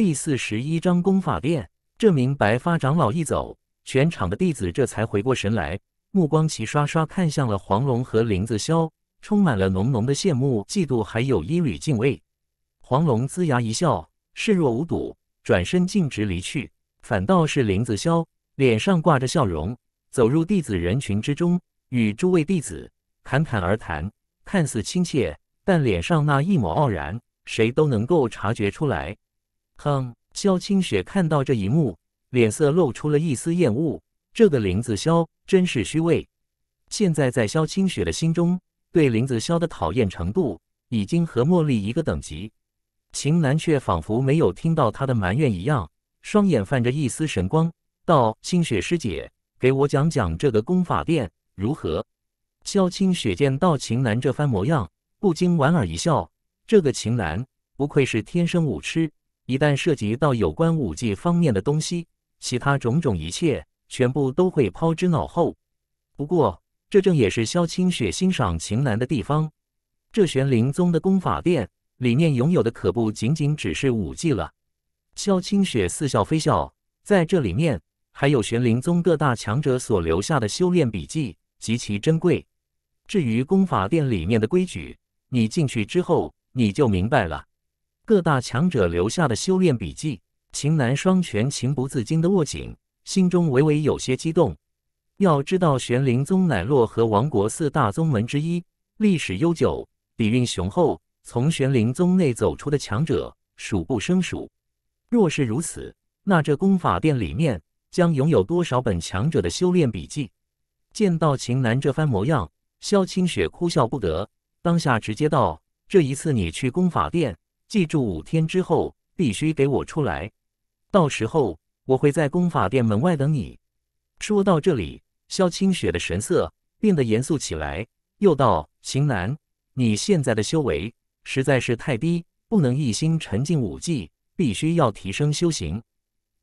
第四十一章功法殿。这名白发长老一走，全场的弟子这才回过神来，目光齐刷刷看向了黄龙和林子潇，充满了浓浓的羡慕、嫉妒，还有一缕敬畏。黄龙龇牙一笑，视若无睹，转身径直离去。反倒是林子潇，脸上挂着笑容，走入弟子人群之中，与诸位弟子侃侃而谈，看似亲切，但脸上那一抹傲然，谁都能够察觉出来。哼，萧清雪看到这一幕，脸色露出了一丝厌恶。这个林子潇真是虚伪。现在在萧清雪的心中，对林子潇的讨厌程度已经和茉莉一个等级。秦楠却仿佛没有听到她的埋怨一样，双眼泛着一丝神光，道：“清雪师姐，给我讲讲这个功法殿如何？”萧清雪见到秦岚这番模样，不禁莞尔一笑。这个秦岚不愧是天生武痴。一旦涉及到有关武技方面的东西，其他种种一切全部都会抛之脑后。不过，这正也是萧清雪欣赏秦岚的地方。这玄灵宗的功法殿里面拥有的可不仅仅只是武技了。萧清雪似笑非笑，在这里面还有玄灵宗各大强者所留下的修炼笔记，极其珍贵。至于功法殿里面的规矩，你进去之后你就明白了。各大强者留下的修炼笔记，秦南双拳情不自禁的握紧，心中微微有些激动。要知道，玄灵宗乃洛河王国四大宗门之一，历史悠久，底蕴雄厚。从玄灵宗内走出的强者数不胜数。若是如此，那这功法殿里面将拥有多少本强者的修炼笔记？见到秦南这番模样，萧清雪哭笑不得，当下直接道：“这一次你去功法殿。”记住，五天之后必须给我出来。到时候我会在功法殿门外等你。说到这里，萧清雪的神色变得严肃起来，又道：“秦南，你现在的修为实在是太低，不能一心沉浸武技，必须要提升修行。”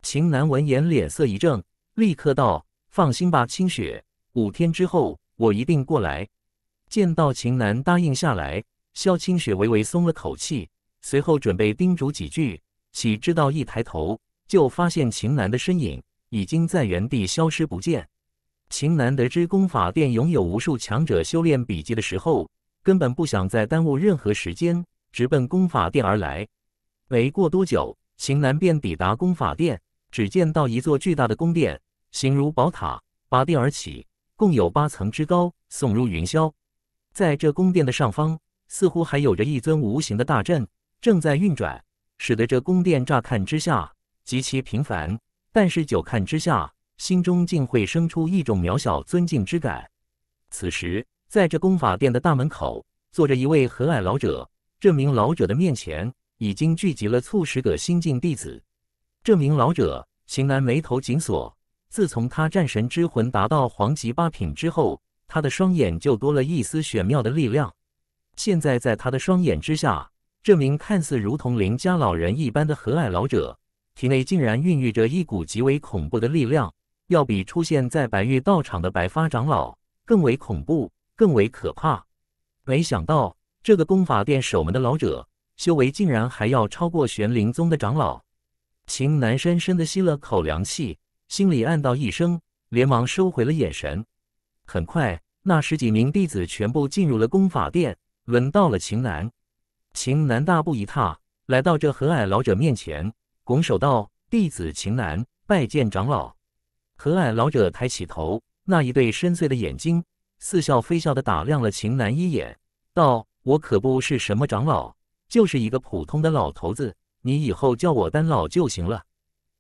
秦南闻言，脸色一正，立刻道：“放心吧，青雪，五天之后我一定过来。”见到秦南答应下来，萧清雪微微松了口气。随后准备叮嘱几句，岂知道一抬头就发现秦岚的身影已经在原地消失不见。秦岚得知功法殿拥有无数强者修炼笔记的时候，根本不想再耽误任何时间，直奔功法殿而来。没过多久，秦岚便抵达功法殿，只见到一座巨大的宫殿，形如宝塔，拔地而起，共有八层之高，耸入云霄。在这宫殿的上方，似乎还有着一尊无形的大阵。正在运转，使得这宫殿乍看之下极其平凡，但是久看之下，心中竟会生出一种渺小尊敬之感。此时，在这功法殿的大门口，坐着一位和蔼老者。这名老者的面前已经聚集了数十个新晋弟子。这名老者型男眉头紧锁。自从他战神之魂达到黄级八品之后，他的双眼就多了一丝玄妙的力量。现在，在他的双眼之下。这名看似如同邻家老人一般的和蔼老者，体内竟然孕育着一股极为恐怖的力量，要比出现在白玉道场的白发长老更为恐怖，更为可怕。没想到这个功法殿守门的老者，修为竟然还要超过玄灵宗的长老。秦南深深的吸了口凉气，心里暗道一声，连忙收回了眼神。很快，那十几名弟子全部进入了功法殿，轮到了秦南。秦南大步一踏，来到这和蔼老者面前，拱手道：“弟子秦南，拜见长老。”和蔼老者抬起头，那一对深邃的眼睛似笑非笑地打量了秦南一眼，道：“我可不是什么长老，就是一个普通的老头子。你以后叫我丹老就行了。”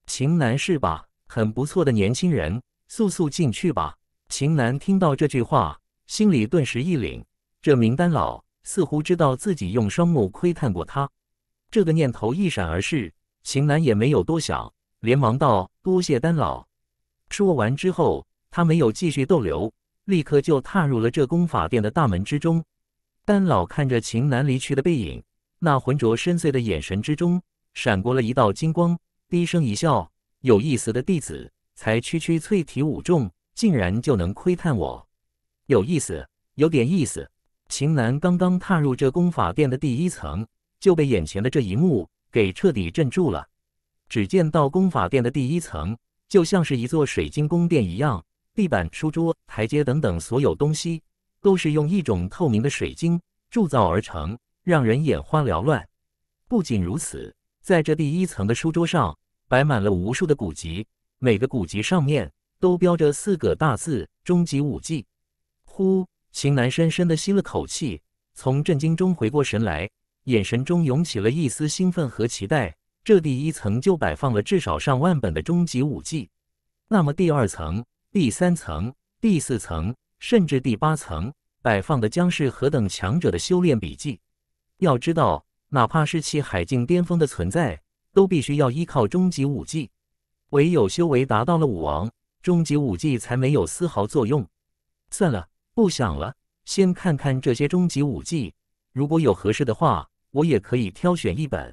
秦南是吧？很不错的年轻人，速速进去吧。秦南听到这句话，心里顿时一凛，这名丹老。似乎知道自己用双目窥探过他，这个念头一闪而逝，秦岚也没有多想，连忙道：“多谢丹老。”说完之后，他没有继续逗留，立刻就踏入了这功法殿的大门之中。丹老看着秦楠离去的背影，那浑浊深邃的眼神之中闪过了一道金光，低声一笑：“有意思的弟子，才区区淬体五重，竟然就能窥探我，有意思，有点意思。”秦楠刚刚踏入这功法殿的第一层，就被眼前的这一幕给彻底镇住了。只见到功法殿的第一层，就像是一座水晶宫殿一样，地板、书桌、台阶等等所有东西，都是用一种透明的水晶铸造而成，让人眼花缭乱。不仅如此，在这第一层的书桌上，摆满了无数的古籍，每个古籍上面都标着四个大字：“终极武技。”呼。秦南深深地吸了口气，从震惊中回过神来，眼神中涌起了一丝兴奋和期待。这第一层就摆放了至少上万本的终极武技，那么第二层、第三层、第四层，甚至第八层，摆放的将是何等强者的修炼笔记？要知道，哪怕是气海境巅峰的存在，都必须要依靠终极武技。唯有修为达到了武王，终极武技才没有丝毫作用。算了。不想了，先看看这些终极武技。如果有合适的话，我也可以挑选一本。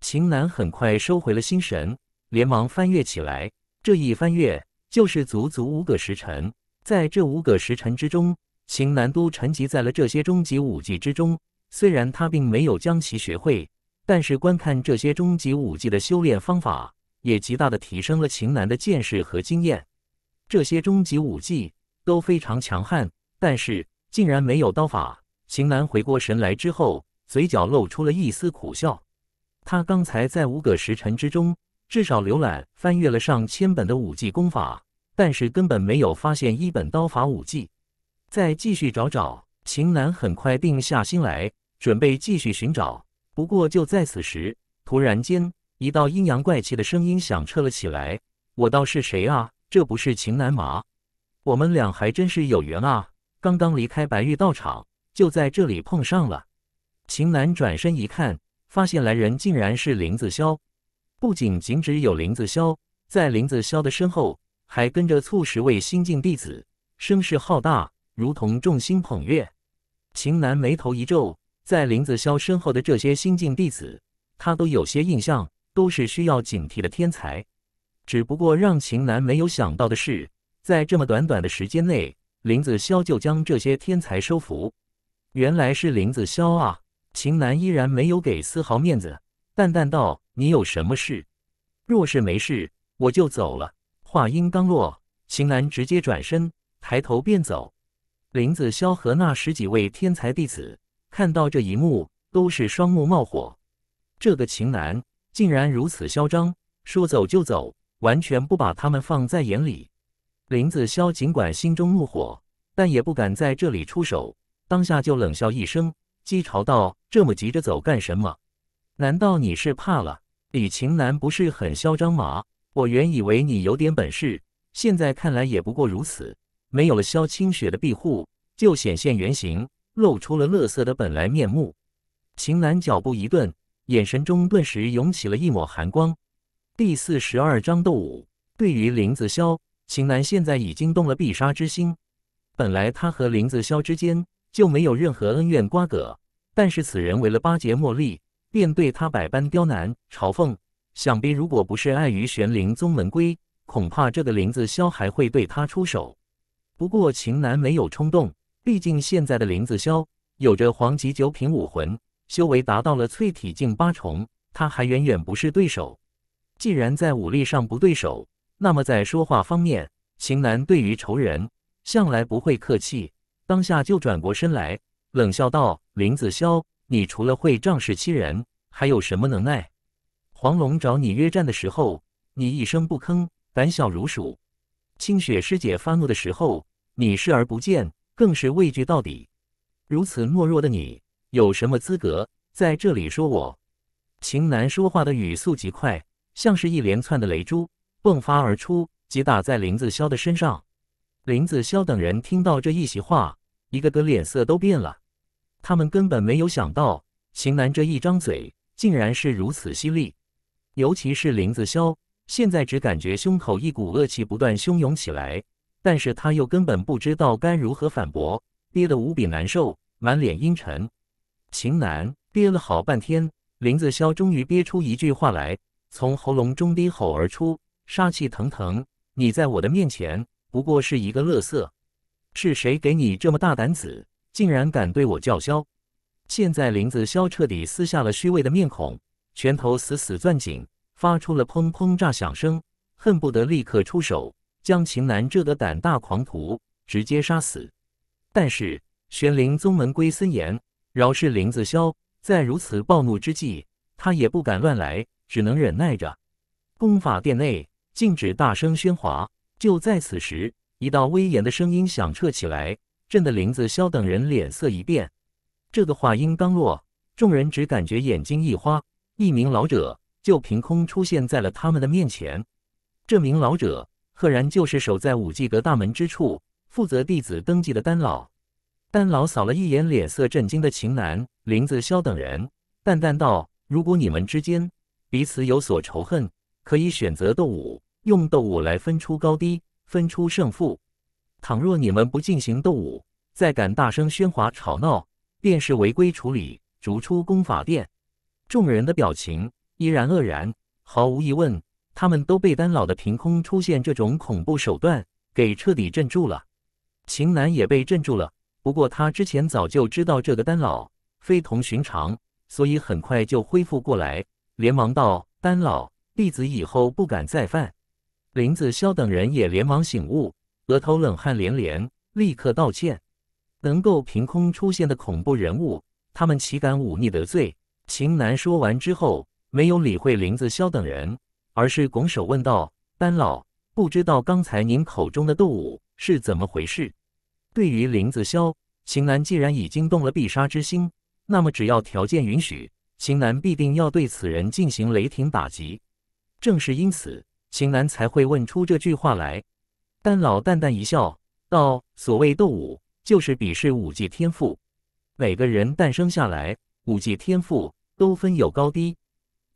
秦南很快收回了心神，连忙翻阅起来。这一翻阅就是足足五个时辰。在这五个时辰之中，秦南都沉寂在了这些终极武技之中。虽然他并没有将其学会，但是观看这些终极武技的修炼方法，也极大的提升了秦南的见识和经验。这些终极武技都非常强悍。但是竟然没有刀法。秦楠回过神来之后，嘴角露出了一丝苦笑。他刚才在五个时辰之中，至少浏览翻阅了上千本的武技功法，但是根本没有发现一本刀法武技。再继续找找，秦楠很快定下心来，准备继续寻找。不过就在此时，突然间一道阴阳怪气的声音响彻了起来：“我道是谁啊？这不是秦楠吗？我们俩还真是有缘啊！”刚刚离开白玉道场，就在这里碰上了。秦楠转身一看，发现来人竟然是林子潇。不仅仅只有林子潇，在林子潇的身后还跟着数十位新晋弟子，声势浩大，如同众星捧月。秦楠眉头一皱，在林子潇身后的这些新晋弟子，他都有些印象，都是需要警惕的天才。只不过让秦楠没有想到的是，在这么短短的时间内。林子潇就将这些天才收服，原来是林子潇啊！秦楠依然没有给丝毫面子，淡淡道：“你有什么事？若是没事，我就走了。”话音刚落，秦楠直接转身，抬头便走。林子潇和那十几位天才弟子看到这一幕，都是双目冒火。这个秦楠竟然如此嚣张，说走就走，完全不把他们放在眼里。林子潇尽管心中怒火，但也不敢在这里出手。当下就冷笑一声，讥嘲道：“这么急着走干什么？难道你是怕了？李晴岚不是很嚣张吗？我原以为你有点本事，现在看来也不过如此。没有了萧清雪的庇护，就显现原形，露出了乐色的本来面目。”晴岚脚步一顿，眼神中顿时涌起了一抹寒光。第四十二章斗武，对于林子潇。秦楠现在已经动了必杀之心。本来他和林子潇之间就没有任何恩怨瓜葛，但是此人为了巴结莫莉，便对他百般刁难嘲讽。想必如果不是碍于玄灵宗门规，恐怕这个林子潇还会对他出手。不过秦楠没有冲动，毕竟现在的林子潇有着黄级九品武魂，修为达到了淬体境八重，他还远远不是对手。既然在武力上不对手，那么在说话方面，秦楠对于仇人向来不会客气，当下就转过身来冷笑道：“林子潇，你除了会仗势欺人，还有什么能耐？黄龙找你约战的时候，你一声不吭，胆小如鼠；清雪师姐发怒的时候，你视而不见，更是畏惧到底。如此懦弱的你，有什么资格在这里说我？”秦楠说话的语速极快，像是一连串的雷珠。迸发而出，击打在林子潇的身上。林子潇等人听到这一席话，一个个脸色都变了。他们根本没有想到秦楠这一张嘴竟然是如此犀利。尤其是林子潇，现在只感觉胸口一股恶气不断汹涌起来，但是他又根本不知道该如何反驳，憋得无比难受，满脸阴沉。秦楠憋了好半天，林子潇终于憋出一句话来，从喉咙中低吼而出。杀气腾腾，你在我的面前不过是一个乐色，是谁给你这么大胆子，竟然敢对我叫嚣？现在林子潇彻底撕下了虚伪的面孔，拳头死死攥紧，发出了砰砰炸响声，恨不得立刻出手将秦南这的胆大狂徒直接杀死。但是玄灵宗门规森严，饶是林子潇在如此暴怒之际，他也不敢乱来，只能忍耐着。功法殿内。禁止大声喧哗！就在此时，一道威严的声音响彻起来。震得林子萧等人脸色一变。这个话音刚落，众人只感觉眼睛一花，一名老者就凭空出现在了他们的面前。这名老者赫然就是守在五季阁大门之处、负责弟子登记的丹老。丹老扫了一眼脸色震惊的秦南、林子萧等人，淡淡道：“如果你们之间彼此有所仇恨，”可以选择斗武，用斗武来分出高低，分出胜负。倘若你们不进行斗武，再敢大声喧哗吵闹，便是违规处理，逐出功法殿。众人的表情依然愕然，毫无疑问，他们都被丹老的凭空出现这种恐怖手段给彻底镇住了。秦南也被镇住了，不过他之前早就知道这个丹老非同寻常，所以很快就恢复过来，连忙道：“丹老。”弟子以后不敢再犯。林子潇等人也连忙醒悟，额头冷汗连连，立刻道歉。能够凭空出现的恐怖人物，他们岂敢忤逆得罪？秦南说完之后，没有理会林子潇等人，而是拱手问道：“丹老，不知道刚才您口中的斗武是怎么回事？”对于林子潇，秦南既然已经动了必杀之心，那么只要条件允许，秦南必定要对此人进行雷霆打击。正是因此，秦楠才会问出这句话来。丹老淡淡一笑，道：“所谓斗武，就是比试武技天赋。每个人诞生下来，武技天赋都分有高低。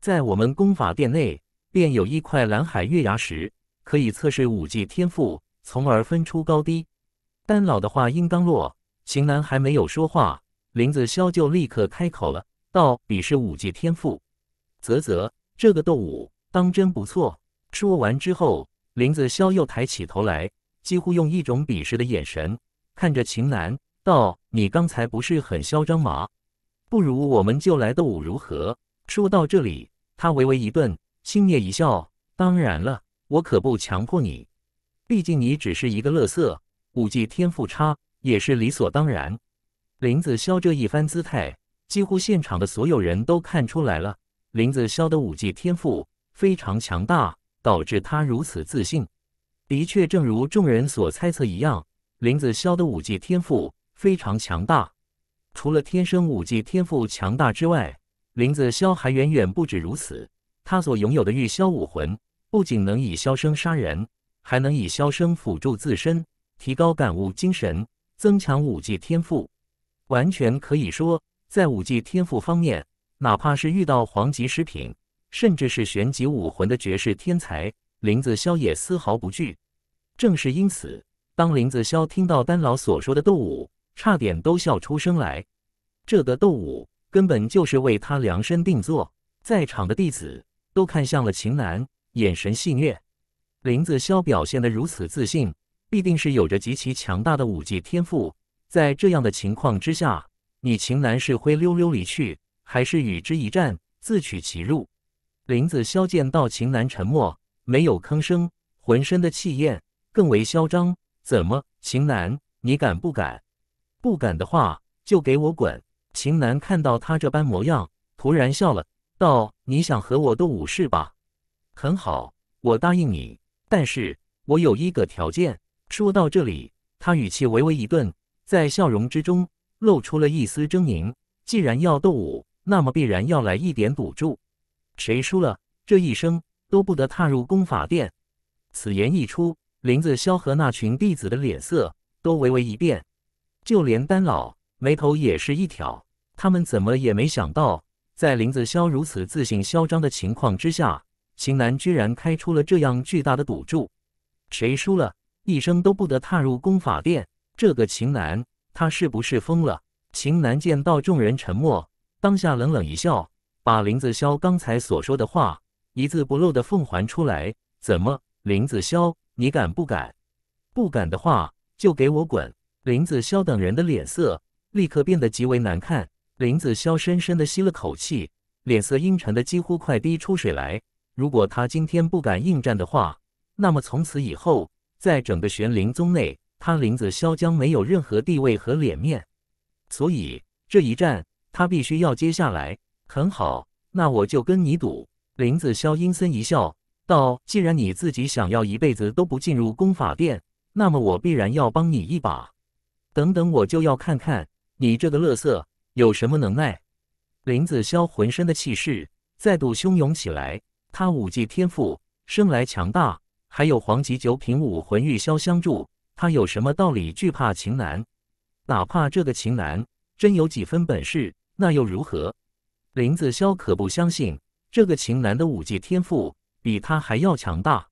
在我们功法殿内，便有一块蓝海月牙石，可以测试武技天赋，从而分出高低。”丹老的话音刚落，秦岚还没有说话，林子潇就立刻开口了：“道：“比试武技天赋，啧啧，这个斗武。”当真不错。说完之后，林子潇又抬起头来，几乎用一种鄙视的眼神看着秦岚，道：“你刚才不是很嚣张吗？不如我们就来斗舞，如何？”说到这里，他微微一顿，轻蔑一笑：“当然了，我可不强迫你。毕竟你只是一个乐色，武技天赋差也是理所当然。”林子潇这一番姿态，几乎现场的所有人都看出来了。林子潇的武技天赋。非常强大，导致他如此自信。的确，正如众人所猜测一样，林子潇的武技天赋非常强大。除了天生武技天赋强大之外，林子潇还远远不止如此。他所拥有的玉箫武魂，不仅能以箫声杀人，还能以箫声辅助自身，提高感悟、精神，增强武技天赋。完全可以说，在武技天赋方面，哪怕是遇到黄级食品。甚至是玄级武魂的绝世天才林子潇也丝毫不惧。正是因此，当林子潇听到丹老所说的斗舞，差点都笑出声来。这个斗舞根本就是为他量身定做。在场的弟子都看向了秦楠，眼神戏谑。林子潇表现的如此自信，必定是有着极其强大的武技天赋。在这样的情况之下，你秦楠是灰溜溜离去，还是与之一战，自取其辱？林子萧见到秦楠沉默，没有吭声，浑身的气焰更为嚣张。怎么，秦楠，你敢不敢？不敢的话，就给我滚！秦楠看到他这般模样，突然笑了，道：“你想和我斗武是吧？很好，我答应你，但是我有一个条件。”说到这里，他语气微微一顿，在笑容之中露出了一丝狰狞。既然要斗武，那么必然要来一点赌注。谁输了，这一生都不得踏入功法殿。此言一出，林子萧和那群弟子的脸色都微微一变，就连丹老眉头也是一挑。他们怎么也没想到，在林子萧如此自信嚣张的情况之下，秦南居然开出了这样巨大的赌注。谁输了，一生都不得踏入功法殿。这个秦南，他是不是疯了？秦南见到众人沉默，当下冷冷一笑。把林子潇刚才所说的话一字不漏的奉还出来！怎么，林子潇，你敢不敢？不敢的话，就给我滚！林子潇等人的脸色立刻变得极为难看。林子潇深深的吸了口气，脸色阴沉的几乎快滴出水来。如果他今天不敢应战的话，那么从此以后，在整个玄灵宗内，他林子潇将没有任何地位和脸面。所以这一战，他必须要接下来。很好，那我就跟你赌。林子潇阴森一笑，道：“既然你自己想要一辈子都不进入功法殿，那么我必然要帮你一把。等等，我就要看看你这个乐色有什么能耐。”林子潇浑身的气势再度汹涌起来。他武技天赋生来强大，还有黄级九品武魂玉箫相助，他有什么道理惧怕秦南？哪怕这个秦南真有几分本事，那又如何？林子潇可不相信这个秦南的武技天赋比他还要强大，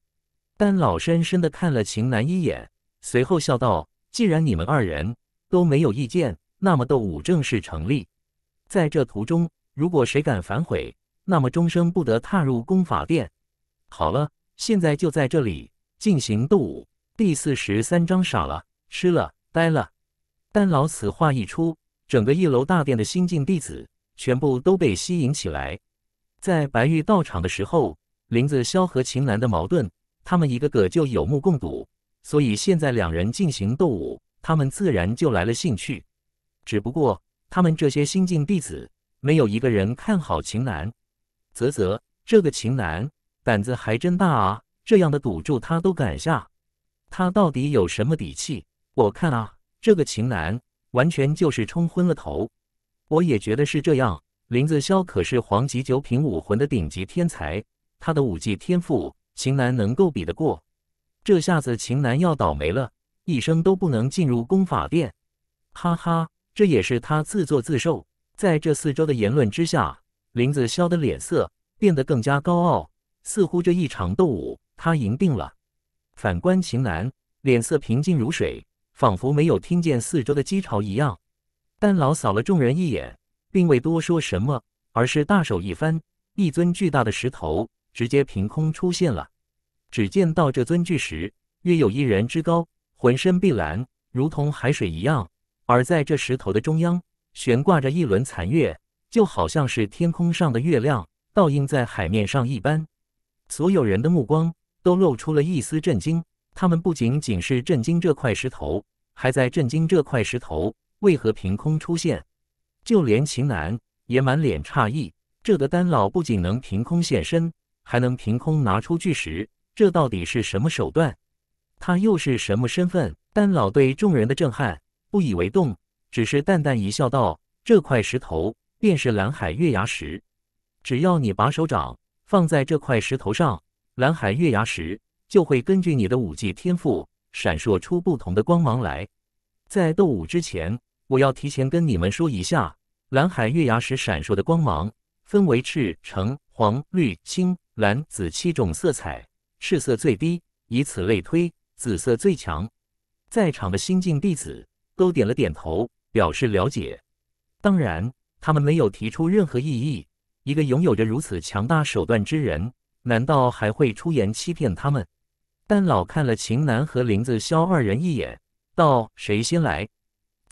但老深深的看了秦南一眼，随后笑道：“既然你们二人都没有意见，那么斗武正式成立。在这途中，如果谁敢反悔，那么终生不得踏入功法殿。”好了，现在就在这里进行斗武。第四十三章傻了，吃了，呆了。丹老此话一出，整个一楼大殿的新晋弟子。全部都被吸引起来，在白玉到场的时候，林子潇和秦岚的矛盾，他们一个个就有目共睹。所以现在两人进行斗舞，他们自然就来了兴趣。只不过他们这些新晋弟子，没有一个人看好秦岚。啧啧，这个秦岚胆子还真大啊！这样的赌注他都敢下，他到底有什么底气？我看啊，这个秦岚完全就是冲昏了头。我也觉得是这样。林子潇可是黄级九品武魂的顶级天才，他的武技天赋，秦南能够比得过？这下子秦南要倒霉了，一生都不能进入功法殿。哈哈，这也是他自作自受。在这四周的言论之下，林子潇的脸色变得更加高傲，似乎这一场斗舞他赢定了。反观秦南，脸色平静如水，仿佛没有听见四周的讥嘲一样。但老扫了众人一眼，并未多说什么，而是大手一翻，一尊巨大的石头直接凭空出现了。只见到这尊巨石约有一人之高，浑身碧蓝，如同海水一样。而在这石头的中央，悬挂着一轮残月，就好像是天空上的月亮倒映在海面上一般。所有人的目光都露出了一丝震惊，他们不仅仅是震惊这块石头，还在震惊这块石头。为何凭空出现？就连秦南也满脸诧异。这个丹老不仅能凭空现身，还能凭空拿出巨石，这到底是什么手段？他又是什么身份？丹老对众人的震撼不以为动，只是淡淡一笑道：“这块石头便是蓝海月牙石，只要你把手掌放在这块石头上，蓝海月牙石就会根据你的武技天赋闪烁出不同的光芒来。在斗武之前。”我要提前跟你们说一下，蓝海月牙石闪烁的光芒分为赤、橙、黄、绿、青、蓝、紫七种色彩，赤色最低，以此类推，紫色最强。在场的新晋弟子都点了点头，表示了解。当然，他们没有提出任何异议。一个拥有着如此强大手段之人，难道还会出言欺骗他们？但老看了秦南和林子潇二人一眼，道：“谁先来？”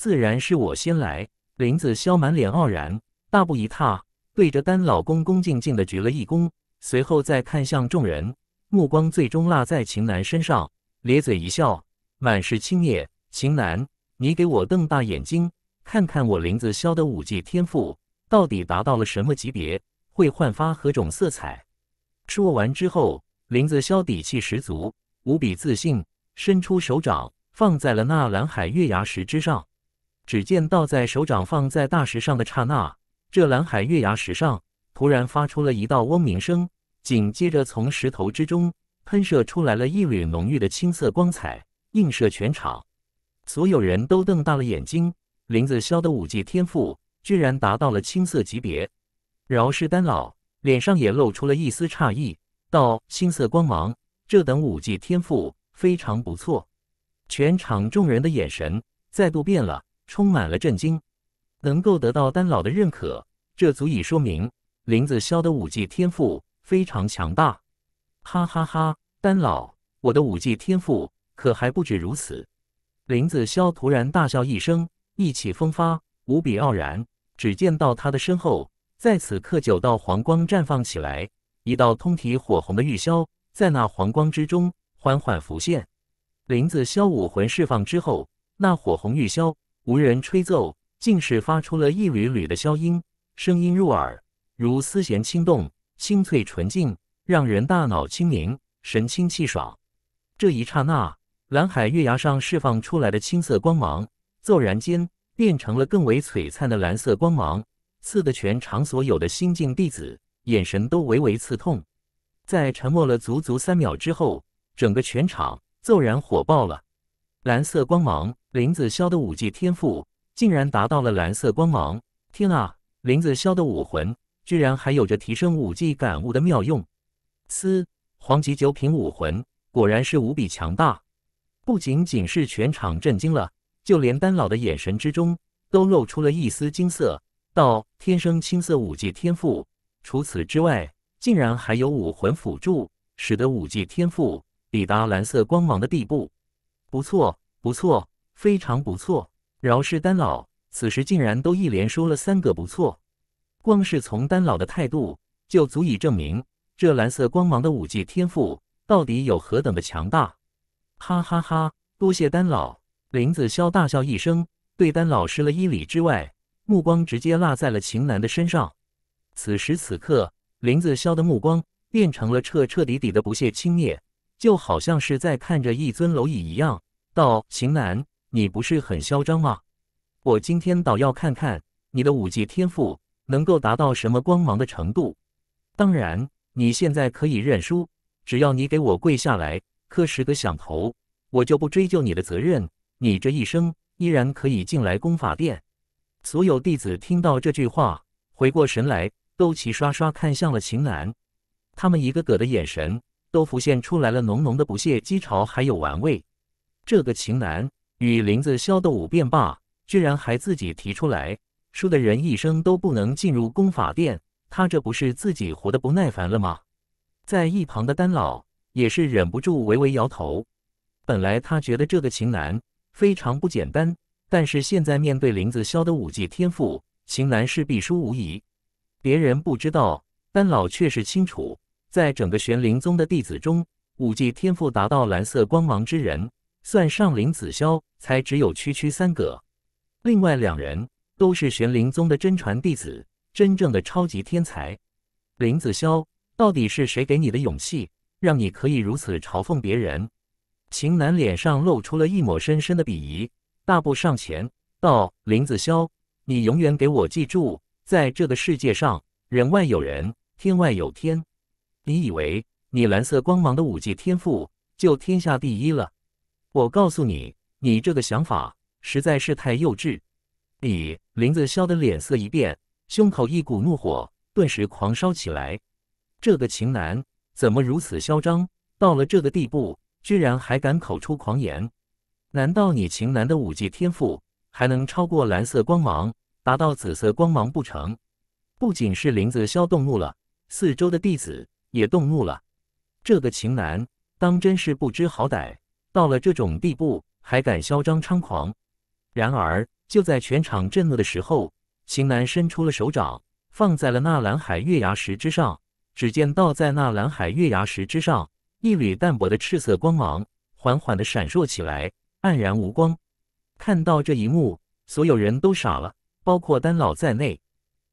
自然是我先来，林子潇满脸傲然，大步一踏，对着丹老恭恭敬敬的鞠了一躬，随后再看向众人，目光最终落在秦南身上，咧嘴一笑，满是轻蔑。秦南，你给我瞪大眼睛，看看我林子潇的武技天赋到底达到了什么级别，会焕发何种色彩。说完之后，林子潇底气十足，无比自信，伸出手掌放在了那蓝海月牙石之上。只见倒在手掌、放在大石上的刹那，这蓝海月牙石上突然发出了一道嗡鸣声，紧接着从石头之中喷射出来了一缕浓郁的青色光彩，映射全场。所有人都瞪大了眼睛，林子潇的武技天赋居然达到了青色级别。饶是丹老脸上也露出了一丝诧异，道：“青色光芒，这等武技天赋非常不错。”全场众人的眼神再度变了。充满了震惊，能够得到丹老的认可，这足以说明林子潇的武技天赋非常强大。哈哈哈，丹老，我的武技天赋可还不止如此。林子潇突然大笑一声，意气风发，无比傲然。只见到他的身后，在此刻九道黄光绽放起来，一道通体火红的玉箫在那黄光之中缓缓浮现。林子潇武魂释放之后，那火红玉箫。无人吹奏，竟是发出了一缕缕的箫音，声音入耳，如丝弦轻动，清脆纯净，让人大脑清明，神清气爽。这一刹那，蓝海月牙上释放出来的青色光芒，骤然间变成了更为璀璨的蓝色光芒，刺得全场所有的新晋弟子眼神都微微刺痛。在沉默了足足三秒之后，整个全场骤然火爆了，蓝色光芒。林子潇的武技天赋竟然达到了蓝色光芒！天啊，林子潇的武魂居然还有着提升武技感悟的妙用！嘶，黄级九品武魂果然是无比强大，不仅仅是全场震惊了，就连丹老的眼神之中都露出了一丝金色。到天生青色武技天赋，除此之外，竟然还有武魂辅助，使得武技天赋抵达蓝色光芒的地步。不错，不错。非常不错，饶是丹老此时竟然都一连说了三个不错，光是从丹老的态度就足以证明这蓝色光芒的武技天赋到底有何等的强大！哈哈哈，多谢丹老！林子潇大笑一声，对丹老施了一礼之外，目光直接落在了秦南的身上。此时此刻，林子潇的目光变成了彻彻底底的不屑轻蔑，就好像是在看着一尊蝼蚁一样，道：“秦南。”你不是很嚣张吗？我今天倒要看看你的武界天赋能够达到什么光芒的程度。当然，你现在可以认输，只要你给我跪下来磕十个响头，我就不追究你的责任，你这一生依然可以进来功法殿。所有弟子听到这句话，回过神来，都齐刷刷看向了秦岚，他们一个个的眼神都浮现出来了浓浓的不屑、讥嘲，还有玩味。这个秦岚。与林子潇斗五便罢，居然还自己提出来，输的人一生都不能进入功法殿。他这不是自己活得不耐烦了吗？在一旁的丹老也是忍不住微微摇头。本来他觉得这个秦岚非常不简单，但是现在面对林子潇的武技天赋，秦岚是必输无疑。别人不知道，丹老却是清楚，在整个玄灵宗的弟子中，武技天赋达到蓝色光芒之人。算上林子潇，才只有区区三个。另外两人都是玄灵宗的真传弟子，真正的超级天才。林子潇，到底是谁给你的勇气，让你可以如此嘲讽别人？秦楠脸上露出了一抹深深的鄙夷，大步上前道：“林子潇，你永远给我记住，在这个世界上，人外有人，天外有天。你以为你蓝色光芒的武技天赋就天下第一了？”我告诉你，你这个想法实在是太幼稚。李林子潇的脸色一变，胸口一股怒火顿时狂烧起来。这个秦南怎么如此嚣张？到了这个地步，居然还敢口出狂言？难道你秦南的武技天赋还能超过蓝色光芒，达到紫色光芒不成？不仅是林子潇动怒了，四周的弟子也动怒了。这个秦南当真是不知好歹。到了这种地步，还敢嚣张猖狂？然而，就在全场震怒的时候，型男伸出了手掌，放在了那蓝海月牙石之上。只见倒在那蓝海月牙石之上，一缕淡薄的赤色光芒缓缓的闪烁起来，黯然无光。看到这一幕，所有人都傻了，包括丹老在内。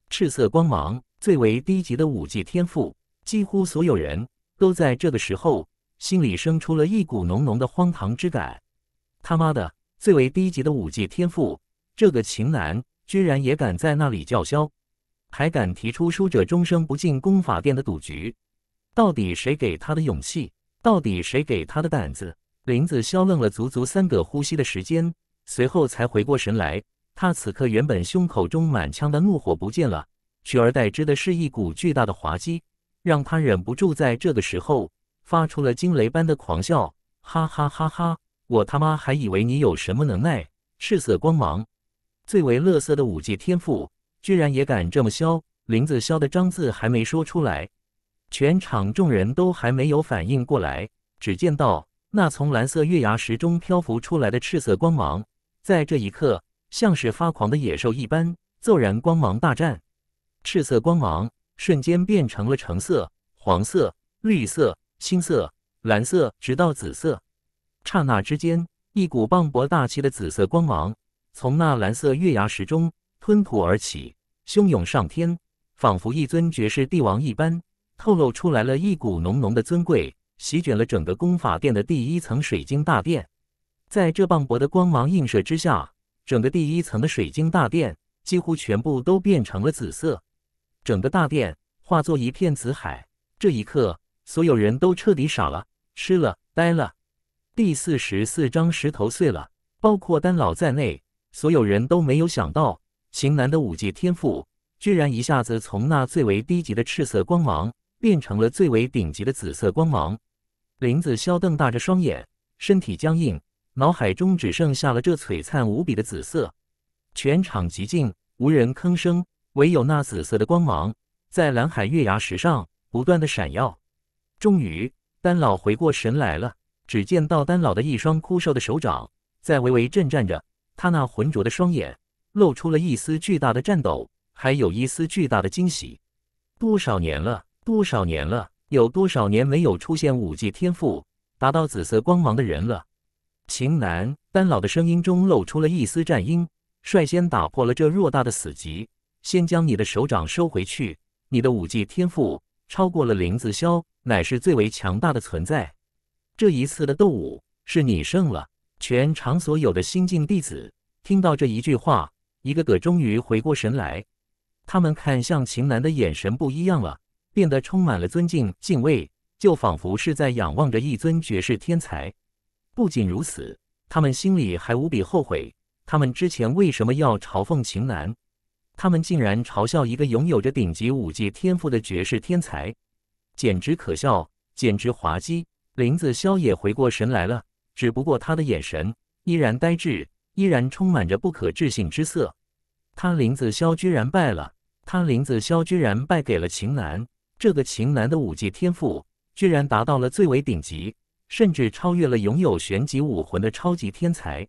赤色光芒，最为低级的武技天赋，几乎所有人都在这个时候。心里生出了一股浓浓的荒唐之感，他妈的，最为低级的武技天赋，这个秦岚居然也敢在那里叫嚣，还敢提出输者终生不进功法殿的赌局，到底谁给他的勇气？到底谁给他的胆子？林子潇愣了足足三个呼吸的时间，随后才回过神来。他此刻原本胸口中满腔的怒火不见了，取而代之的是一股巨大的滑稽，让他忍不住在这个时候。发出了惊雷般的狂笑，哈哈哈哈！我他妈还以为你有什么能耐！赤色光芒，最为乐色的五阶天赋，居然也敢这么削！林子削的张字还没说出来，全场众人都还没有反应过来，只见到那从蓝色月牙石中漂浮出来的赤色光芒，在这一刻像是发狂的野兽一般，骤然光芒大绽，赤色光芒瞬间变成了橙色、黄色、绿色。青色、蓝色，直到紫色。刹那之间，一股磅礴大气的紫色光芒从那蓝色月牙石中吞吐而起，汹涌上天，仿佛一尊绝世帝王一般，透露出来了一股浓浓的尊贵，席卷了整个功法殿的第一层水晶大殿。在这磅礴的光芒映射之下，整个第一层的水晶大殿几乎全部都变成了紫色，整个大殿化作一片紫海。这一刻。所有人都彻底傻了，吃了呆了。第四十四章石头碎了，包括丹老在内，所有人都没有想到，秦南的武技天赋居然一下子从那最为低级的赤色光芒，变成了最为顶级的紫色光芒。林子萧瞪大着双眼，身体僵硬，脑海中只剩下了这璀璨无比的紫色。全场寂静，无人吭声，唯有那紫色的光芒在蓝海月牙石上不断的闪耀。终于，丹老回过神来了。只见到丹老的一双枯瘦的手掌在微微震颤着，他那浑浊的双眼露出了一丝巨大的颤抖，还有一丝巨大的惊喜。多少年了，多少年了，有多少年没有出现武技天赋达到紫色光芒的人了？秦南，丹老的声音中露出了一丝战音，率先打破了这偌大的死寂。先将你的手掌收回去，你的武技天赋超过了林子潇。乃是最为强大的存在。这一次的斗武，是你胜了。全场所有的新晋弟子听到这一句话，一个个终于回过神来。他们看向秦南的眼神不一样了，变得充满了尊敬、敬畏，就仿佛是在仰望着一尊绝世天才。不仅如此，他们心里还无比后悔，他们之前为什么要嘲讽秦南？他们竟然嘲笑一个拥有着顶级武技天赋的绝世天才！简直可笑，简直滑稽。林子潇也回过神来了，只不过他的眼神依然呆滞，依然充满着不可置信之色。他林子潇居然败了，他林子潇居然败给了秦楠。这个秦楠的武技天赋居然达到了最为顶级，甚至超越了拥有玄级武魂的超级天才。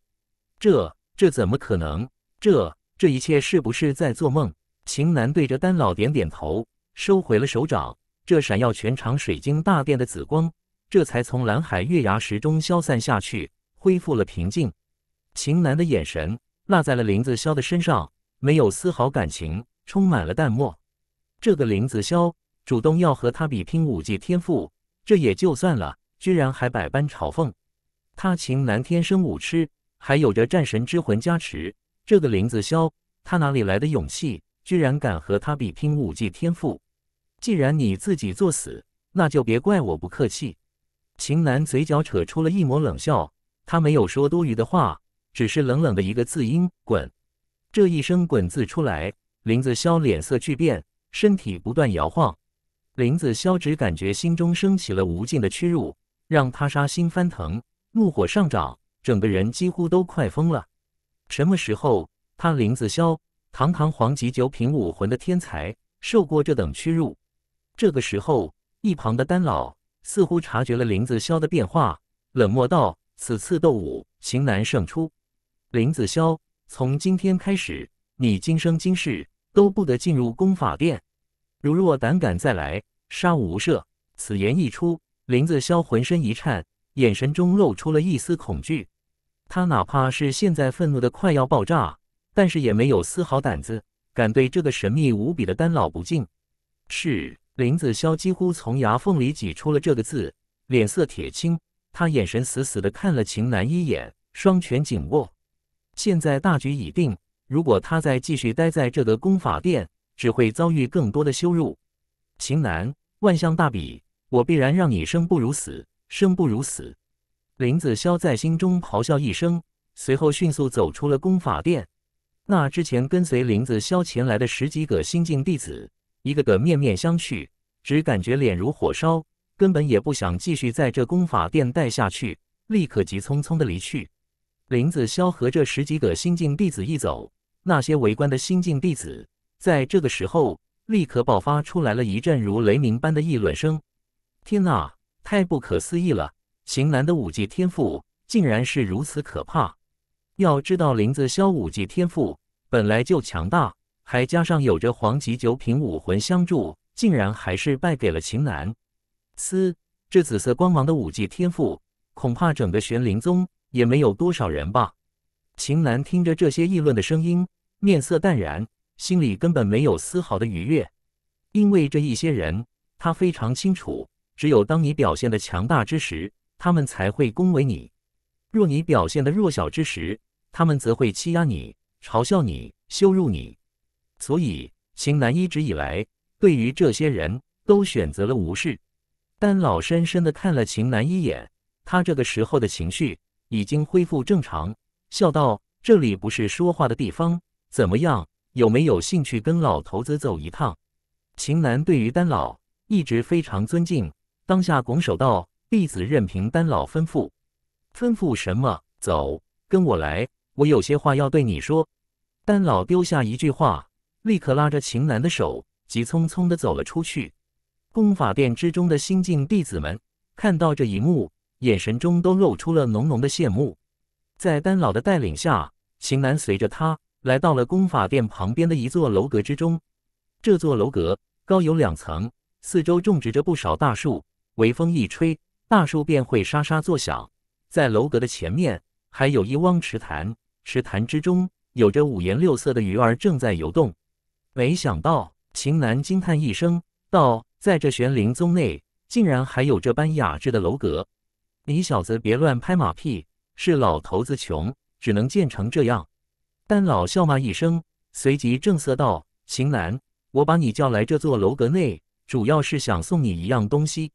这这怎么可能？这这一切是不是在做梦？秦楠对着丹老点点头，收回了手掌。这闪耀全场水晶大殿的紫光，这才从蓝海月牙石中消散下去，恢复了平静。秦南的眼神落在了林子潇的身上，没有丝毫感情，充满了淡漠。这个林子潇主动要和他比拼武技天赋，这也就算了，居然还百般嘲讽他。秦南天生武痴，还有着战神之魂加持，这个林子潇他哪里来的勇气，居然敢和他比拼武技天赋？既然你自己作死，那就别怪我不客气。秦楠嘴角扯出了一抹冷笑，他没有说多余的话，只是冷冷的一个字音：“滚！”这一声“滚”字出来，林子潇脸色巨变，身体不断摇晃。林子潇只感觉心中升起了无尽的屈辱，让他杀心翻腾，怒火上涨，整个人几乎都快疯了。什么时候，他林子潇堂堂皇级九品武魂的天才，受过这等屈辱？这个时候，一旁的丹老似乎察觉了林子潇的变化，冷漠道：“此次斗武，情难胜出。林子潇，从今天开始，你今生今世都不得进入功法殿。如若胆敢再来，杀无赦。”此言一出，林子潇浑身一颤，眼神中露出了一丝恐惧。他哪怕是现在愤怒的快要爆炸，但是也没有丝毫胆子敢对这个神秘无比的丹老不敬。是。林子潇几乎从牙缝里挤出了这个字，脸色铁青，他眼神死死的看了秦南一眼，双拳紧握。现在大局已定，如果他再继续待在这个功法殿，只会遭遇更多的羞辱。秦南，万象大比，我必然让你生不如死，生不如死！林子潇在心中咆哮一声，随后迅速走出了功法殿。那之前跟随林子潇前来的十几个新晋弟子。一个个面面相觑，只感觉脸如火烧，根本也不想继续在这功法殿待下去，立刻急匆匆的离去。林子潇和这十几个新晋弟子一走，那些围观的新晋弟子在这个时候立刻爆发出来了一阵如雷鸣般的议论声：“天哪，太不可思议了！邢岚的武技天赋竟然是如此可怕！要知道，林子潇武技天赋本来就强大。”还加上有着黄级九品武魂相助，竟然还是败给了秦南。嘶，这紫色光芒的武技天赋，恐怕整个玄灵宗也没有多少人吧？秦南听着这些议论的声音，面色淡然，心里根本没有丝毫的愉悦。因为这一些人，他非常清楚，只有当你表现的强大之时，他们才会恭维你；若你表现的弱小之时，他们则会欺压你、嘲笑你、羞辱你。所以，秦南一直以来对于这些人都选择了无视。丹老深深的看了秦南一眼，他这个时候的情绪已经恢复正常，笑道：“这里不是说话的地方，怎么样，有没有兴趣跟老头子走一趟？”秦南对于丹老一直非常尊敬，当下拱手道：“弟子任凭丹老吩咐。”“吩咐什么？走，跟我来，我有些话要对你说。”丹老丢下一句话。立刻拉着秦楠的手，急匆匆的走了出去。功法殿之中的新晋弟子们看到这一幕，眼神中都露出了浓浓的羡慕。在丹老的带领下，秦楠随着他来到了功法殿旁边的一座楼阁之中。这座楼阁高有两层，四周种植着不少大树，微风一吹，大树便会沙沙作响。在楼阁的前面还有一汪池潭，池潭之中有着五颜六色的鱼儿正在游动。没想到，秦南惊叹一声道：“在这玄灵宗内，竟然还有这般雅致的楼阁。”你小子别乱拍马屁，是老头子穷，只能建成这样。丹老笑骂一声，随即正色道：“秦南，我把你叫来这座楼阁内，主要是想送你一样东西，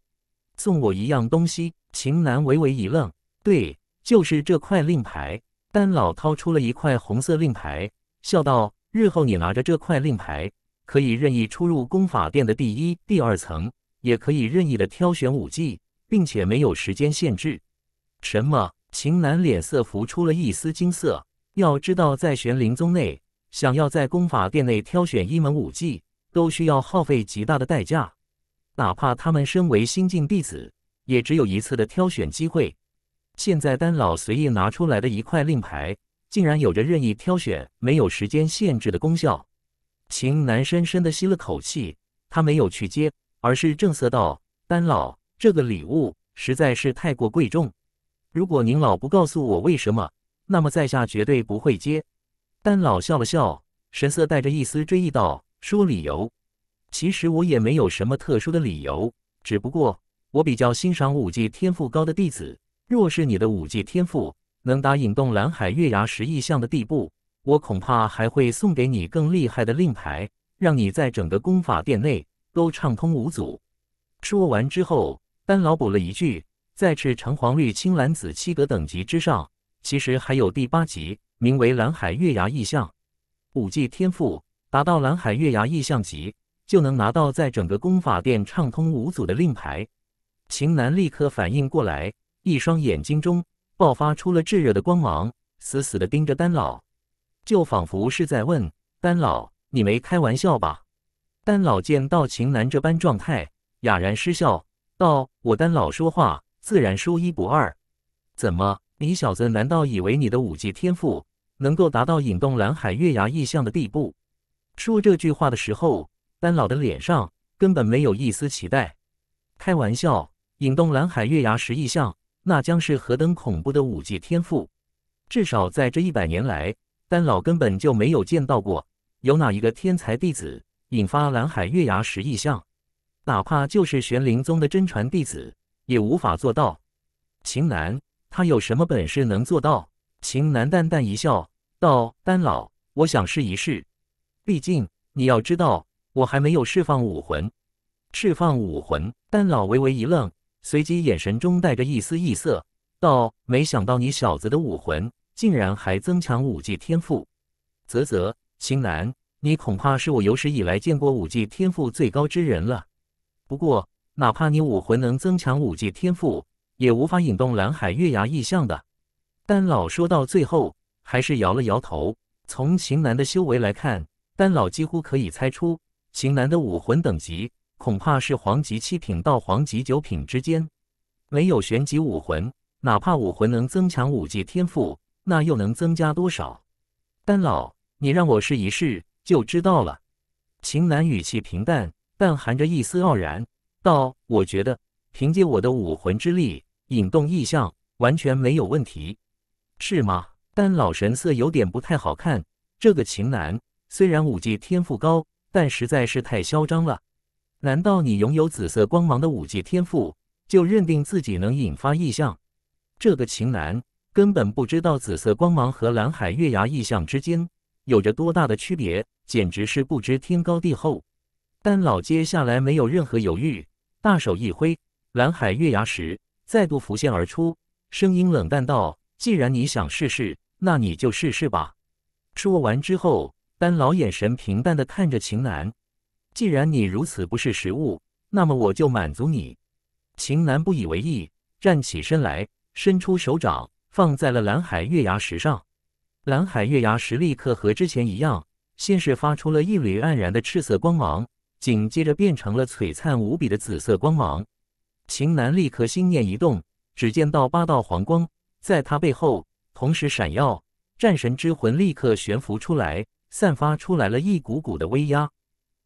送我一样东西。”秦南微微一愣，对，就是这块令牌。丹老掏出了一块红色令牌，笑道。日后你拿着这块令牌，可以任意出入功法殿的第一、第二层，也可以任意的挑选武技，并且没有时间限制。什么？秦南脸色浮出了一丝金色。要知道，在玄灵宗内，想要在功法殿内挑选一门武技，都需要耗费极大的代价。哪怕他们身为新晋弟子，也只有一次的挑选机会。现在，丹老随意拿出来的一块令牌。竟然有着任意挑选、没有时间限制的功效。秦南深深的吸了口气，他没有去接，而是正色道：“丹老，这个礼物实在是太过贵重，如果您老不告诉我为什么，那么在下绝对不会接。”丹老笑了笑，神色带着一丝追忆道：“说理由。其实我也没有什么特殊的理由，只不过我比较欣赏武技天赋高的弟子。若是你的武技天赋……”能达引动蓝海月牙石异象的地步，我恐怕还会送给你更厉害的令牌，让你在整个功法殿内都畅通无阻。说完之后，丹老补了一句：“在赤橙黄绿青蓝紫七格等级之上，其实还有第八级，名为蓝海月牙异象。五技天赋达到蓝海月牙异象级，就能拿到在整个功法殿畅通无阻的令牌。”秦南立刻反应过来，一双眼睛中。爆发出了炙热的光芒，死死的盯着丹老，就仿佛是在问丹老：“你没开玩笑吧？”丹老见到秦南这般状态，哑然失笑道：“我丹老说话自然说一不二，怎么，你小子难道以为你的武技天赋能够达到引动蓝海月牙意象的地步？”说这句话的时候，丹老的脸上根本没有一丝期待。开玩笑，引动蓝海月牙石意象。那将是何等恐怖的武界天赋！至少在这一百年来，丹老根本就没有见到过有哪一个天才弟子引发蓝海月牙石异象，哪怕就是玄灵宗的真传弟子，也无法做到。秦南，他有什么本事能做到？秦南淡淡一笑，道：“丹老，我想试一试。毕竟你要知道，我还没有释放武魂。”释放武魂，丹老微微一愣。随即眼神中带着一丝异色，道：“没想到你小子的武魂竟然还增强武技天赋，啧啧，秦南，你恐怕是我有史以来见过武技天赋最高之人了。不过，哪怕你武魂能增强武技天赋，也无法引动蓝海月牙异象的。”丹老说到最后，还是摇了摇头。从秦南的修为来看，丹老几乎可以猜出秦南的武魂等级。恐怕是黄级七品到黄级九品之间，没有玄级武魂，哪怕武魂能增强武技天赋，那又能增加多少？丹老，你让我试一试就知道了。秦南语气平淡，但含着一丝傲然，道：“我觉得凭借我的武魂之力，引动异象完全没有问题，是吗？”丹老神色有点不太好看。这个秦南虽然武技天赋高，但实在是太嚣张了。难道你拥有紫色光芒的武技天赋，就认定自己能引发异象？这个秦岚根本不知道紫色光芒和蓝海月牙异象之间有着多大的区别，简直是不知天高地厚。丹老接下来没有任何犹豫，大手一挥，蓝海月牙石再度浮现而出，声音冷淡道：“既然你想试试，那你就试试吧。”说完之后，丹老眼神平淡的看着秦岚。既然你如此不识时务，那么我就满足你。秦南不以为意，站起身来，伸出手掌放在了蓝海月牙石上。蓝海月牙石立刻和之前一样，先是发出了一缕黯然的赤色光芒，紧接着变成了璀璨无比的紫色光芒。秦南立刻心念一动，只见到八道黄光在他背后同时闪耀，战神之魂立刻悬浮出来，散发出来了一股股的威压。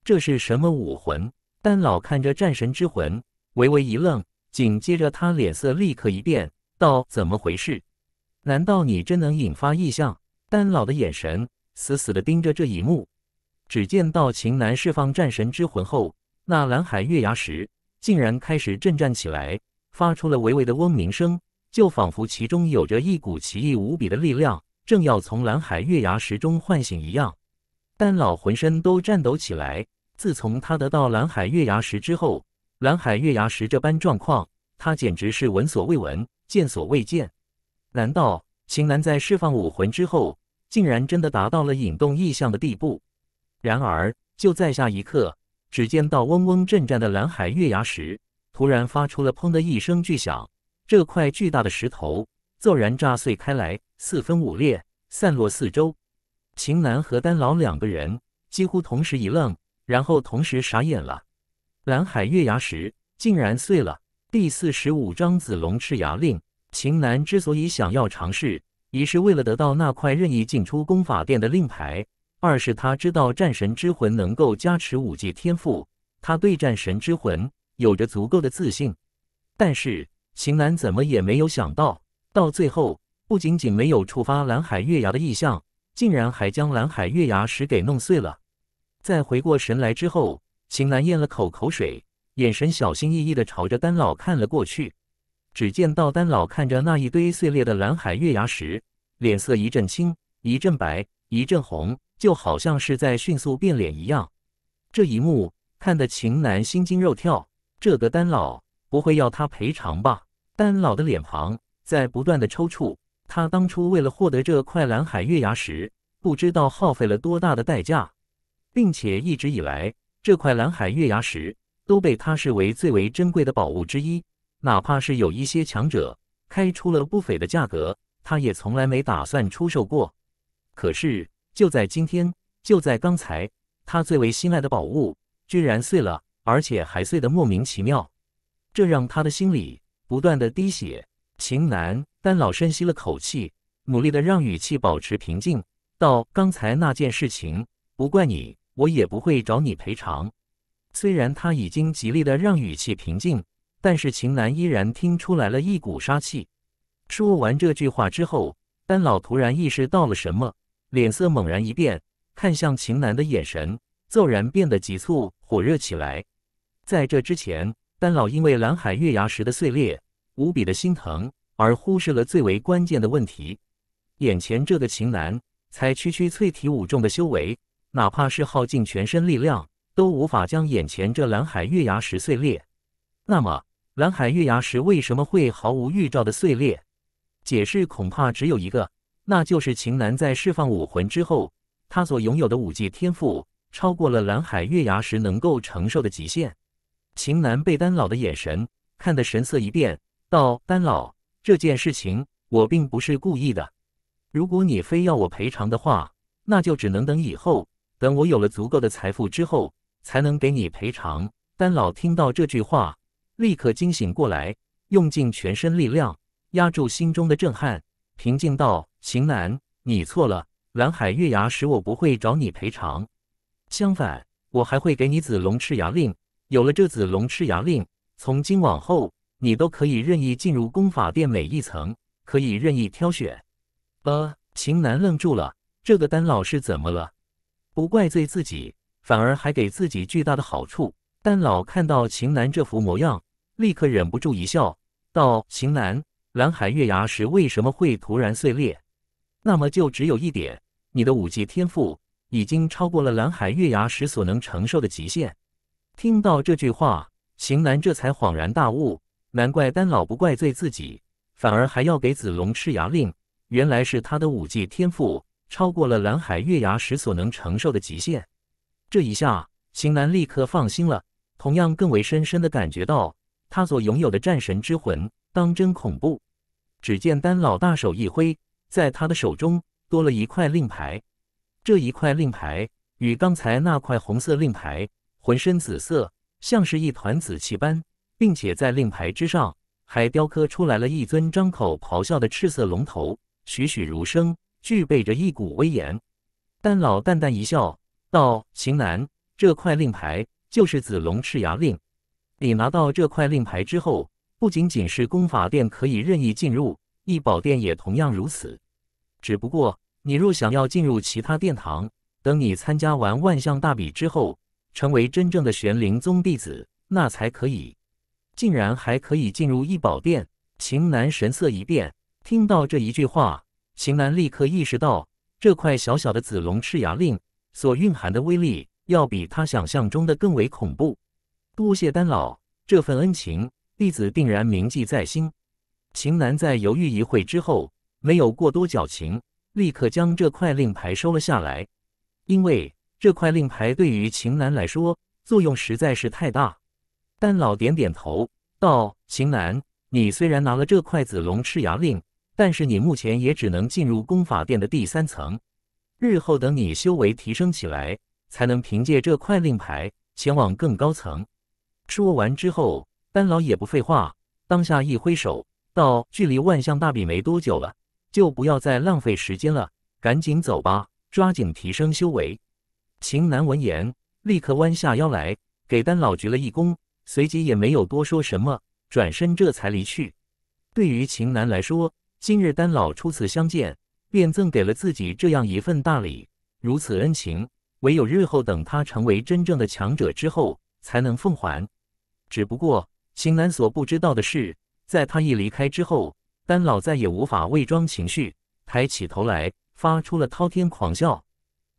这是什么武魂？丹老看着战神之魂，微微一愣，紧接着他脸色立刻一变，道：“怎么回事？难道你真能引发异象？”丹老的眼神死死的盯着这一幕，只见到秦南释放战神之魂后，那蓝海月牙石竟然开始震颤起来，发出了微微的嗡鸣声，就仿佛其中有着一股奇异无比的力量，正要从蓝海月牙石中唤醒一样。丹老浑身都颤抖起来。自从他得到蓝海月牙石之后，蓝海月牙石这般状况，他简直是闻所未闻、见所未见。难道秦岚在释放武魂之后，竟然真的达到了引动异象的地步？然而，就在下一刻，只见到嗡嗡震颤的蓝海月牙石突然发出了“砰”的一声巨响，这块巨大的石头骤然炸碎开来，四分五裂，散落四周。秦岚和丹老两个人几乎同时一愣。然后同时傻眼了，蓝海月牙石竟然碎了。第四十五章子龙赤牙令。秦南之所以想要尝试，一是为了得到那块任意进出功法殿的令牌，二是他知道战神之魂能够加持武技天赋，他对战神之魂有着足够的自信。但是秦南怎么也没有想到，到最后不仅仅没有触发蓝海月牙的意象，竟然还将蓝海月牙石给弄碎了。在回过神来之后，秦楠咽了口口水，眼神小心翼翼地朝着丹老看了过去。只见到丹老看着那一堆碎裂的蓝海月牙石，脸色一阵青、一阵白、一阵红，就好像是在迅速变脸一样。这一幕看得秦楠心惊肉跳，这个丹老不会要他赔偿吧？丹老的脸庞在不断的抽搐，他当初为了获得这块蓝海月牙石，不知道耗费了多大的代价。并且一直以来，这块蓝海月牙石都被他视为最为珍贵的宝物之一。哪怕是有一些强者开出了不菲的价格，他也从来没打算出售过。可是就在今天，就在刚才，他最为心爱的宝物居然碎了，而且还碎得莫名其妙，这让他的心里不断的滴血。秦南丹老深吸了口气，努力的让语气保持平静，道：“刚才那件事情不怪你。”我也不会找你赔偿。虽然他已经极力的让语气平静，但是秦岚依然听出来了一股杀气。说完这句话之后，丹老突然意识到了什么，脸色猛然一变，看向秦岚的眼神骤然变得急促火热起来。在这之前，丹老因为蓝海月牙石的碎裂无比的心疼，而忽视了最为关键的问题：眼前这个秦岚，才区区淬体五重的修为。哪怕是耗尽全身力量，都无法将眼前这蓝海月牙石碎裂。那么，蓝海月牙石为什么会毫无预兆的碎裂？解释恐怕只有一个，那就是秦南在释放武魂之后，他所拥有的武技天赋超过了蓝海月牙石能够承受的极限。秦南被丹老的眼神看得神色一变，道：“丹老，这件事情我并不是故意的。如果你非要我赔偿的话，那就只能等以后。”等我有了足够的财富之后，才能给你赔偿。丹老听到这句话，立刻惊醒过来，用尽全身力量压住心中的震撼，平静道：“秦南，你错了。蓝海月牙石，我不会找你赔偿。相反，我还会给你紫龙赤牙令。有了这紫龙赤牙令，从今往后，你都可以任意进入功法殿每一层，可以任意挑选。”呃，秦南愣住了，这个丹老是怎么了？不怪罪自己，反而还给自己巨大的好处。丹老看到秦南这副模样，立刻忍不住一笑，道：“秦南，蓝海月牙石为什么会突然碎裂？那么就只有一点，你的武技天赋已经超过了蓝海月牙石所能承受的极限。”听到这句话，秦南这才恍然大悟，难怪丹老不怪罪自己，反而还要给子龙赤牙令，原来是他的武技天赋。超过了蓝海月牙石所能承受的极限，这一下，秦岚立刻放心了，同样更为深深的感觉到，她所拥有的战神之魂当真恐怖。只见丹老大手一挥，在他的手中多了一块令牌，这一块令牌与刚才那块红色令牌浑身紫色，像是一团紫气般，并且在令牌之上还雕刻出来了一尊张口咆哮的赤色龙头，栩栩如生。具备着一股威严，丹老淡淡一笑，道：“秦南，这块令牌就是子龙赤牙令。你拿到这块令牌之后，不仅仅是功法殿可以任意进入，异宝殿也同样如此。只不过，你若想要进入其他殿堂，等你参加完万象大比之后，成为真正的玄灵宗弟子，那才可以。竟然还可以进入异宝殿！”秦南神色一变，听到这一句话。秦楠立刻意识到，这块小小的紫龙赤牙令所蕴含的威力，要比他想象中的更为恐怖。多谢丹老这份恩情，弟子定然铭记在心。秦楠在犹豫一会之后，没有过多矫情，立刻将这块令牌收了下来。因为这块令牌对于秦楠来说作用实在是太大。丹老点点头道：“秦楠，你虽然拿了这块紫龙赤牙令。”但是你目前也只能进入功法殿的第三层，日后等你修为提升起来，才能凭借这块令牌前往更高层。说完之后，丹老也不废话，当下一挥手，到距离万象大比没多久了，就不要再浪费时间了，赶紧走吧，抓紧提升修为。秦南闻言，立刻弯下腰来给丹老鞠了一躬，随即也没有多说什么，转身这才离去。对于秦南来说，今日丹老初次相见，便赠给了自己这样一份大礼。如此恩情，唯有日后等他成为真正的强者之后，才能奉还。只不过，秦南所不知道的是，在他一离开之后，丹老再也无法伪装情绪，抬起头来，发出了滔天狂笑：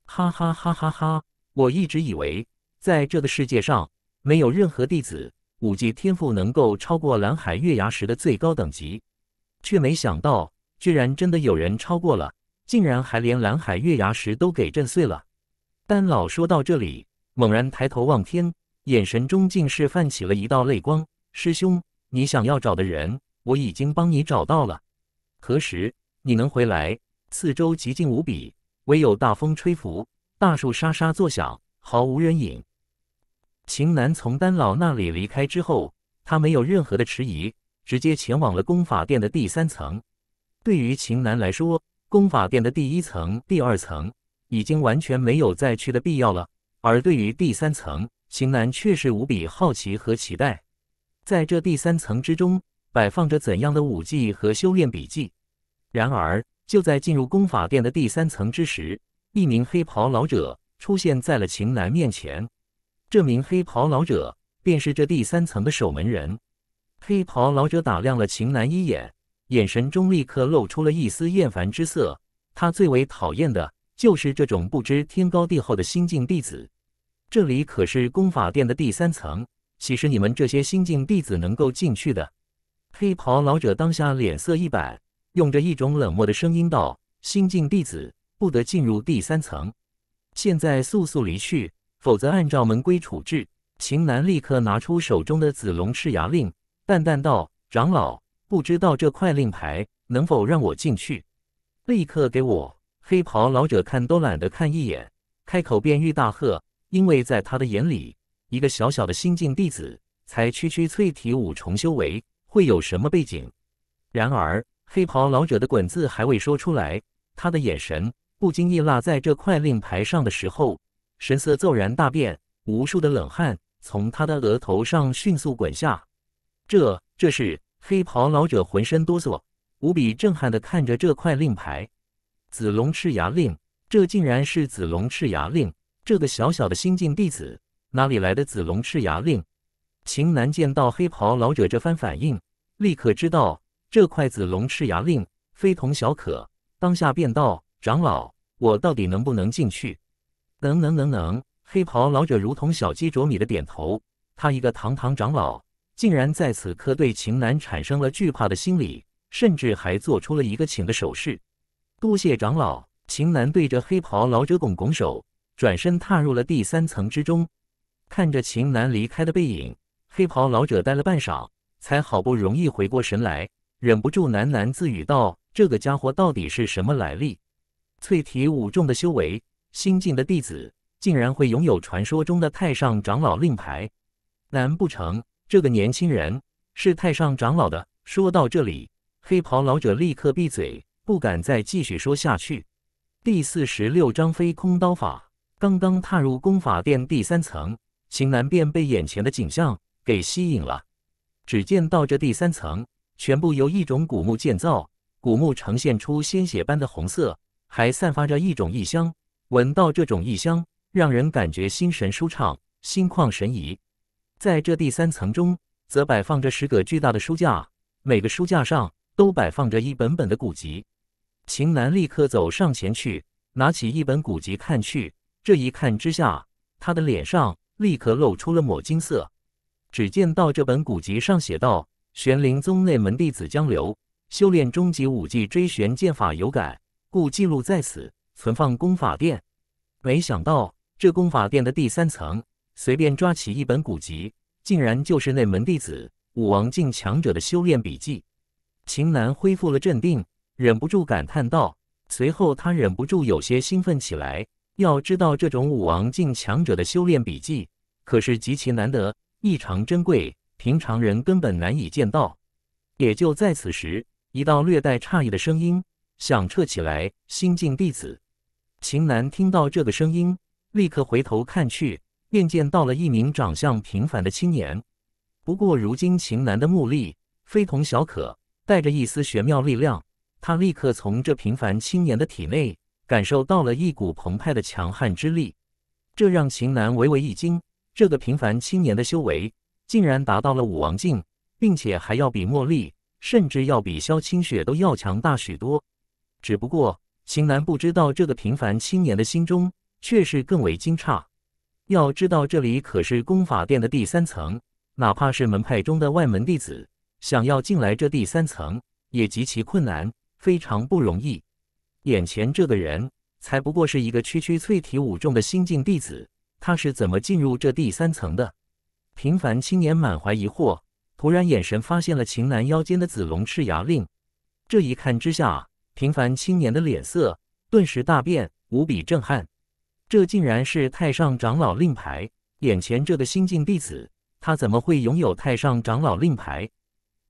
哈哈哈哈哈！我一直以为，在这个世界上，没有任何弟子武技天赋能够超过蓝海月牙石的最高等级。却没想到，居然真的有人超过了，竟然还连蓝海月牙石都给震碎了。丹老说到这里，猛然抬头望天，眼神中竟是泛起了一道泪光。师兄，你想要找的人，我已经帮你找到了。何时你能回来？四周寂静无比，唯有大风吹拂，大树沙沙作响，毫无人影。秦南从丹老那里离开之后，他没有任何的迟疑。直接前往了功法殿的第三层。对于秦南来说，功法殿的第一层、第二层已经完全没有再去的必要了。而对于第三层，秦南却是无比好奇和期待。在这第三层之中，摆放着怎样的武技和修炼笔记？然而，就在进入功法殿的第三层之时，一名黑袍老者出现在了秦南面前。这名黑袍老者便是这第三层的守门人。黑袍老者打量了秦南一眼，眼神中立刻露出了一丝厌烦之色。他最为讨厌的就是这种不知天高地厚的新晋弟子。这里可是功法殿的第三层，岂是你们这些新晋弟子能够进去的？黑袍老者当下脸色一板，用着一种冷漠的声音道：“新晋弟子不得进入第三层，现在速速离去，否则按照门规处置。”秦南立刻拿出手中的紫龙赤牙令。淡淡道：“长老，不知道这块令牌能否让我进去？”立刻给我！黑袍老者看都懒得看一眼，开口便欲大喝。因为在他的眼里，一个小小的新晋弟子，才区区淬体五重修为，会有什么背景？然而，黑袍老者的滚字还未说出来，他的眼神不经意落在这块令牌上的时候，神色骤然大变，无数的冷汗从他的额头上迅速滚下。这，这是黑袍老者浑身哆嗦，无比震撼的看着这块令牌——紫龙赤牙令。这竟然是紫龙赤牙令！这个小小的新晋弟子哪里来的紫龙赤牙令？秦南见到黑袍老者这番反应，立刻知道这块紫龙赤牙令非同小可，当下便道：“长老，我到底能不能进去？”“能，能，能，能！”黑袍老者如同小鸡啄米的点头。他一个堂堂长老。竟然在此刻对秦南产生了惧怕的心理，甚至还做出了一个请的手势。多谢长老，秦南对着黑袍老者拱拱手，转身踏入了第三层之中。看着秦南离开的背影，黑袍老者呆了半晌，才好不容易回过神来，忍不住喃喃自语道：“这个家伙到底是什么来历？淬体五重的修为，新晋的弟子，竟然会拥有传说中的太上长老令牌？难不成……”这个年轻人是太上长老的。说到这里，黑袍老者立刻闭嘴，不敢再继续说下去。第四十六章飞空刀法。刚刚踏入功法殿第三层，秦楠便被眼前的景象给吸引了。只见到这第三层，全部由一种古木建造，古木呈现出鲜血般的红色，还散发着一种异香。闻到这种异香，让人感觉心神舒畅，心旷神怡。在这第三层中，则摆放着十个巨大的书架，每个书架上都摆放着一本本的古籍。秦南立刻走上前去，拿起一本古籍看去。这一看之下，他的脸上立刻露出了抹金色。只见到这本古籍上写道：“玄灵宗内门弟子江流修炼终极武技追玄剑法有感，故记录在此，存放功法殿。”没想到这功法殿的第三层。随便抓起一本古籍，竟然就是内门弟子武王境强者的修炼笔记。秦南恢复了镇定，忍不住感叹道。随后他忍不住有些兴奋起来。要知道，这种武王境强者的修炼笔记可是极其难得、异常珍贵，平常人根本难以见到。也就在此时，一道略带诧异的声音响彻起来。新晋弟子秦南听到这个声音，立刻回头看去。便见到了一名长相平凡的青年，不过如今秦南的目力非同小可，带着一丝玄妙力量，他立刻从这平凡青年的体内感受到了一股澎湃的强悍之力，这让秦南微微一惊。这个平凡青年的修为竟然达到了武王境，并且还要比茉莉，甚至要比萧清雪都要强大许多。只不过秦南不知道，这个平凡青年的心中却是更为惊诧。要知道，这里可是功法殿的第三层，哪怕是门派中的外门弟子，想要进来这第三层也极其困难，非常不容易。眼前这个人，才不过是一个区区淬体五重的新晋弟子，他是怎么进入这第三层的？平凡青年满怀疑惑，突然眼神发现了秦南腰间的紫龙赤牙令，这一看之下，平凡青年的脸色顿时大变，无比震撼。这竟然是太上长老令牌！眼前这个新晋弟子，他怎么会拥有太上长老令牌？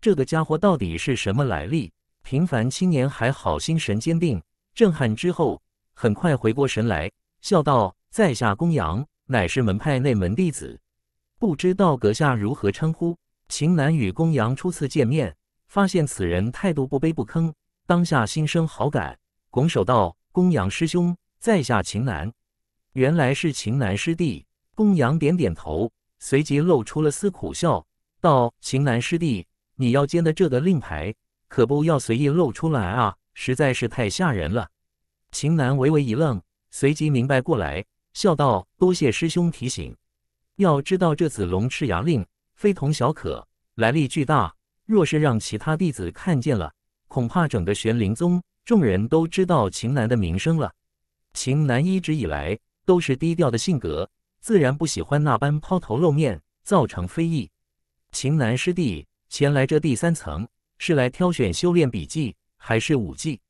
这个家伙到底是什么来历？平凡青年还好心神坚定，震撼之后很快回过神来，笑道：“在下公羊，乃是门派内门弟子，不知道阁下如何称呼？”秦南与公羊初次见面，发现此人态度不卑不吭，当下心生好感，拱手道：“公羊师兄，在下秦南。”原来是秦南师弟，公羊点点头，随即露出了丝苦笑，道：“秦南师弟，你要接的这个令牌，可不要随意露出来啊，实在是太吓人了。”秦南微微一愣，随即明白过来，笑道：“多谢师兄提醒。要知道这紫龙赤牙令非同小可，来历巨大，若是让其他弟子看见了，恐怕整个玄灵宗众人都知道秦南的名声了。”秦南一直以来。都是低调的性格，自然不喜欢那般抛头露面，造成非议。秦南师弟前来这第三层，是来挑选修炼笔记还是武技？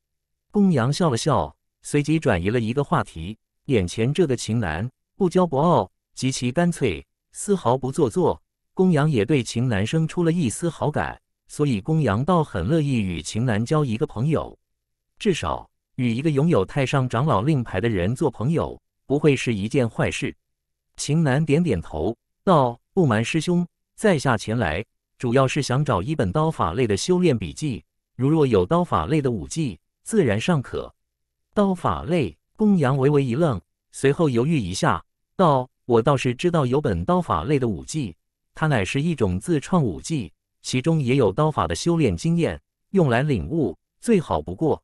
公羊笑了笑，随即转移了一个话题。眼前这个秦南不骄不傲，极其干脆，丝毫不做作。公羊也对秦南生出了一丝好感，所以公羊倒很乐意与秦南交一个朋友，至少与一个拥有太上长老令牌的人做朋友。不会是一件坏事。秦南点点头道：“不瞒师兄，在下前来主要是想找一本刀法类的修炼笔记。如若有刀法类的武技，自然尚可。”刀法类，公羊微微一愣，随后犹豫一下道：“我倒是知道有本刀法类的武技，它乃是一种自创武技，其中也有刀法的修炼经验，用来领悟最好不过。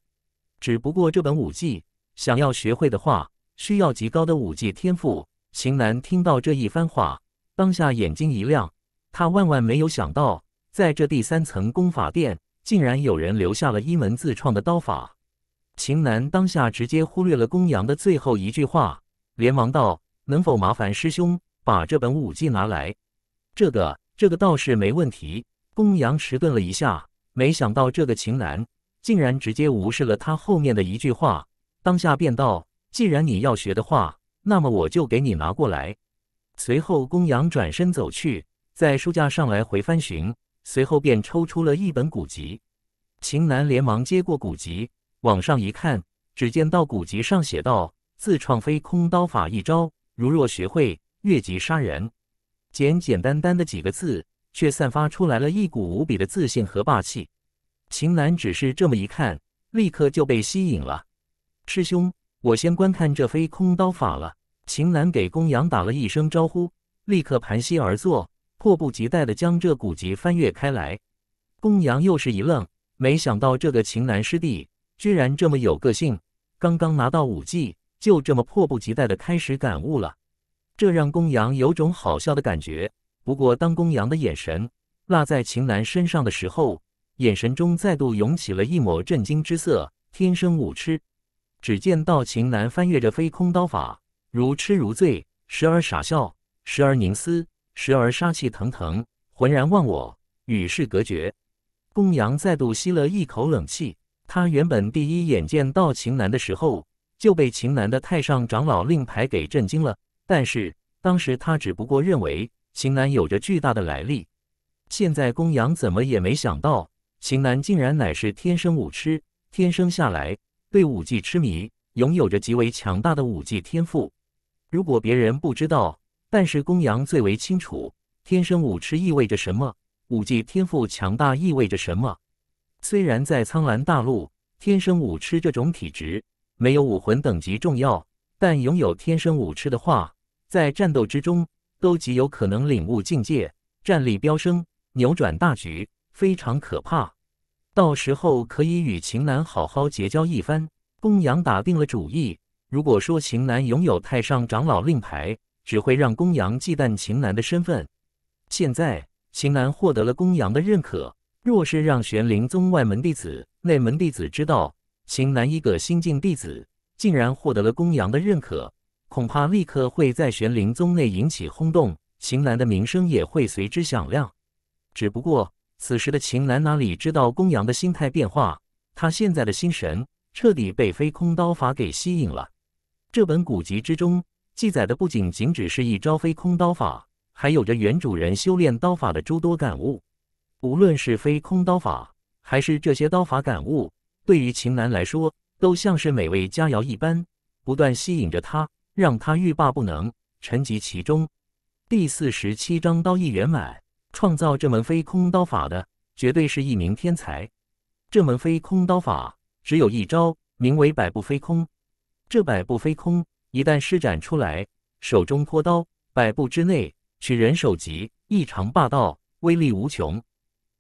只不过这本武技，想要学会的话……”需要极高的武技天赋。秦楠听到这一番话，当下眼睛一亮，他万万没有想到，在这第三层功法殿，竟然有人留下了一门自创的刀法。秦楠当下直接忽略了公羊的最后一句话，连忙道：“能否麻烦师兄把这本武技拿来？”“这个，这个倒是没问题。”公羊迟钝了一下，没想到这个秦楠竟然直接无视了他后面的一句话，当下便道。既然你要学的话，那么我就给你拿过来。随后，公羊转身走去，在书架上来回翻寻，随后便抽出了一本古籍。秦南连忙接过古籍，往上一看，只见到古籍上写道：“自创飞空刀法一招，如若学会，越级杀人。”简简单单的几个字，却散发出来了一股无比的自信和霸气。秦南只是这么一看，立刻就被吸引了。师兄。我先观看这飞空刀法了。秦岚给公羊打了一声招呼，立刻盘膝而坐，迫不及待地将这古籍翻阅开来。公羊又是一愣，没想到这个秦南师弟居然这么有个性，刚刚拿到武技，就这么迫不及待地开始感悟了，这让公羊有种好笑的感觉。不过，当公羊的眼神落在秦南身上的时候，眼神中再度涌起了一抹震惊之色。天生武痴。只见道情南翻阅着飞空刀法，如痴如醉，时而傻笑，时而凝思，时而杀气腾腾，浑然忘我，与世隔绝。公羊再度吸了一口冷气。他原本第一眼见到秦南的时候，就被秦南的太上长老令牌给震惊了。但是当时他只不过认为秦南有着巨大的来历。现在公羊怎么也没想到，秦南竟然乃是天生武痴，天生下来。对武技痴迷，拥有着极为强大的武技天赋。如果别人不知道，但是公羊最为清楚。天生武痴意味着什么？武技天赋强大意味着什么？虽然在苍蓝大陆，天生武痴这种体质没有武魂等级重要，但拥有天生武痴的话，在战斗之中都极有可能领悟境界，战力飙升，扭转大局，非常可怕。到时候可以与秦南好好结交一番。公羊打定了主意，如果说秦南拥有太上长老令牌，只会让公羊忌惮秦南的身份。现在秦南获得了公羊的认可，若是让玄灵宗外门弟子、内门弟子知道秦南一个新晋弟子竟然获得了公羊的认可，恐怕立刻会在玄灵宗内引起轰动，秦南的名声也会随之响亮。只不过。此时的秦岚哪里知道公羊的心态变化？他现在的心神彻底被飞空刀法给吸引了。这本古籍之中记载的不仅仅只是一招飞空刀法，还有着原主人修炼刀法的诸多感悟。无论是飞空刀法，还是这些刀法感悟，对于秦岚来说，都像是美味佳肴一般，不断吸引着他，让他欲罢不能，沉寂其中。第四十七章：刀意圆满。创造这门飞空刀法的，绝对是一名天才。这门飞空刀法只有一招，名为百步飞空。这百步飞空一旦施展出来，手中托刀，百步之内取人首级，异常霸道，威力无穷。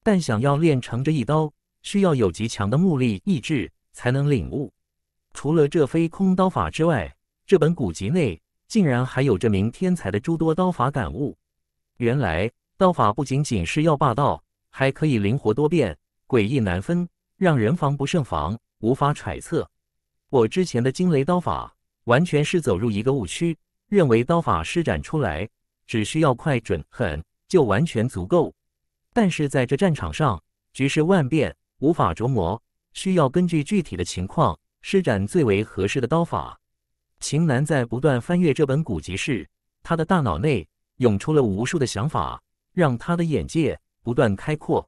但想要练成这一刀，需要有极强的目力、意志才能领悟。除了这飞空刀法之外，这本古籍内竟然还有这名天才的诸多刀法感悟。原来。刀法不仅仅是要霸道，还可以灵活多变、诡异难分，让人防不胜防，无法揣测。我之前的惊雷刀法完全是走入一个误区，认为刀法施展出来只需要快、准、狠就完全足够。但是在这战场上，局势万变，无法琢磨，需要根据具体的情况施展最为合适的刀法。秦南在不断翻阅这本古籍时，他的大脑内涌出了无数的想法。让他的眼界不断开阔，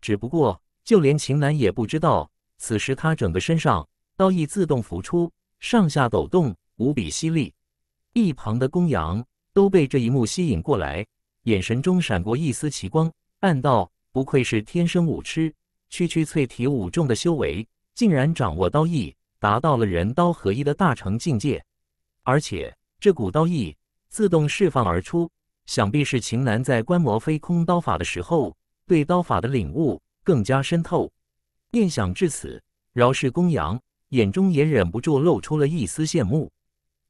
只不过就连秦岚也不知道，此时他整个身上刀意自动浮出，上下抖动，无比犀利。一旁的公羊都被这一幕吸引过来，眼神中闪过一丝奇光，暗道：不愧是天生武痴，区区淬体五重的修为，竟然掌握刀意，达到了人刀合一的大成境界，而且这股刀意自动释放而出。想必是秦南在观摩飞空刀法的时候，对刀法的领悟更加深透。念想至此，饶是公羊眼中也忍不住露出了一丝羡慕。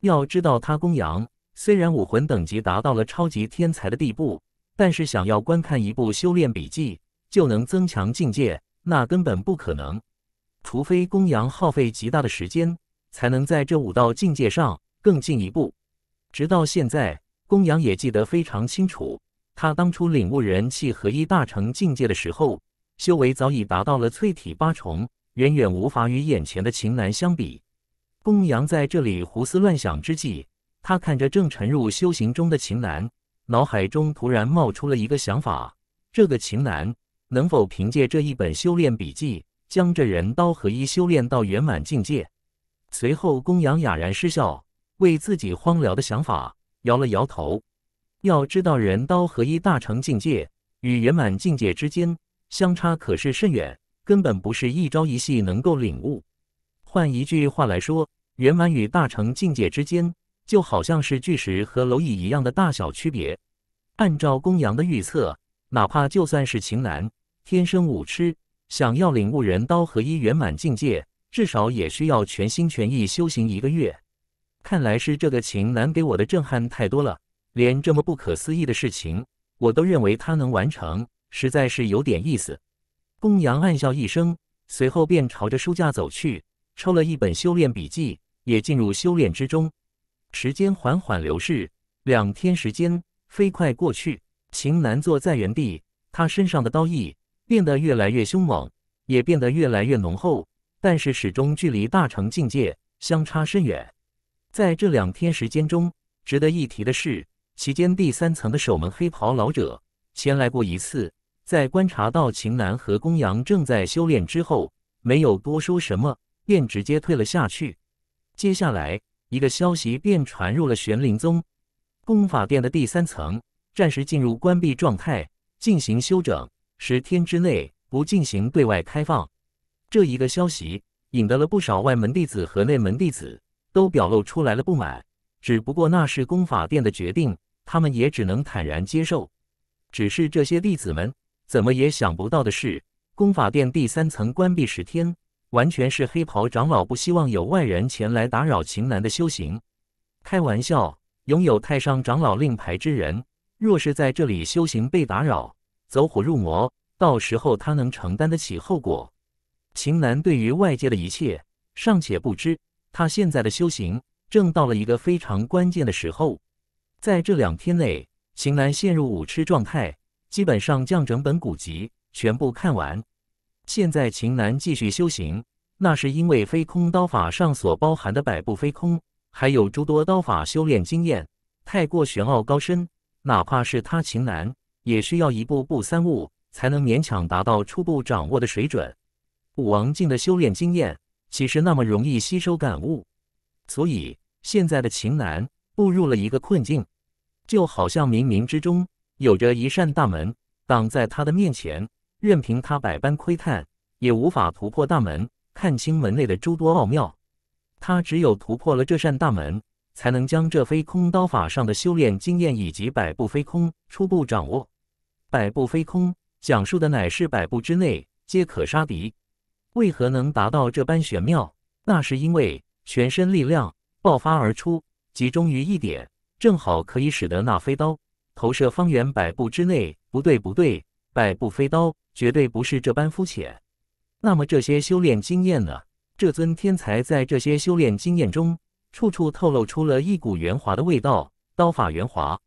要知道，他公羊虽然武魂等级达到了超级天才的地步，但是想要观看一部修炼笔记就能增强境界，那根本不可能。除非公羊耗费极大的时间，才能在这五道境界上更进一步。直到现在。公羊也记得非常清楚，他当初领悟人气合一大成境界的时候，修为早已达到了淬体八重，远远无法与眼前的秦楠相比。公羊在这里胡思乱想之际，他看着正沉入修行中的秦楠，脑海中突然冒出了一个想法：这个秦楠能否凭借这一本修炼笔记，将这人刀合一修炼到圆满境界？随后，公羊哑然失笑，为自己荒凉的想法。摇了摇头，要知道人刀合一大成境界与圆满境界之间相差可是甚远，根本不是一朝一夕能够领悟。换一句话来说，圆满与大成境界之间就好像是巨石和蝼蚁一样的大小区别。按照公羊的预测，哪怕就算是秦岚天生武痴，想要领悟人刀合一圆满境界，至少也需要全心全意修行一个月。看来是这个秦南给我的震撼太多了，连这么不可思议的事情我都认为他能完成，实在是有点意思。公羊暗笑一声，随后便朝着书架走去，抽了一本修炼笔记，也进入修炼之中。时间缓缓流逝，两天时间飞快过去。秦南坐在原地，他身上的刀意变得越来越凶猛，也变得越来越浓厚，但是始终距离大成境界相差甚远。在这两天时间中，值得一提的是，其间第三层的守门黑袍老者前来过一次，在观察到秦南和公羊正在修炼之后，没有多说什么，便直接退了下去。接下来，一个消息便传入了玄灵宗功法殿的第三层，暂时进入关闭状态，进行休整，十天之内不进行对外开放。这一个消息引得了不少外门弟子和内门弟子。都表露出来了不满，只不过那是功法殿的决定，他们也只能坦然接受。只是这些弟子们怎么也想不到的是，功法殿第三层关闭十天，完全是黑袍长老不希望有外人前来打扰秦南的修行。开玩笑，拥有太上长老令牌之人，若是在这里修行被打扰，走火入魔，到时候他能承担得起后果？秦南对于外界的一切尚且不知。他现在的修行正到了一个非常关键的时候，在这两天内，秦南陷入舞痴状态，基本上将整本古籍全部看完。现在秦南继续修行，那是因为飞空刀法上所包含的百步飞空，还有诸多刀法修炼经验，太过玄奥高深，哪怕是他秦南，也需要一步步三悟，才能勉强达到初步掌握的水准。武王境的修炼经验。岂是那么容易吸收感悟？所以现在的情南步入了一个困境，就好像冥冥之中有着一扇大门挡在他的面前，任凭他百般窥探，也无法突破大门，看清门内的诸多奥妙。他只有突破了这扇大门，才能将这飞空刀法上的修炼经验以及百步飞空初步掌握。百步飞空讲述的乃是百步之内皆可杀敌。为何能达到这般玄妙？那是因为全身力量爆发而出，集中于一点，正好可以使得那飞刀投射方圆百步之内。不对，不对，百步飞刀绝对不是这般肤浅。那么这些修炼经验呢？这尊天才在这些修炼经验中，处处透露出了一股圆滑的味道。刀法圆滑，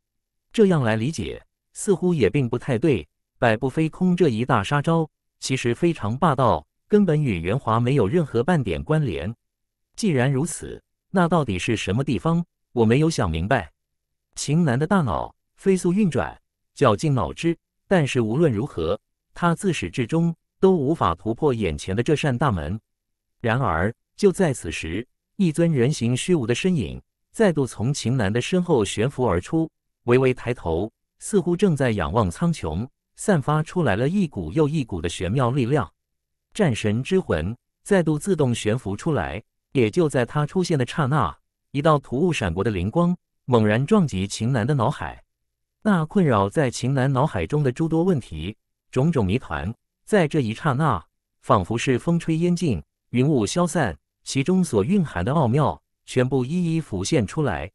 这样来理解似乎也并不太对。百步飞空这一大杀招，其实非常霸道。根本与元华没有任何半点关联。既然如此，那到底是什么地方？我没有想明白。秦南的大脑飞速运转，绞尽脑汁，但是无论如何，他自始至终都无法突破眼前的这扇大门。然而，就在此时，一尊人形虚无的身影再度从秦南的身后悬浮而出，微微抬头，似乎正在仰望苍穹，散发出来了一股又一股的玄妙力量。战神之魂再度自动悬浮出来，也就在他出现的刹那，一道突兀闪过的灵光猛然撞击秦南的脑海。那困扰在秦南脑海中的诸多问题、种种谜团，在这一刹那，仿佛是风吹烟尽、云雾消散，其中所蕴含的奥妙全部一一浮现出来。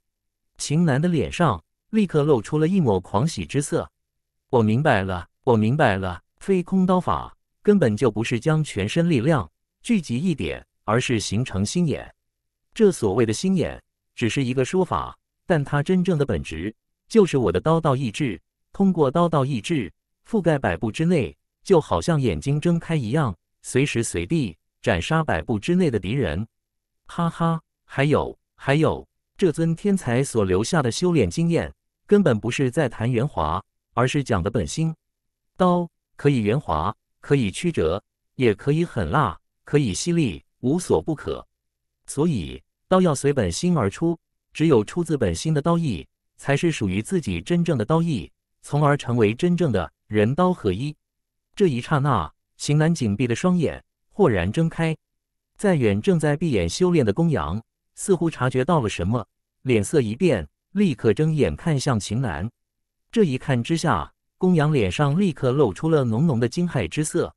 秦南的脸上立刻露出了一抹狂喜之色：“我明白了，我明白了，飞空刀法。”根本就不是将全身力量聚集一点，而是形成心眼。这所谓的心眼，只是一个说法，但它真正的本质就是我的刀道意志。通过刀道意志覆盖百步之内，就好像眼睛睁开一样，随时随地斩杀百步之内的敌人。哈哈，还有还有，这尊天才所留下的修炼经验，根本不是在谈圆滑，而是讲的本心。刀可以圆滑。可以曲折，也可以狠辣，可以犀利，无所不可。所以刀要随本心而出，只有出自本心的刀意，才是属于自己真正的刀意，从而成为真正的人刀合一。这一刹那，秦男紧闭的双眼豁然睁开。在远正在闭眼修炼的公羊，似乎察觉到了什么，脸色一变，立刻睁眼看向秦男。这一看之下。公羊脸上立刻露出了浓浓的惊骇之色。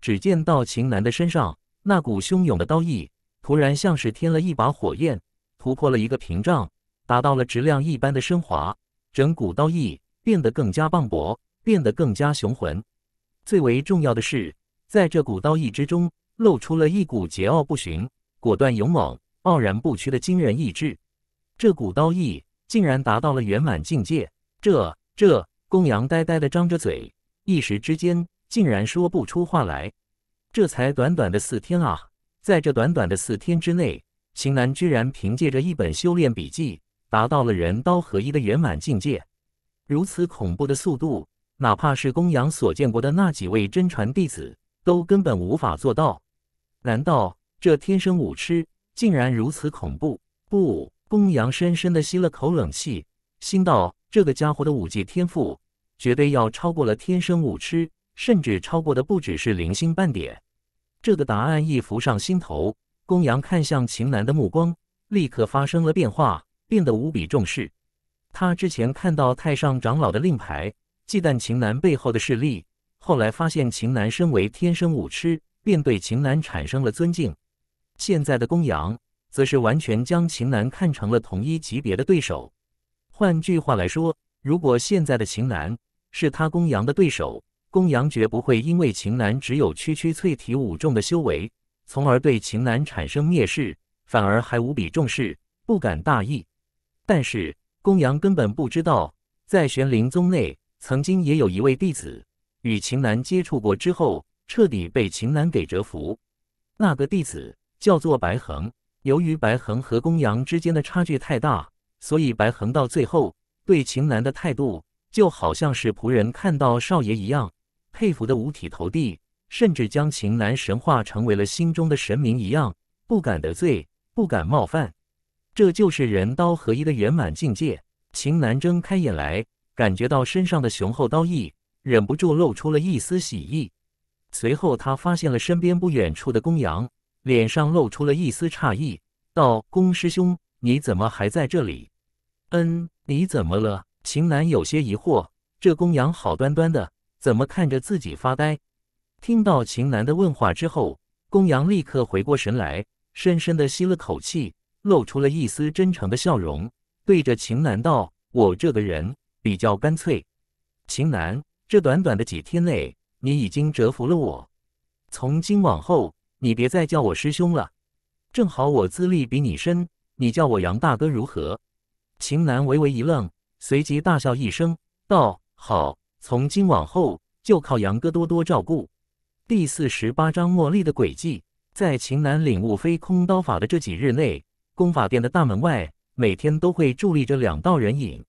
只见到秦南的身上，那股汹涌的刀意突然像是添了一把火焰，突破了一个屏障，达到了质量一般的升华。整股刀意变得更加磅礴，变得更加雄浑。最为重要的是，在这股刀意之中，露出了一股桀骜不驯、果断勇猛、傲然不屈的惊人意志。这股刀意竟然达到了圆满境界！这这！公羊呆呆地张着嘴，一时之间竟然说不出话来。这才短短的四天啊，在这短短的四天之内，秦楠居然凭借着一本修炼笔记，达到了人刀合一的圆满境界。如此恐怖的速度，哪怕是公羊所见过的那几位真传弟子，都根本无法做到。难道这天生武痴竟然如此恐怖？不，公羊深深地吸了口冷气，心道。这个家伙的武技天赋绝对要超过了天生武痴，甚至超过的不只是零星半点。这个答案一浮上心头，公羊看向秦南的目光立刻发生了变化，变得无比重视。他之前看到太上长老的令牌，忌惮秦南背后的势力，后来发现秦南身为天生武痴，便对秦南产生了尊敬。现在的公羊，则是完全将秦南看成了同一级别的对手。换句话来说，如果现在的秦岚是他公羊的对手，公羊绝不会因为秦岚只有区区淬体五重的修为，从而对秦岚产生蔑视，反而还无比重视，不敢大意。但是公羊根本不知道，在玄灵宗内曾经也有一位弟子与秦岚接触过之后，彻底被秦岚给折服。那个弟子叫做白恒。由于白恒和公羊之间的差距太大。所以，白恒到最后对秦岚的态度就好像是仆人看到少爷一样，佩服的五体投地，甚至将秦南神化成为了心中的神明一样，不敢得罪，不敢冒犯。这就是人刀合一的圆满境界。秦岚睁开眼来，感觉到身上的雄厚刀意，忍不住露出了一丝喜意。随后，他发现了身边不远处的公羊，脸上露出了一丝诧异，道：“公师兄。”你怎么还在这里？嗯，你怎么了？秦楠有些疑惑。这公羊好端端的，怎么看着自己发呆？听到秦楠的问话之后，公羊立刻回过神来，深深的吸了口气，露出了一丝真诚的笑容，对着秦楠道：“我这个人比较干脆。”秦楠，这短短的几天内，你已经折服了我。从今往后，你别再叫我师兄了。正好我资历比你深。你叫我杨大哥如何？秦楠微微一愣，随即大笑一声，道：“好，从今往后就靠杨哥多多照顾。”第四十八章茉莉的诡计。在秦南领悟飞空刀法的这几日内，功法殿的大门外每天都会伫立着两道人影。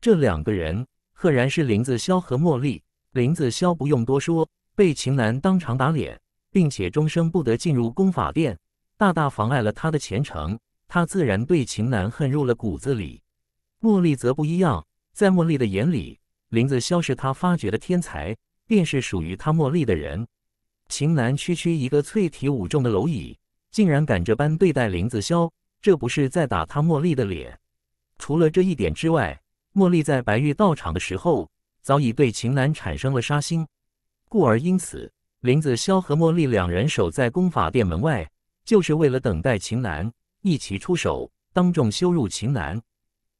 这两个人赫然是林子潇和茉莉。林子潇不用多说，被秦楠当场打脸，并且终生不得进入功法殿，大大妨碍了他的前程。他自然对秦楠恨入了骨子里，茉莉则不一样，在茉莉的眼里，林子潇是他发掘的天才，便是属于他茉莉的人。秦楠区区一个淬体五重的蝼蚁，竟然敢这般对待林子潇，这不是在打他茉莉的脸？除了这一点之外，茉莉在白玉道场的时候，早已对秦楠产生了杀心，故而因此，林子潇和茉莉两人守在功法殿门外，就是为了等待秦楠。一起出手，当众羞辱秦楠。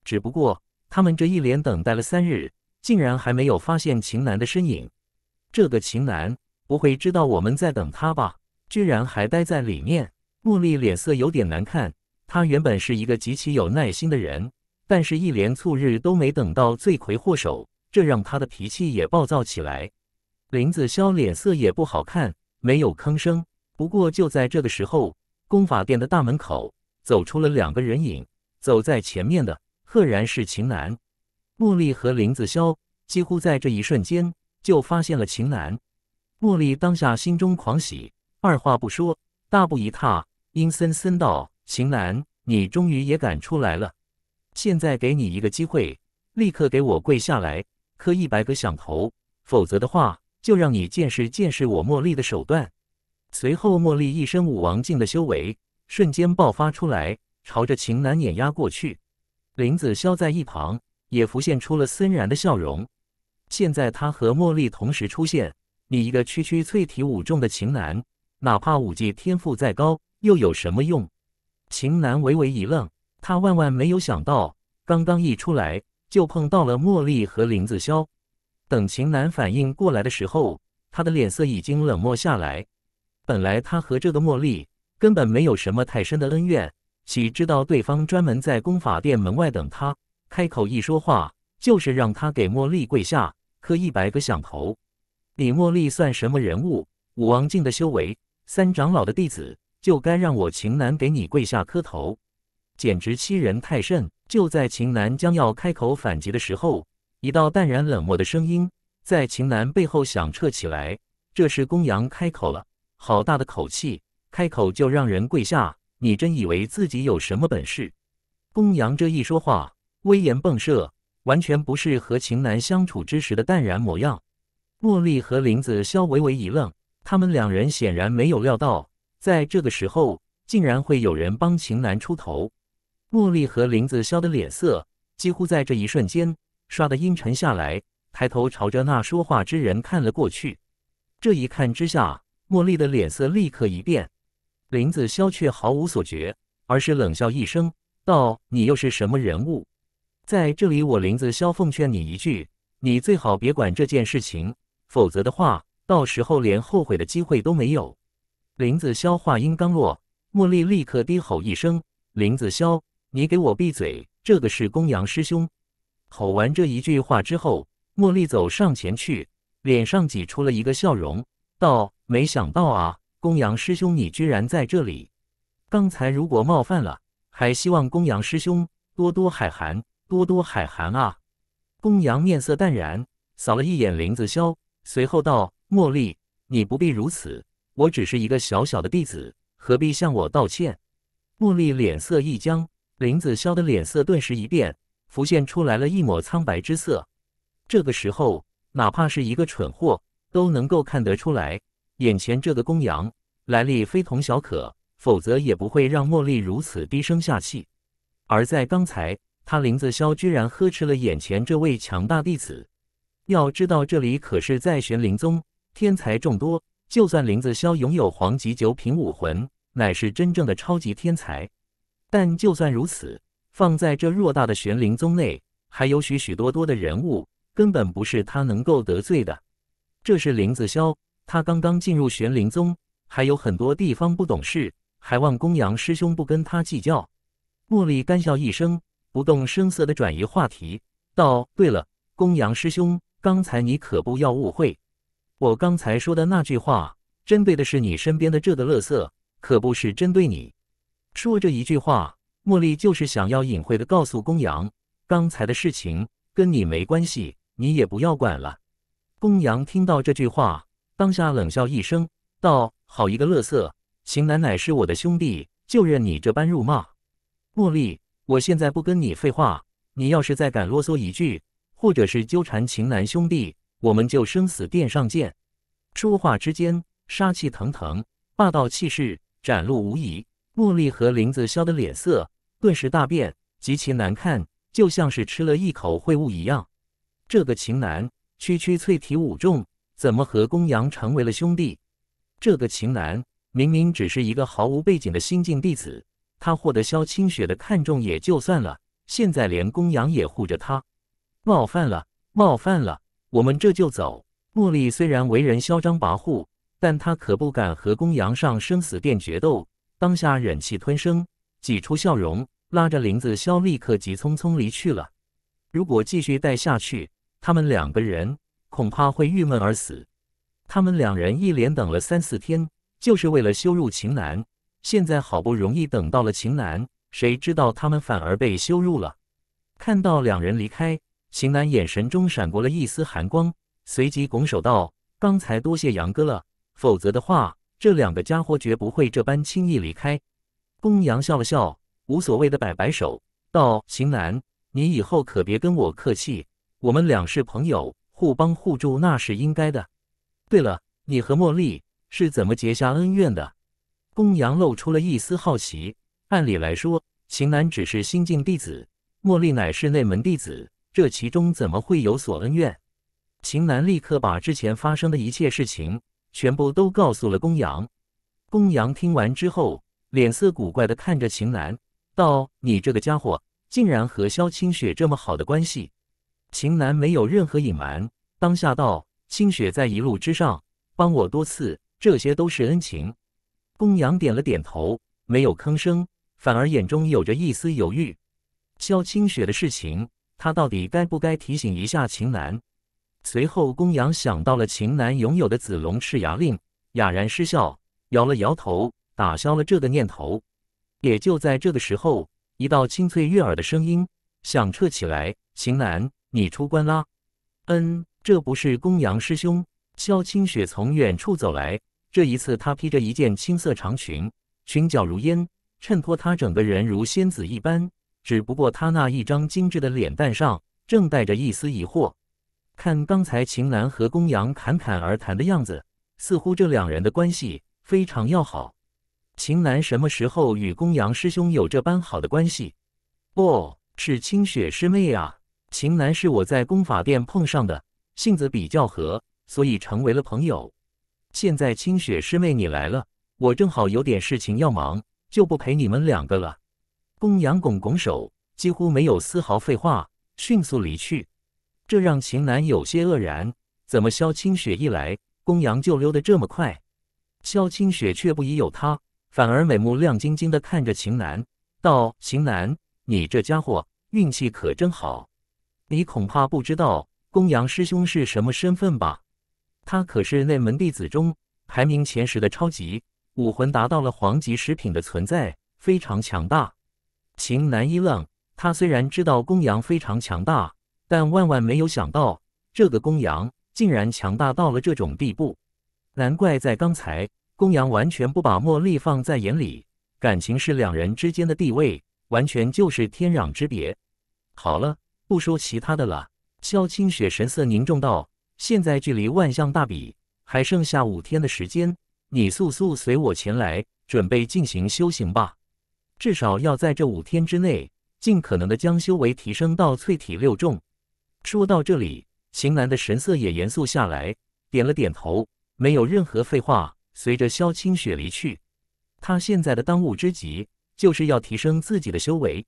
只不过他们这一连等待了三日，竟然还没有发现秦楠的身影。这个秦楠不会知道我们在等他吧？居然还待在里面。茉莉脸色有点难看。她原本是一个极其有耐心的人，但是一连促日都没等到罪魁祸首，这让她的脾气也暴躁起来。林子潇脸色也不好看，没有吭声。不过就在这个时候，功法殿的大门口。走出了两个人影，走在前面的赫然是秦岚、茉莉和林子潇。几乎在这一瞬间，就发现了秦岚、茉莉，当下心中狂喜，二话不说，大步一踏，阴森森道：“秦岚，你终于也敢出来了！现在给你一个机会，立刻给我跪下来，磕一百个响头，否则的话，就让你见识见识我茉莉的手段。”随后，茉莉一身武王境的修为。瞬间爆发出来，朝着秦南碾压过去。林子潇在一旁也浮现出了森然的笑容。现在他和茉莉同时出现，你一个区区淬体五重的秦南，哪怕武技天赋再高，又有什么用？秦南微微一愣，他万万没有想到，刚刚一出来就碰到了茉莉和林子潇。等秦南反应过来的时候，他的脸色已经冷漠下来。本来他和这个茉莉。根本没有什么太深的恩怨，岂知道对方专门在功法殿门外等他？开口一说话，就是让他给茉莉跪下磕一百个响头。李茉莉算什么人物？武王境的修为，三长老的弟子，就该让我秦南给你跪下磕头？简直欺人太甚！就在秦南将要开口反击的时候，一道淡然冷漠的声音在秦南背后响彻起来。这是公羊开口了，好大的口气！开口就让人跪下，你真以为自己有什么本事？公羊这一说话，威严迸射，完全不是和秦楠相处之时的淡然模样。茉莉和林子潇微微一愣，他们两人显然没有料到，在这个时候竟然会有人帮秦楠出头。茉莉和林子潇的脸色几乎在这一瞬间刷的阴沉下来，抬头朝着那说话之人看了过去。这一看之下，茉莉的脸色立刻一变。林子潇却毫无所觉，而是冷笑一声道：“你又是什么人物？在这里，我林子潇奉劝你一句，你最好别管这件事情，否则的话，到时候连后悔的机会都没有。”林子潇话音刚落，茉莉立刻低吼一声：“林子潇，你给我闭嘴！这个是公羊师兄。”吼完这一句话之后，茉莉走上前去，脸上挤出了一个笑容，道：“没想到啊。”公羊师兄，你居然在这里！刚才如果冒犯了，还希望公羊师兄多多海涵，多多海涵啊！公羊面色淡然，扫了一眼林子潇，随后道：“茉莉，你不必如此，我只是一个小小的弟子，何必向我道歉？”茉莉脸色一僵，林子潇的脸色顿时一变，浮现出来了一抹苍白之色。这个时候，哪怕是一个蠢货都能够看得出来。眼前这个公羊来历非同小可，否则也不会让茉莉如此低声下气。而在刚才，他林子潇居然呵斥了眼前这位强大弟子。要知道，这里可是在玄灵宗，天才众多。就算林子潇拥有黄级九品武魂，乃是真正的超级天才，但就算如此，放在这偌大的玄灵宗内，还有许许多多的人物，根本不是他能够得罪的。这是林子潇。他刚刚进入玄灵宗，还有很多地方不懂事，还望公羊师兄不跟他计较。茉莉干笑一声，不动声色地转移话题道：“对了，公羊师兄，刚才你可不要误会，我刚才说的那句话，针对的是你身边的这个乐色，可不是针对你。”说这一句话，茉莉就是想要隐晦的告诉公羊，刚才的事情跟你没关系，你也不要管了。公羊听到这句话。当下冷笑一声，道：“好一个乐色！秦南乃是我的兄弟，就任你这般辱骂。茉莉，我现在不跟你废话，你要是再敢啰嗦一句，或者是纠缠秦南兄弟，我们就生死殿上见。”说话之间，杀气腾腾，霸道气势展露无遗。茉莉和林子潇的脸色顿时大变，极其难看，就像是吃了一口秽物一样。这个秦南，区区淬体五重！怎么和公羊成为了兄弟？这个秦楠明明只是一个毫无背景的新晋弟子，他获得萧清雪的看重也就算了，现在连公羊也护着他，冒犯了，冒犯了，我们这就走。茉莉虽然为人嚣张跋扈，但她可不敢和公羊上生死殿决斗，当下忍气吞声，挤出笑容，拉着林子萧立刻急匆匆离去了。如果继续待下去，他们两个人。恐怕会郁闷而死。他们两人一连等了三四天，就是为了羞辱秦南。现在好不容易等到了秦南，谁知道他们反而被羞辱了？看到两人离开，秦南眼神中闪过了一丝寒光，随即拱手道：“刚才多谢杨哥了，否则的话，这两个家伙绝不会这般轻易离开。”公羊笑了笑，无所谓的摆摆手道：“秦南，你以后可别跟我客气，我们俩是朋友。”互帮互助那是应该的。对了，你和茉莉是怎么结下恩怨的？公羊露出了一丝好奇。按理来说，秦南只是新晋弟子，茉莉乃是内门弟子，这其中怎么会有所恩怨？秦南立刻把之前发生的一切事情全部都告诉了公羊。公羊听完之后，脸色古怪的看着秦南，道：“你这个家伙，竟然和萧清雪这么好的关系？”秦楠没有任何隐瞒，当下道：“清雪在一路之上帮我多次，这些都是恩情。”公羊点了点头，没有吭声，反而眼中有着一丝犹豫。萧清雪的事情，他到底该不该提醒一下秦楠？随后，公羊想到了秦楠拥有的子龙赤牙令，哑然失笑，摇了摇头，打消了这个念头。也就在这个时候，一道清脆悦耳的声音响彻起来：“秦楠，你出关啦？嗯，这不是公羊师兄。萧清雪从远处走来，这一次她披着一件青色长裙，裙角如烟，衬托她整个人如仙子一般。只不过她那一张精致的脸蛋上，正带着一丝疑惑。看刚才秦岚和公羊侃侃而谈的样子，似乎这两人的关系非常要好。秦岚什么时候与公羊师兄有这般好的关系？哦，是清雪师妹啊。秦楠是我在功法殿碰上的，性子比较和，所以成为了朋友。现在清雪师妹你来了，我正好有点事情要忙，就不陪你们两个了。公羊拱拱手，几乎没有丝毫废话，迅速离去。这让秦楠有些愕然，怎么萧清雪一来，公羊就溜得这么快？萧清雪却不疑有他，反而美目亮晶晶地看着秦楠，道：“秦楠，你这家伙运气可真好。”你恐怕不知道公羊师兄是什么身份吧？他可是内门弟子中排名前十的超级武魂，达到了黄级食品的存在，非常强大。秦南一愣，他虽然知道公羊非常强大，但万万没有想到这个公羊竟然强大到了这种地步。难怪在刚才，公羊完全不把茉莉放在眼里，感情是两人之间的地位完全就是天壤之别。好了。不说其他的了，萧清雪神色凝重道：“现在距离万象大比还剩下五天的时间，你速速随我前来，准备进行修行吧。至少要在这五天之内，尽可能的将修为提升到淬体六重。”说到这里，秦岚的神色也严肃下来，点了点头，没有任何废话。随着萧清雪离去，他现在的当务之急就是要提升自己的修为，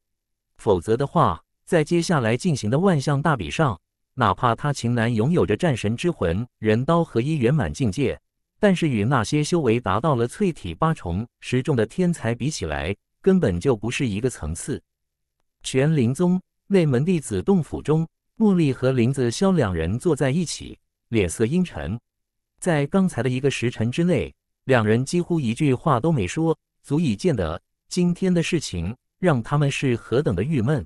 否则的话。在接下来进行的万象大比上，哪怕他秦南拥有着战神之魂、人刀合一圆满境界，但是与那些修为达到了淬体八重、十重的天才比起来，根本就不是一个层次。玄灵宗内门弟子洞府中，茉莉和林子潇两人坐在一起，脸色阴沉。在刚才的一个时辰之内，两人几乎一句话都没说，足以见得今天的事情让他们是何等的郁闷。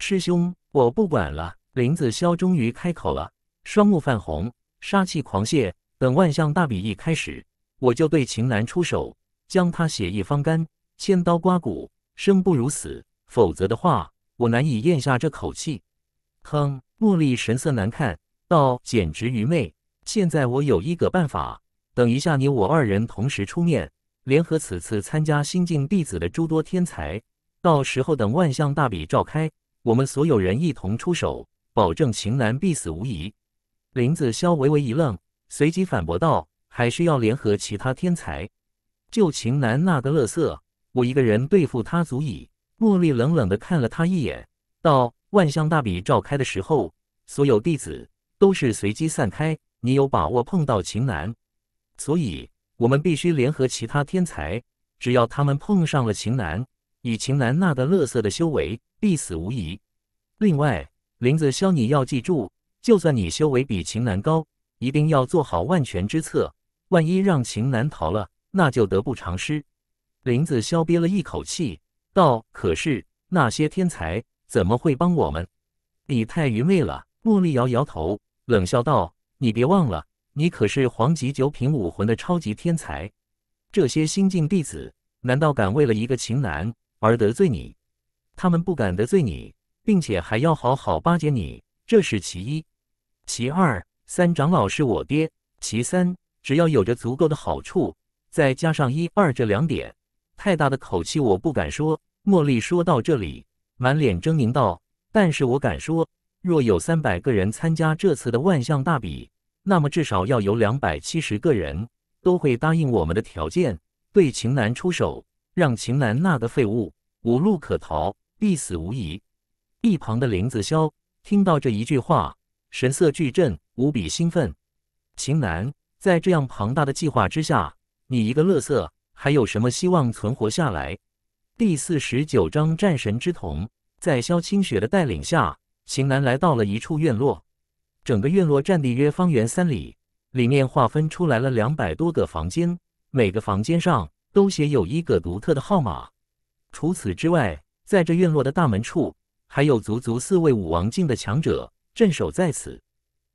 师兄，我不管了！林子潇终于开口了，双目泛红，杀气狂泻。等万象大比一开始，我就对秦南出手，将他血一方干，千刀刮骨，生不如死。否则的话，我难以咽下这口气。哼！茉莉神色难看，道：“简直愚昧！现在我有一个办法，等一下你我二人同时出面，联合此次参加新晋弟子的诸多天才，到时候等万象大比召开。”我们所有人一同出手，保证秦楠必死无疑。林子潇微微一愣，随即反驳道：“还需要联合其他天才？就秦楠那个乐色，我一个人对付他足矣。”茉莉冷冷地看了他一眼，道：“万象大比召开的时候，所有弟子都是随机散开，你有把握碰到秦楠，所以我们必须联合其他天才，只要他们碰上了秦楠。以秦楠那的乐色的修为，必死无疑。另外，林子潇，你要记住，就算你修为比秦楠高，一定要做好万全之策。万一让秦楠逃了，那就得不偿失。林子潇憋了一口气道：“可是那些天才怎么会帮我们？你太愚昧了。”茉莉摇摇头，冷笑道：“你别忘了，你可是黄级九品武魂的超级天才。这些新晋弟子，难道敢为了一个秦南？”而得罪你，他们不敢得罪你，并且还要好好巴结你，这是其一；其二，三长老是我爹；其三，只要有着足够的好处，再加上一二这两点，太大的口气我不敢说。茉莉说到这里，满脸狰狞道：“但是我敢说，若有三百个人参加这次的万象大比，那么至少要有两百七十个人都会答应我们的条件，对秦南出手。”让秦楠那个废物无路可逃，必死无疑。一旁的林子潇听到这一句话，神色巨震，无比兴奋。秦楠，在这样庞大的计划之下，你一个乐色还有什么希望存活下来？第四十九章战神之瞳。在萧清雪的带领下，秦楠来到了一处院落。整个院落占地约方圆三里，里面划分出来了两百多个房间，每个房间上。都写有一个独特的号码。除此之外，在这院落的大门处，还有足足四位武王境的强者镇守在此。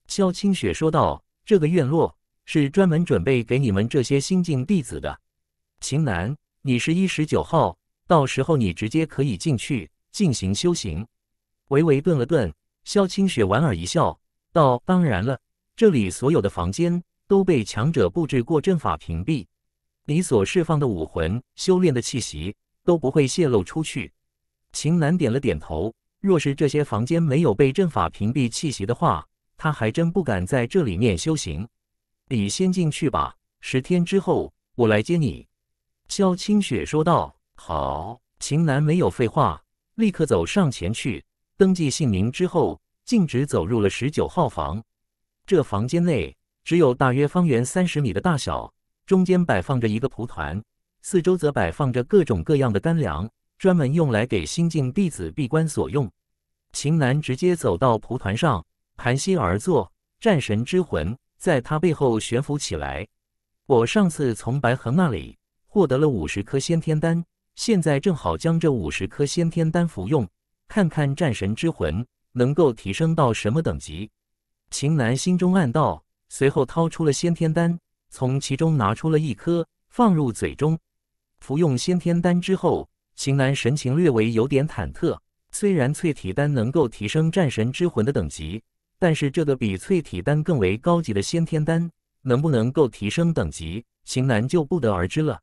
萧清雪说道：“这个院落是专门准备给你们这些新晋弟子的。秦南，你是一十九号，到时候你直接可以进去进行修行。”微微顿了顿，萧清雪莞尔一笑，道：“当然了，这里所有的房间都被强者布置过阵法屏蔽。”你所释放的武魂、修炼的气息都不会泄露出去。秦南点了点头。若是这些房间没有被阵法屏蔽气息的话，他还真不敢在这里面修行。你先进去吧，十天之后我来接你。”萧清雪说道。“好。”秦南没有废话，立刻走上前去登记姓名之后，径直走入了十九号房。这房间内只有大约方圆三十米的大小。中间摆放着一个蒲团，四周则摆放着各种各样的干粮，专门用来给新晋弟子闭关所用。秦南直接走到蒲团上，盘膝而坐，战神之魂在他背后悬浮起来。我上次从白恒那里获得了五十颗先天丹，现在正好将这五十颗先天丹服用，看看战神之魂能够提升到什么等级。秦南心中暗道，随后掏出了先天丹。从其中拿出了一颗，放入嘴中，服用先天丹之后，秦南神情略微有点忐忑。虽然淬体丹能够提升战神之魂的等级，但是这个比淬体丹更为高级的先天丹，能不能够提升等级，秦南就不得而知了。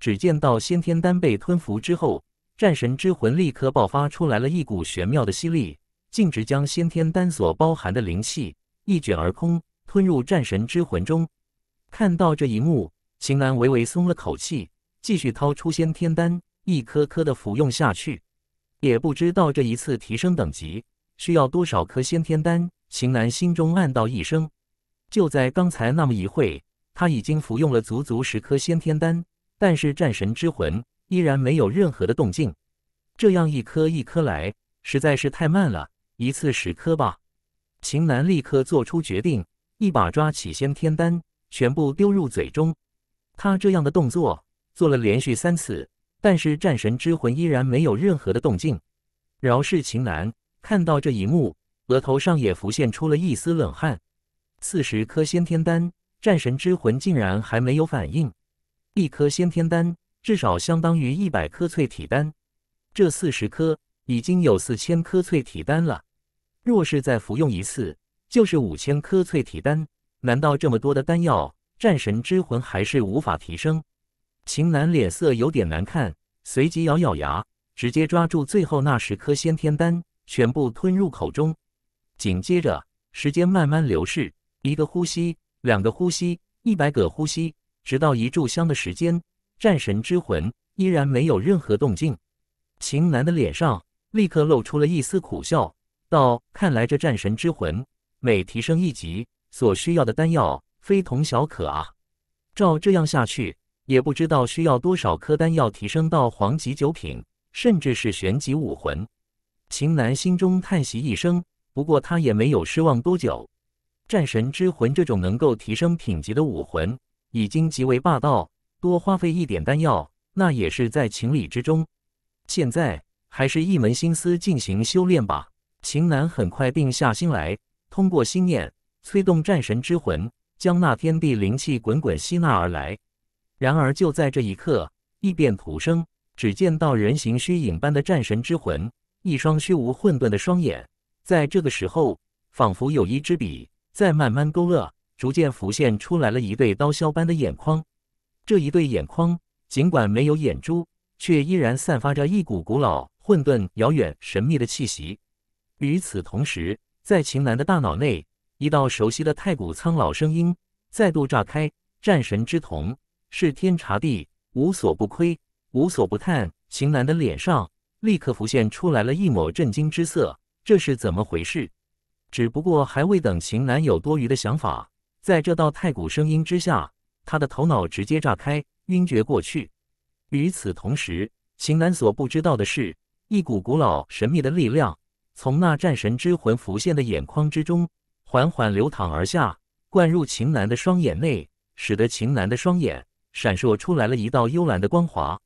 只见到先天丹被吞服之后，战神之魂立刻爆发出来了一股玄妙的吸力，径直将先天丹所包含的灵气一卷而空，吞入战神之魂中。看到这一幕，秦楠微微松了口气，继续掏出先天丹，一颗颗的服用下去。也不知道这一次提升等级需要多少颗先天丹，秦楠心中暗道一声。就在刚才那么一会，他已经服用了足足十颗先天丹，但是战神之魂依然没有任何的动静。这样一颗一颗来实在是太慢了，一次十颗吧。秦楠立刻做出决定，一把抓起先天丹。全部丢入嘴中，他这样的动作做了连续三次，但是战神之魂依然没有任何的动静。饶是秦岚看到这一幕，额头上也浮现出了一丝冷汗。四十颗先天丹，战神之魂竟然还没有反应。一颗先天丹至少相当于一百颗淬体丹，这四十颗已经有四千颗淬体丹了。若是再服用一次，就是五千颗淬体丹。难道这么多的丹药，战神之魂还是无法提升？秦南脸色有点难看，随即咬咬牙，直接抓住最后那十颗先天丹，全部吞入口中。紧接着，时间慢慢流逝，一个呼吸，两个呼吸，一百个呼吸，直到一炷香的时间，战神之魂依然没有任何动静。秦南的脸上立刻露出了一丝苦笑，道：“看来这战神之魂每提升一级。”所需要的丹药非同小可啊！照这样下去，也不知道需要多少颗丹药提升到黄级九品，甚至是玄级武魂。秦南心中叹息一声，不过他也没有失望多久。战神之魂这种能够提升品级的武魂，已经极为霸道，多花费一点丹药，那也是在情理之中。现在还是一门心思进行修炼吧。秦南很快定下心来，通过心念。催动战神之魂，将那天地灵气滚滚吸纳而来。然而就在这一刻，异变徒生，只见到人形虚影般的战神之魂，一双虚无混沌的双眼，在这个时候仿佛有一支笔在慢慢勾勒，逐渐浮现出来了一对刀削般的眼眶。这一对眼眶尽管没有眼珠，却依然散发着一股古老、混沌、遥远、神秘的气息。与此同时，在秦南的大脑内。一道熟悉的太古苍老声音再度炸开，战神之瞳是天察地，无所不窥，无所不探。秦岚的脸上立刻浮现出来了一抹震惊之色，这是怎么回事？只不过还未等秦岚有多余的想法，在这道太古声音之下，他的头脑直接炸开，晕厥过去。与此同时，秦岚所不知道的是，一股古老神秘的力量从那战神之魂浮现的眼眶之中。缓缓流淌而下，灌入秦南的双眼内，使得秦南的双眼闪烁出来了一道幽蓝的光华。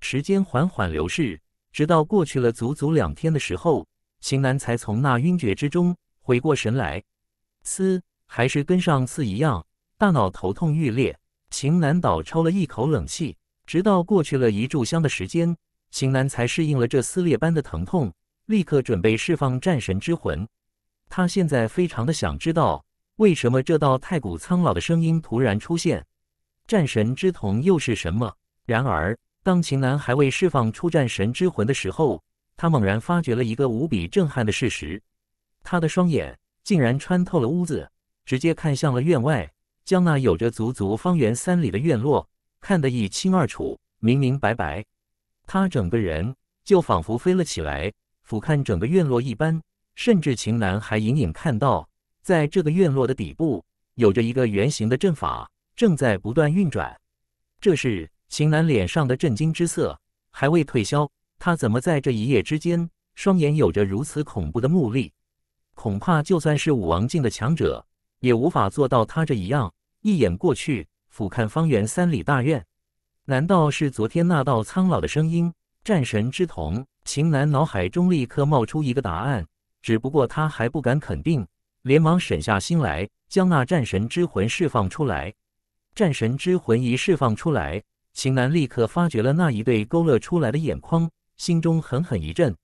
时间缓缓流逝，直到过去了足足两天的时候，秦南才从那晕厥之中回过神来。嘶，还是跟上次一样，大脑头痛欲裂。秦南倒抽了一口冷气。直到过去了一炷香的时间，秦南才适应了这撕裂般的疼痛，立刻准备释放战神之魂。他现在非常的想知道，为什么这道太古苍老的声音突然出现？战神之瞳又是什么？然而，当秦楠还未释放出战神之魂的时候，他猛然发觉了一个无比震撼的事实：他的双眼竟然穿透了屋子，直接看向了院外，将那有着足足方圆三里的院落看得一清二楚，明明白白。他整个人就仿佛飞了起来，俯瞰整个院落一般。甚至秦楠还隐隐看到，在这个院落的底部，有着一个圆形的阵法正在不断运转。这时，秦楠脸上的震惊之色还未退消。他怎么在这一夜之间，双眼有着如此恐怖的目力？恐怕就算是武王境的强者，也无法做到他这一样，一眼过去俯瞰方圆三里大院。难道是昨天那道苍老的声音？战神之瞳。秦楠脑海中立刻冒出一个答案。只不过他还不敢肯定，连忙狠下心来，将那战神之魂释放出来。战神之魂一释放出来，秦南立刻发觉了那一对勾勒出来的眼眶，心中狠狠一震。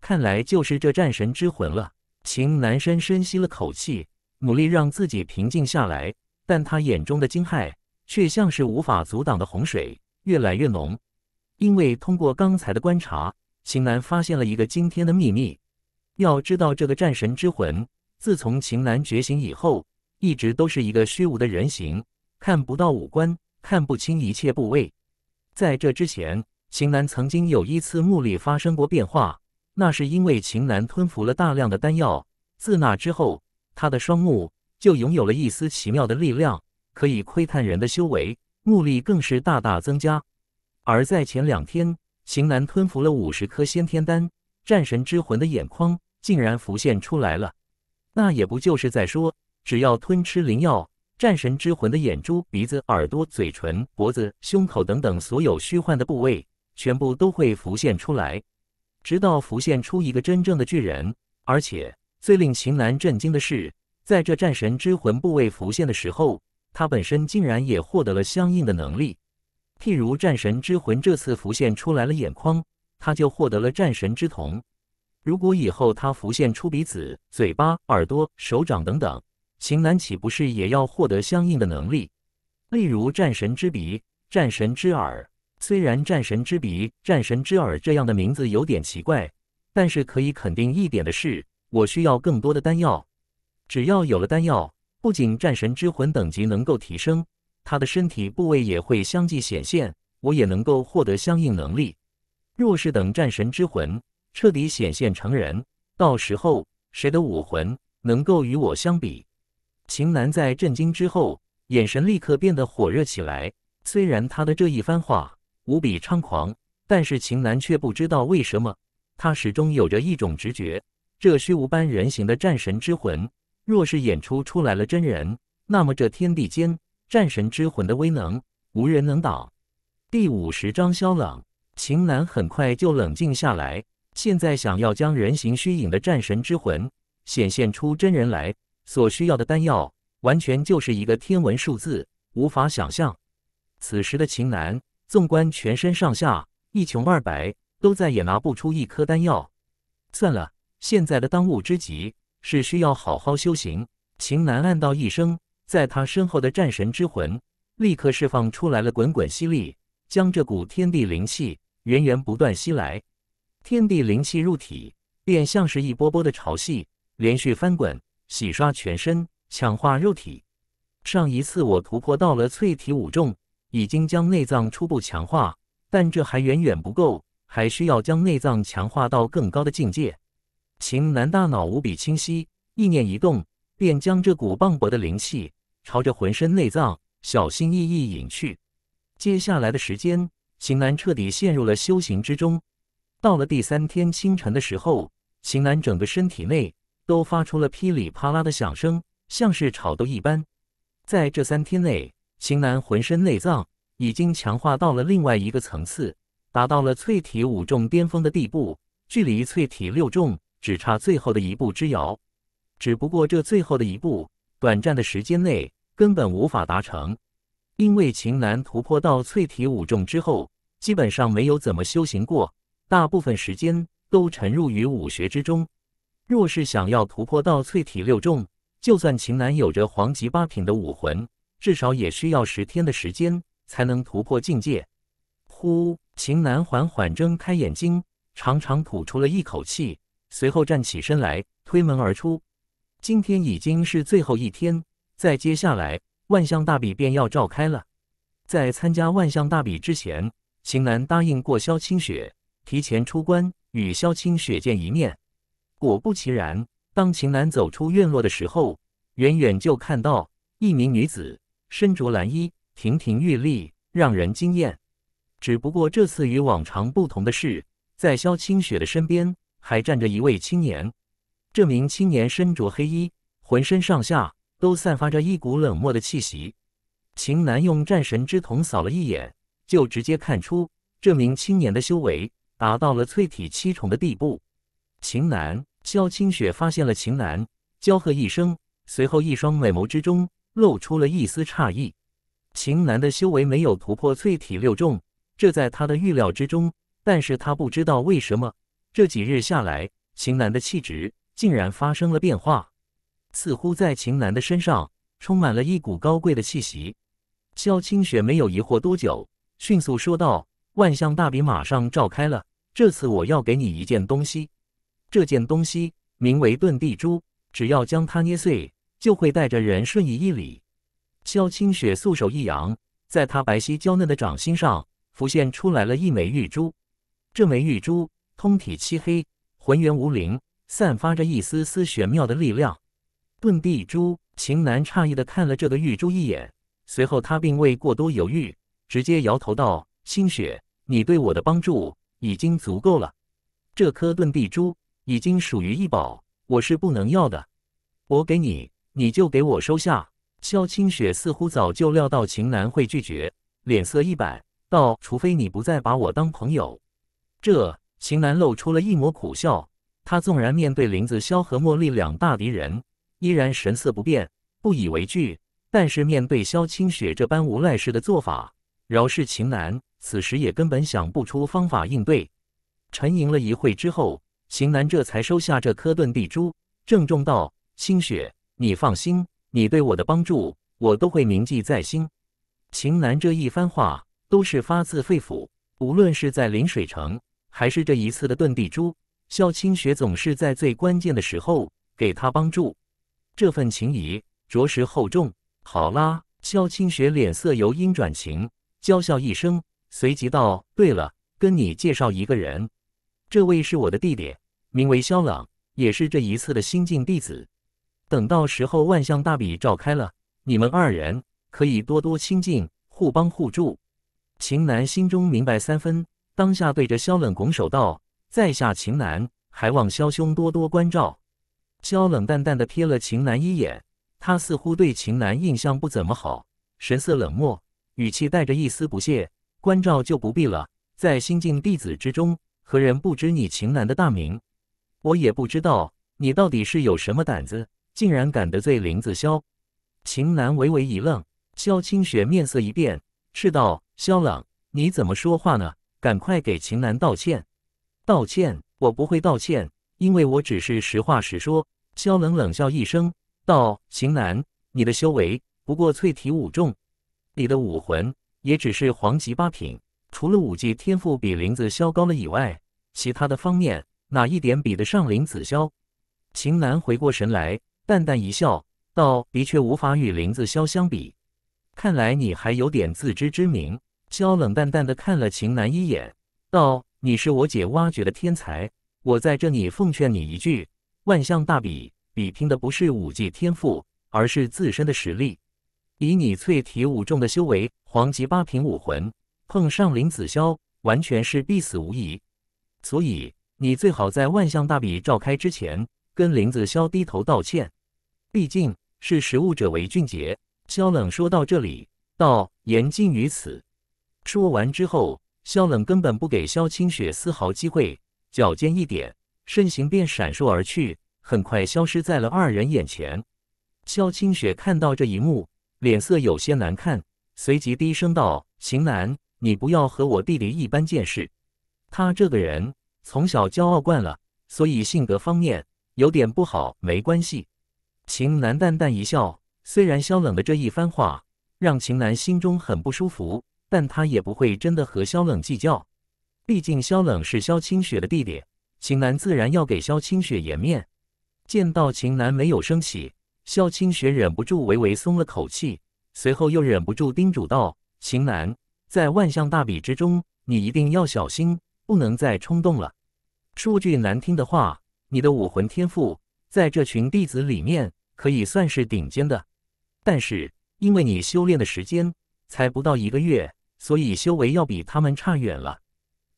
看来就是这战神之魂了。秦南深深吸了口气，努力让自己平静下来，但他眼中的惊骇却像是无法阻挡的洪水，越来越浓。因为通过刚才的观察，秦南发现了一个惊天的秘密。要知道，这个战神之魂自从秦岚觉醒以后，一直都是一个虚无的人形，看不到五官，看不清一切部位。在这之前，秦岚曾经有一次目力发生过变化，那是因为秦岚吞服了大量的丹药。自那之后，他的双目就拥有了一丝奇妙的力量，可以窥探人的修为，目力更是大大增加。而在前两天，秦岚吞服了五十颗先天丹，战神之魂的眼眶。竟然浮现出来了，那也不就是在说，只要吞吃灵药，战神之魂的眼珠、鼻子、耳朵、嘴唇、脖子、胸口等等所有虚幻的部位，全部都会浮现出来，直到浮现出一个真正的巨人。而且最令秦岚震惊的是，在这战神之魂部位浮现的时候，他本身竟然也获得了相应的能力。譬如战神之魂这次浮现出来了眼眶，他就获得了战神之瞳。如果以后他浮现出鼻子、嘴巴、耳朵、手掌等等，型男岂不是也要获得相应的能力？例如战神之鼻、战神之耳。虽然战神之鼻、战神之耳这样的名字有点奇怪，但是可以肯定一点的是，我需要更多的丹药。只要有了丹药，不仅战神之魂等级能够提升，他的身体部位也会相继显现，我也能够获得相应能力。若是等战神之魂。彻底显现成人，到时候谁的武魂能够与我相比？秦楠在震惊之后，眼神立刻变得火热起来。虽然他的这一番话无比猖狂，但是秦楠却不知道为什么，他始终有着一种直觉：这虚无般人形的战神之魂，若是演出出来了真人，那么这天地间战神之魂的威能，无人能挡。第五十章：萧冷。秦楠很快就冷静下来。现在想要将人形虚影的战神之魂显现出真人来，所需要的丹药完全就是一个天文数字，无法想象。此时的秦南纵观全身上下一穷二白，都再也拿不出一颗丹药。算了，现在的当务之急是需要好好修行。秦南暗道一声，在他身后的战神之魂立刻释放出来了滚滚吸力，将这股天地灵气源源不断吸来。天地灵气入体，便像是一波波的潮汐，连续翻滚，洗刷全身，强化肉体。上一次我突破到了淬体五重，已经将内脏初步强化，但这还远远不够，还需要将内脏强化到更高的境界。秦南大脑无比清晰，意念一动，便将这股磅礴的灵气朝着浑身内脏小心翼翼引去。接下来的时间，秦南彻底陷入了修行之中。到了第三天清晨的时候，秦楠整个身体内都发出了噼里啪啦的响声，像是炒豆一般。在这三天内，秦楠浑身内脏已经强化到了另外一个层次，达到了淬体五重巅峰的地步，距离淬体六重只差最后的一步之遥。只不过这最后的一步，短暂的时间内根本无法达成，因为秦楠突破到淬体五重之后，基本上没有怎么修行过。大部分时间都沉入于武学之中。若是想要突破到淬体六重，就算秦南有着黄级八品的武魂，至少也需要十天的时间才能突破境界。呼，秦南缓缓睁开眼睛，长长吐出了一口气，随后站起身来，推门而出。今天已经是最后一天，在接下来万象大比便要召开了。在参加万象大比之前，秦南答应过萧清雪。提前出关与萧清雪见一面，果不其然，当秦楠走出院落的时候，远远就看到一名女子身着蓝衣，亭亭玉立，让人惊艳。只不过这次与往常不同的是，在萧清雪的身边还站着一位青年，这名青年身着黑衣，浑身上下都散发着一股冷漠的气息。秦楠用战神之瞳扫了一眼，就直接看出这名青年的修为。达到了淬体七重的地步。秦南，萧清雪发现了秦南，娇喝一声，随后一双美眸之中露出了一丝诧异。秦南的修为没有突破淬体六重，这在他的预料之中，但是他不知道为什么这几日下来，秦南的气质竟然发生了变化，似乎在秦南的身上充满了一股高贵的气息。萧清雪没有疑惑多久，迅速说道。万象大比马上召开了，这次我要给你一件东西。这件东西名为遁地珠，只要将它捏碎，就会带着人瞬移一里。萧清雪素手一扬，在她白皙娇嫩的掌心上浮现出来了一枚玉珠。这枚玉珠通体漆黑，浑圆无鳞，散发着一丝丝玄妙的力量。遁地珠，秦南诧异的看了这个玉珠一眼，随后他并未过多犹豫，直接摇头道。清雪，你对我的帮助已经足够了。这颗遁地珠已经属于异宝，我是不能要的。我给你，你就给我收下。萧清雪似乎早就料到秦楠会拒绝，脸色一板，道：“除非你不再把我当朋友。”这秦楠露出了一抹苦笑。他纵然面对林子潇和茉莉两大敌人，依然神色不变，不以为惧。但是面对萧清雪这般无赖式的做法，饶是秦楠。此时也根本想不出方法应对，沉吟了一会之后，秦楠这才收下这颗遁地珠，郑重道：“清雪，你放心，你对我的帮助，我都会铭记在心。”秦楠这一番话都是发自肺腑，无论是在临水城，还是这一次的遁地珠，萧清雪总是在最关键的时候给他帮助，这份情谊着实厚重。好啦，萧清雪脸色由阴转晴，娇笑一声。随即道：“对了，跟你介绍一个人，这位是我的弟弟，名为萧冷，也是这一次的新晋弟子。等到时候万象大比召开了，你们二人可以多多亲近，互帮互助。”秦南心中明白三分，当下对着萧冷拱手道：“在下秦南，还望萧兄多多关照。”萧冷淡淡的瞥了秦南一眼，他似乎对秦南印象不怎么好，神色冷漠，语气带着一丝不屑。关照就不必了，在新晋弟子之中，何人不知你秦南的大名？我也不知道你到底是有什么胆子，竟然敢得罪林子潇。秦南微微一愣，萧清雪面色一变，斥道：“萧冷，你怎么说话呢？赶快给秦南道歉！”道歉？我不会道歉，因为我只是实话实说。萧冷冷笑一声，道：“秦南，你的修为不过淬体五重，你的武魂。”也只是黄级八品，除了武技天赋比林子潇高了以外，其他的方面哪一点比得上林子潇？秦楠回过神来，淡淡一笑，道：“的确无法与林子潇相比。看来你还有点自知之明。”萧冷淡淡的看了秦楠一眼，道：“你是我姐挖掘的天才，我在这里奉劝你一句，万象大比比拼的不是武技天赋，而是自身的实力。”以你淬体五重的修为，黄级八品武魂碰上林子潇，完全是必死无疑。所以你最好在万象大比召开之前，跟林子潇低头道歉。毕竟，是识物者为俊杰。萧冷说到这里，道：“言尽于此。”说完之后，萧冷根本不给萧清雪丝毫机会，脚尖一点，身形便闪烁而去，很快消失在了二人眼前。萧清雪看到这一幕。脸色有些难看，随即低声道：“秦南，你不要和我弟弟一般见识。他这个人从小骄傲惯了，所以性格方面有点不好。没关系。”秦南淡淡一笑。虽然萧冷的这一番话让秦南心中很不舒服，但他也不会真的和萧冷计较。毕竟萧冷是萧清雪的弟弟，秦南自然要给萧清雪颜面。见到秦南没有生气。萧清雪忍不住微微松了口气，随后又忍不住叮嘱道：“秦南，在万象大比之中，你一定要小心，不能再冲动了。说句难听的话，你的武魂天赋在这群弟子里面可以算是顶尖的，但是因为你修炼的时间才不到一个月，所以修为要比他们差远了。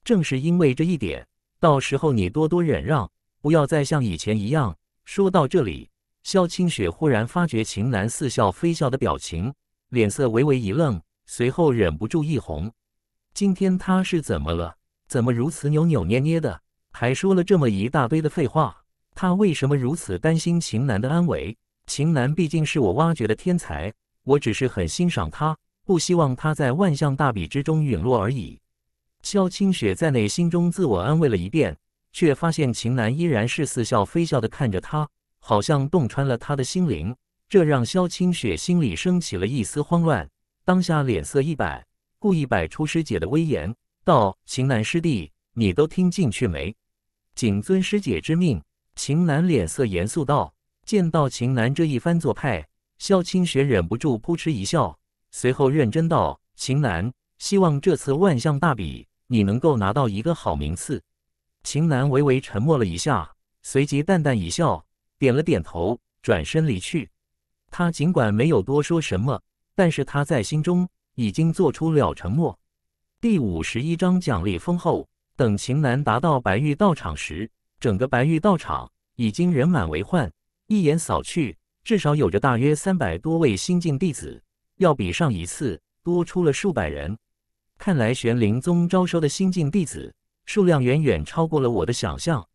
正是因为这一点，到时候你多多忍让，不要再像以前一样。”说到这里。萧清雪忽然发觉秦南似笑非笑的表情，脸色微微一愣，随后忍不住一红。今天他是怎么了？怎么如此扭扭捏捏的？还说了这么一大堆的废话？他为什么如此担心秦南的安危？秦南毕竟是我挖掘的天才，我只是很欣赏他，不希望他在万象大比之中陨落而已。萧清雪在内心中自我安慰了一遍，却发现秦南依然是似笑非笑的看着他。好像洞穿了他的心灵，这让萧清雪心里升起了一丝慌乱。当下脸色一摆，故意摆出师姐的威严，道：“秦南师弟，你都听进去没？谨遵师姐之命。”秦南脸色严肃道：“见到秦南这一番做派，萧清雪忍不住扑哧一笑，随后认真道：‘秦南，希望这次万象大比你能够拿到一个好名次。’”秦南微微沉默了一下，随即淡淡一笑。点了点头，转身离去。他尽管没有多说什么，但是他在心中已经做出了承诺。第五十一章奖励丰厚。等秦南达到白玉道场时，整个白玉道场已经人满为患。一眼扫去，至少有着大约三百多位新晋弟子，要比上一次多出了数百人。看来玄灵宗招收的新晋弟子数量远远超过了我的想象。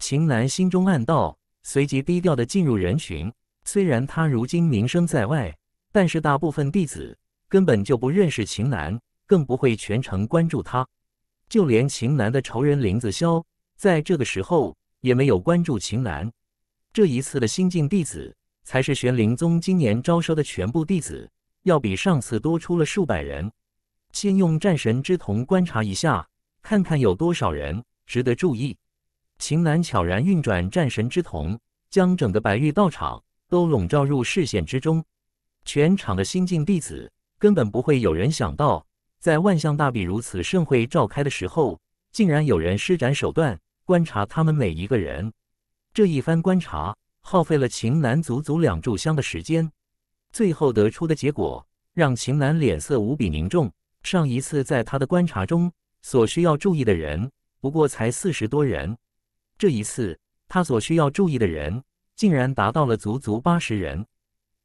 秦南心中暗道。随即低调地进入人群。虽然他如今名声在外，但是大部分弟子根本就不认识秦南，更不会全程关注他。就连秦南的仇人林子潇，在这个时候也没有关注秦南。这一次的新晋弟子，才是玄灵宗今年招收的全部弟子，要比上次多出了数百人。先用战神之瞳观察一下，看看有多少人值得注意。秦楠悄然运转战神之瞳，将整个白玉道场都笼罩入视线之中。全场的新晋弟子根本不会有人想到，在万象大比如此盛会召开的时候，竟然有人施展手段观察他们每一个人。这一番观察耗费了秦楠足足两炷香的时间，最后得出的结果让秦楠脸色无比凝重。上一次在他的观察中，所需要注意的人不过才四十多人。这一次，他所需要注意的人竟然达到了足足八十人。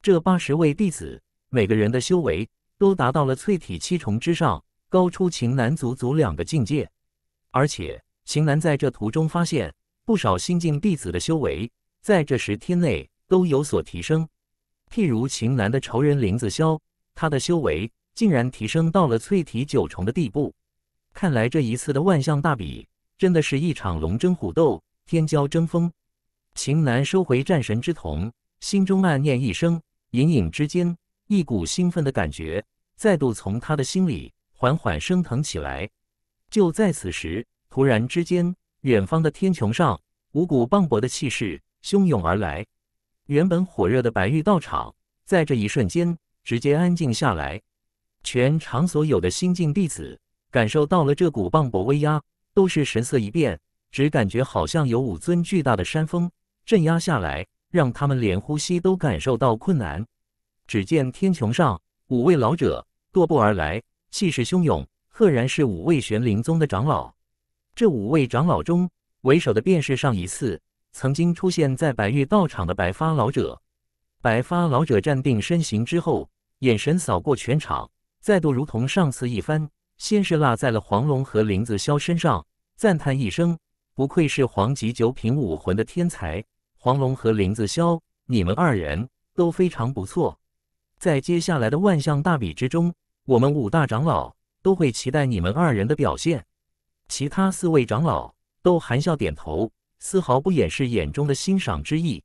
这八十位弟子，每个人的修为都达到了淬体七重之上，高出秦南足足两个境界。而且，秦南在这途中发现，不少新晋弟子的修为在这十天内都有所提升。譬如秦南的仇人林子潇，他的修为竟然提升到了淬体九重的地步。看来这一次的万象大比。真的是一场龙争虎斗，天骄争锋。秦南收回战神之瞳，心中暗念一声，隐隐之间，一股兴奋的感觉再度从他的心里缓缓升腾起来。就在此时，突然之间，远方的天穹上，五股磅礴的气势汹涌而来。原本火热的白玉道场，在这一瞬间直接安静下来。全场所有的新晋弟子感受到了这股磅礴威压。都是神色一变，只感觉好像有五尊巨大的山峰镇压下来，让他们连呼吸都感受到困难。只见天穹上，五位老者踱步而来，气势汹涌，赫然是五位玄灵宗的长老。这五位长老中，为首的便是上一次曾经出现在白玉道场的白发老者。白发老者站定身形之后，眼神扫过全场，再度如同上次一番。先是落在了黄龙和林子潇身上，赞叹一声：“不愧是黄级九品武魂的天才，黄龙和林子潇，你们二人都非常不错。在接下来的万象大比之中，我们五大长老都会期待你们二人的表现。”其他四位长老都含笑点头，丝毫不掩饰眼中的欣赏之意。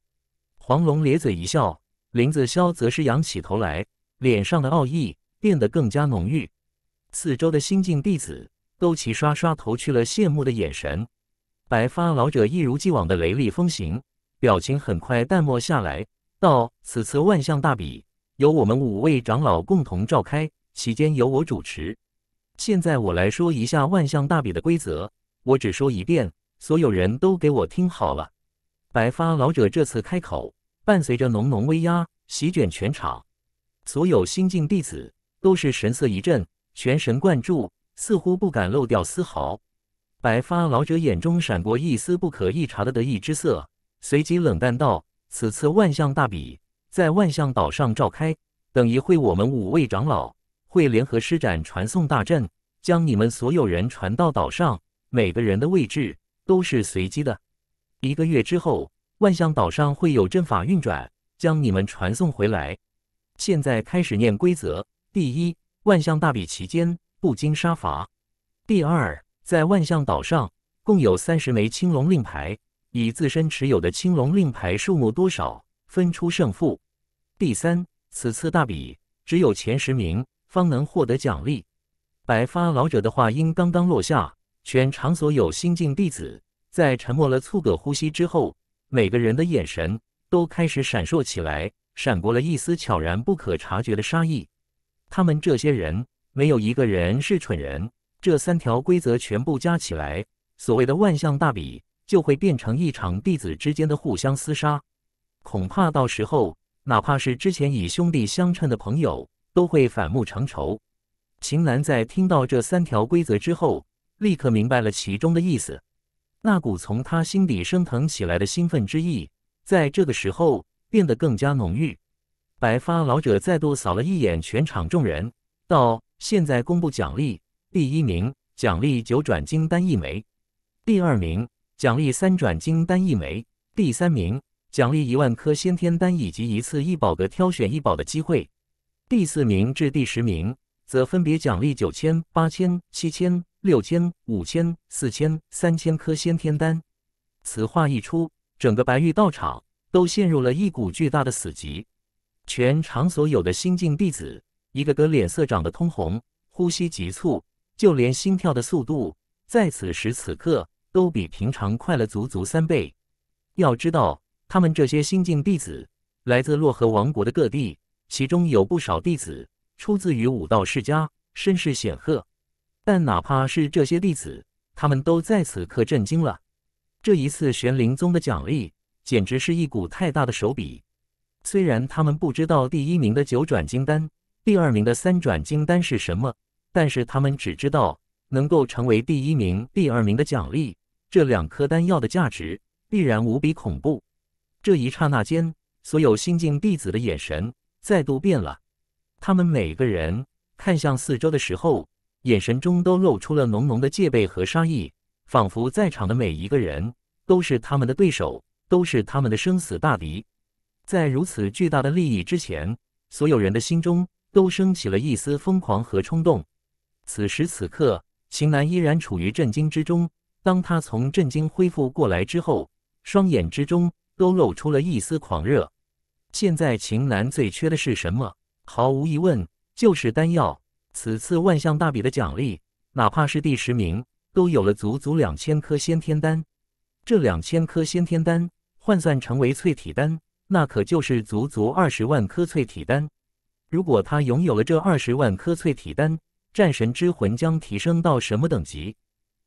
黄龙咧嘴一笑，林子潇则是仰起头来，脸上的傲意变得更加浓郁。四周的新晋弟子都齐刷刷投去了羡慕的眼神。白发老者一如既往的雷厉风行，表情很快淡漠下来。到此次万象大比由我们五位长老共同召开，期间由我主持。现在我来说一下万象大比的规则，我只说一遍，所有人都给我听好了。白发老者这次开口，伴随着浓浓威压席卷全场，所有新晋弟子都是神色一震。全神贯注，似乎不敢漏掉丝毫。白发老者眼中闪过一丝不可一察的得意之色，随即冷淡道：“此次万象大比在万象岛上召开，等一会我们五位长老会联合施展传送大阵，将你们所有人传到岛上。每个人的位置都是随机的。一个月之后，万象岛上会有阵法运转，将你们传送回来。现在开始念规则：第一。”万象大比期间，不经杀伐。第二，在万象岛上共有三十枚青龙令牌，以自身持有的青龙令牌数目多少分出胜负。第三，此次大比只有前十名方能获得奖励。白发老者的话音刚刚落下，全场所有新晋弟子在沉默了促个呼吸之后，每个人的眼神都开始闪烁起来，闪过了一丝悄然不可察觉的杀意。他们这些人没有一个人是蠢人，这三条规则全部加起来，所谓的万象大比就会变成一场弟子之间的互相厮杀。恐怕到时候，哪怕是之前以兄弟相称的朋友，都会反目成仇。秦岚在听到这三条规则之后，立刻明白了其中的意思。那股从他心底升腾起来的兴奋之意，在这个时候变得更加浓郁。白发老者再度扫了一眼全场众人，道：“现在公布奖励，第一名奖励九转金丹一枚，第二名奖励三转金丹一枚，第三名奖励一万颗先天丹以及一次一宝阁挑选一宝的机会，第四名至第十名则分别奖励九千、八千、七千、六千、五千、四千、三千颗先天丹。”此话一出，整个白玉道场都陷入了一股巨大的死寂。全场所有的新晋弟子，一个个脸色涨得通红，呼吸急促，就连心跳的速度，在此时此刻都比平常快了足足三倍。要知道，他们这些新晋弟子来自洛河王国的各地，其中有不少弟子出自于武道世家，身世显赫。但哪怕是这些弟子，他们都在此刻震惊了。这一次玄灵宗的奖励，简直是一股太大的手笔。虽然他们不知道第一名的九转金丹，第二名的三转金丹是什么，但是他们只知道能够成为第一名、第二名的奖励，这两颗丹药的价值必然无比恐怖。这一刹那间，所有新晋弟子的眼神再度变了。他们每个人看向四周的时候，眼神中都露出了浓浓的戒备和杀意，仿佛在场的每一个人都是他们的对手，都是他们的生死大敌。在如此巨大的利益之前，所有人的心中都升起了一丝疯狂和冲动。此时此刻，秦楠依然处于震惊之中。当他从震惊恢复过来之后，双眼之中都露出了一丝狂热。现在，秦楠最缺的是什么？毫无疑问，就是丹药。此次万象大比的奖励，哪怕是第十名，都有了足足两千颗先天丹。这两千颗先天丹换算成为淬体丹。那可就是足足二十万颗淬体丹。如果他拥有了这二十万颗淬体丹，战神之魂将提升到什么等级？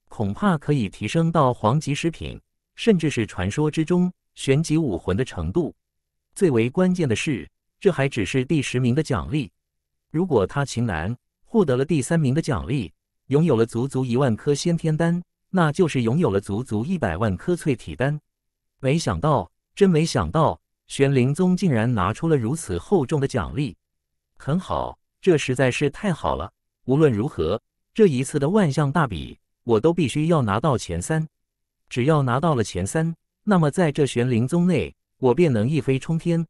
恐怕可以提升到黄级食品，甚至是传说之中玄级武魂的程度。最为关键的是，这还只是第十名的奖励。如果他秦岚获得了第三名的奖励，拥有了足足一万颗先天丹，那就是拥有了足足一百万颗淬体丹。没想到，真没想到！玄灵宗竟然拿出了如此厚重的奖励，很好，这实在是太好了。无论如何，这一次的万象大比，我都必须要拿到前三。只要拿到了前三，那么在这玄灵宗内，我便能一飞冲天。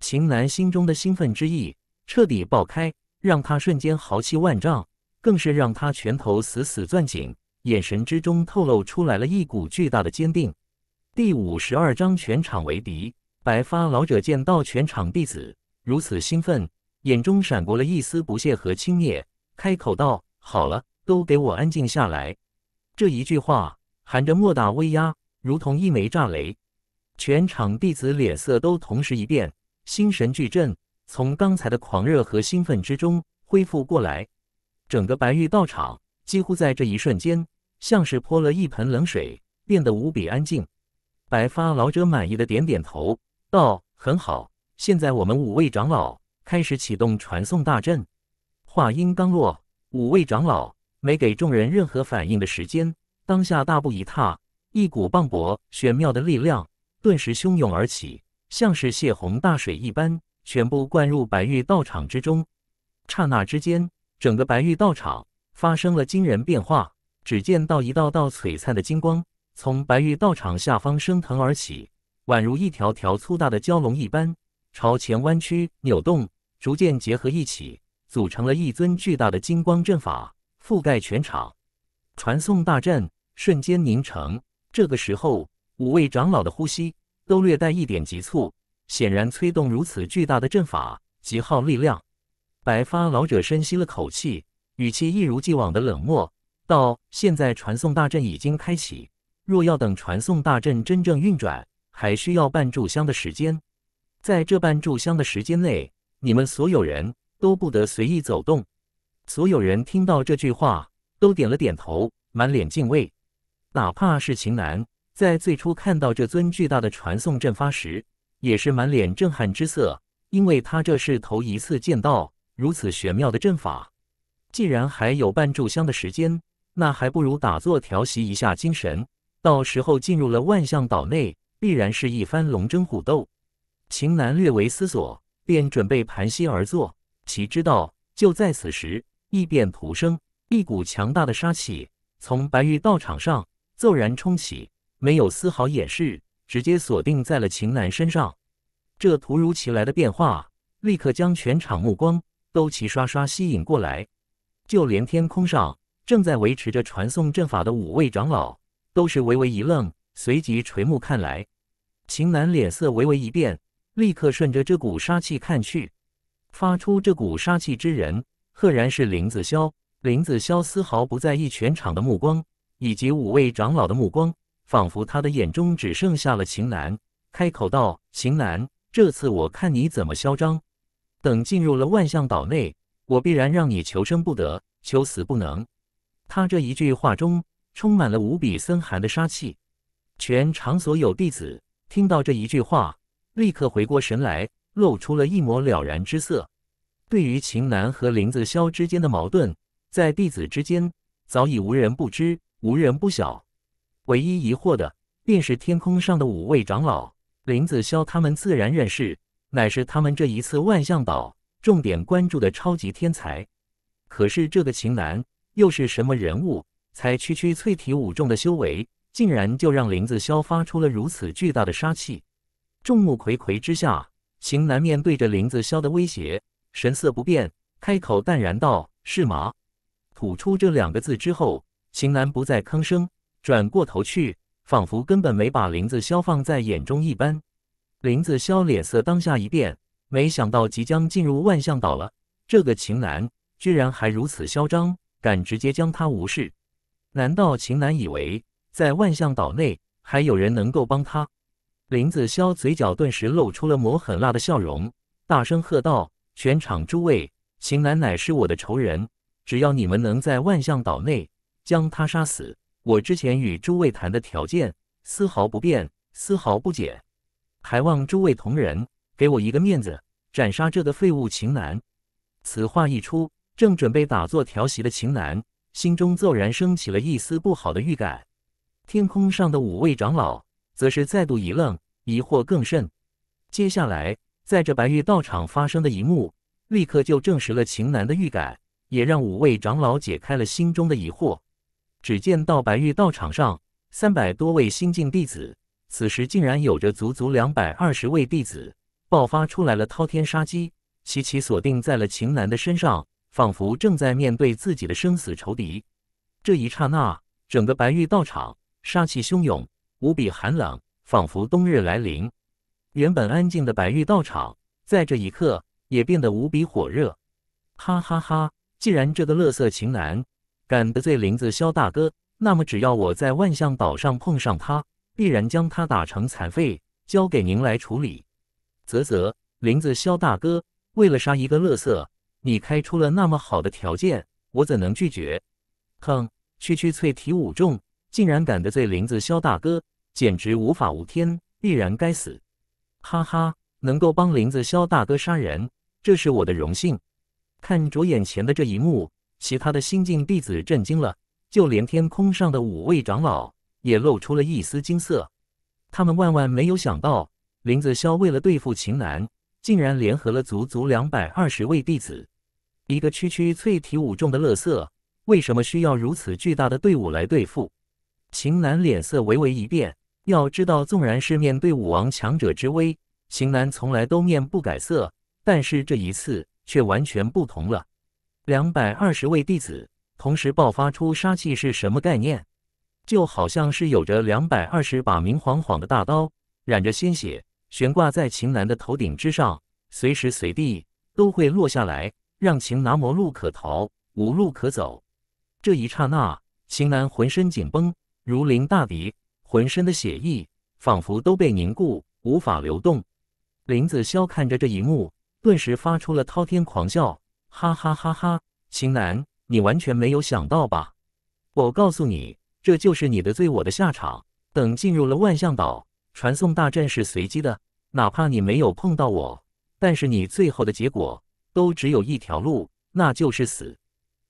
秦南心中的兴奋之意彻底爆开，让他瞬间豪气万丈，更是让他拳头死死攥紧，眼神之中透露出来了一股巨大的坚定。第五十二章：全场为敌。白发老者见到全场弟子如此兴奋，眼中闪过了一丝不屑和轻蔑，开口道：“好了，都给我安静下来。”这一句话含着莫大威压，如同一枚炸雷，全场弟子脸色都同时一变，心神俱震，从刚才的狂热和兴奋之中恢复过来。整个白玉道场几乎在这一瞬间，像是泼了一盆冷水，变得无比安静。白发老者满意的点点头。道很好，现在我们五位长老开始启动传送大阵。话音刚落，五位长老没给众人任何反应的时间，当下大步一踏，一股磅礴玄妙的力量顿时汹涌而起，像是泄洪大水一般，全部灌入白玉道场之中。刹那之间，整个白玉道场发生了惊人变化，只见到一道道璀璨的金光从白玉道场下方升腾而起。宛如一条条粗大的蛟龙一般朝前弯曲扭动，逐渐结合一起，组成了一尊巨大的金光阵法，覆盖全场。传送大阵瞬间凝成。这个时候，五位长老的呼吸都略带一点急促，显然催动如此巨大的阵法极耗力量。白发老者深吸了口气，语气一如既往的冷漠：“到现在，传送大阵已经开启。若要等传送大阵真正运转。”还需要半炷香的时间，在这半炷香的时间内，你们所有人都不得随意走动。所有人听到这句话，都点了点头，满脸敬畏。哪怕是秦南，在最初看到这尊巨大的传送阵发时，也是满脸震撼之色，因为他这是头一次见到如此玄妙的阵法。既然还有半炷香的时间，那还不如打坐调息一下精神，到时候进入了万象岛内。必然是一番龙争虎斗。秦南略为思索，便准备盘膝而坐。其知道，就在此时，异变徒生，一股强大的杀气从白玉道场上骤然冲起，没有丝毫掩饰，直接锁定在了秦南身上。这突如其来的变化，立刻将全场目光都齐刷刷吸引过来。就连天空上正在维持着传送阵法的五位长老，都是微微一愣。随即垂目看来，秦南脸色微微一变，立刻顺着这股杀气看去，发出这股杀气之人，赫然是林子潇。林子潇丝毫不在意全场的目光，以及五位长老的目光，仿佛他的眼中只剩下了秦南。开口道：“秦南，这次我看你怎么嚣张！等进入了万象岛内，我必然让你求生不得，求死不能。”他这一句话中，充满了无比森寒的杀气。全场所有弟子听到这一句话，立刻回过神来，露出了一抹了然之色。对于秦南和林子潇之间的矛盾，在弟子之间早已无人不知，无人不晓。唯一疑惑的便是天空上的五位长老。林子潇他们自然认识，乃是他们这一次万象岛重点关注的超级天才。可是这个秦南又是什么人物？才区区淬体五重的修为？竟然就让林子潇发出了如此巨大的杀气，众目睽睽之下，秦南面对着林子潇的威胁，神色不变，开口淡然道：“是吗？”吐出这两个字之后，秦南不再吭声，转过头去，仿佛根本没把林子潇放在眼中一般。林子潇脸色当下一变，没想到即将进入万象岛了，这个秦南居然还如此嚣张，敢直接将他无视？难道秦南以为？在万象岛内还有人能够帮他，林子潇嘴角顿时露出了抹狠辣的笑容，大声喝道：“全场诸位，秦楠乃是我的仇人，只要你们能在万象岛内将他杀死，我之前与诸位谈的条件丝毫不变，丝毫不减。还望诸位同仁给我一个面子，斩杀这个废物秦楠。此话一出，正准备打坐调息的秦楠心中骤然升起了一丝不好的预感。天空上的五位长老则是再度一愣，疑惑更甚。接下来在这白玉道场发生的一幕，立刻就证实了秦南的预感，也让五位长老解开了心中的疑惑。只见到白玉道场上，三百多位新晋弟子，此时竟然有着足足两百二十位弟子爆发出来了滔天杀机，齐齐锁定在了秦南的身上，仿佛正在面对自己的生死仇敌。这一刹那，整个白玉道场。杀气汹涌，无比寒冷，仿佛冬日来临。原本安静的白玉道场，在这一刻也变得无比火热。哈哈哈！既然这个乐色情男敢得罪林子萧大哥，那么只要我在万象岛上碰上他，必然将他打成残废，交给您来处理。啧啧，林子萧大哥，为了杀一个乐色，你开出了那么好的条件，我怎能拒绝？哼，区区淬体五重。竟然敢得罪林子潇大哥，简直无法无天，必然该死！哈哈，能够帮林子潇大哥杀人，这是我的荣幸。看着眼前的这一幕，其他的新晋弟子震惊了，就连天空上的五位长老也露出了一丝惊色。他们万万没有想到，林子潇为了对付秦楠，竟然联合了足足两百二十位弟子。一个区区淬体五重的乐色，为什么需要如此巨大的队伍来对付？秦南脸色微微一变。要知道，纵然是面对武王强者之威，秦南从来都面不改色，但是这一次却完全不同了。两百二十位弟子同时爆发出杀气，是什么概念？就好像是有着两百二十把明晃晃的大刀，染着鲜血，悬挂在秦南的头顶之上，随时随地都会落下来，让秦南无路可逃，无路可走。这一刹那，秦南浑身紧绷。如临大敌，浑身的血液仿佛都被凝固，无法流动。林子潇看着这一幕，顿时发出了滔天狂笑：哈哈哈！哈秦楠，你完全没有想到吧？我告诉你，这就是你的罪，我的下场。等进入了万象岛，传送大战是随机的，哪怕你没有碰到我，但是你最后的结果都只有一条路，那就是死。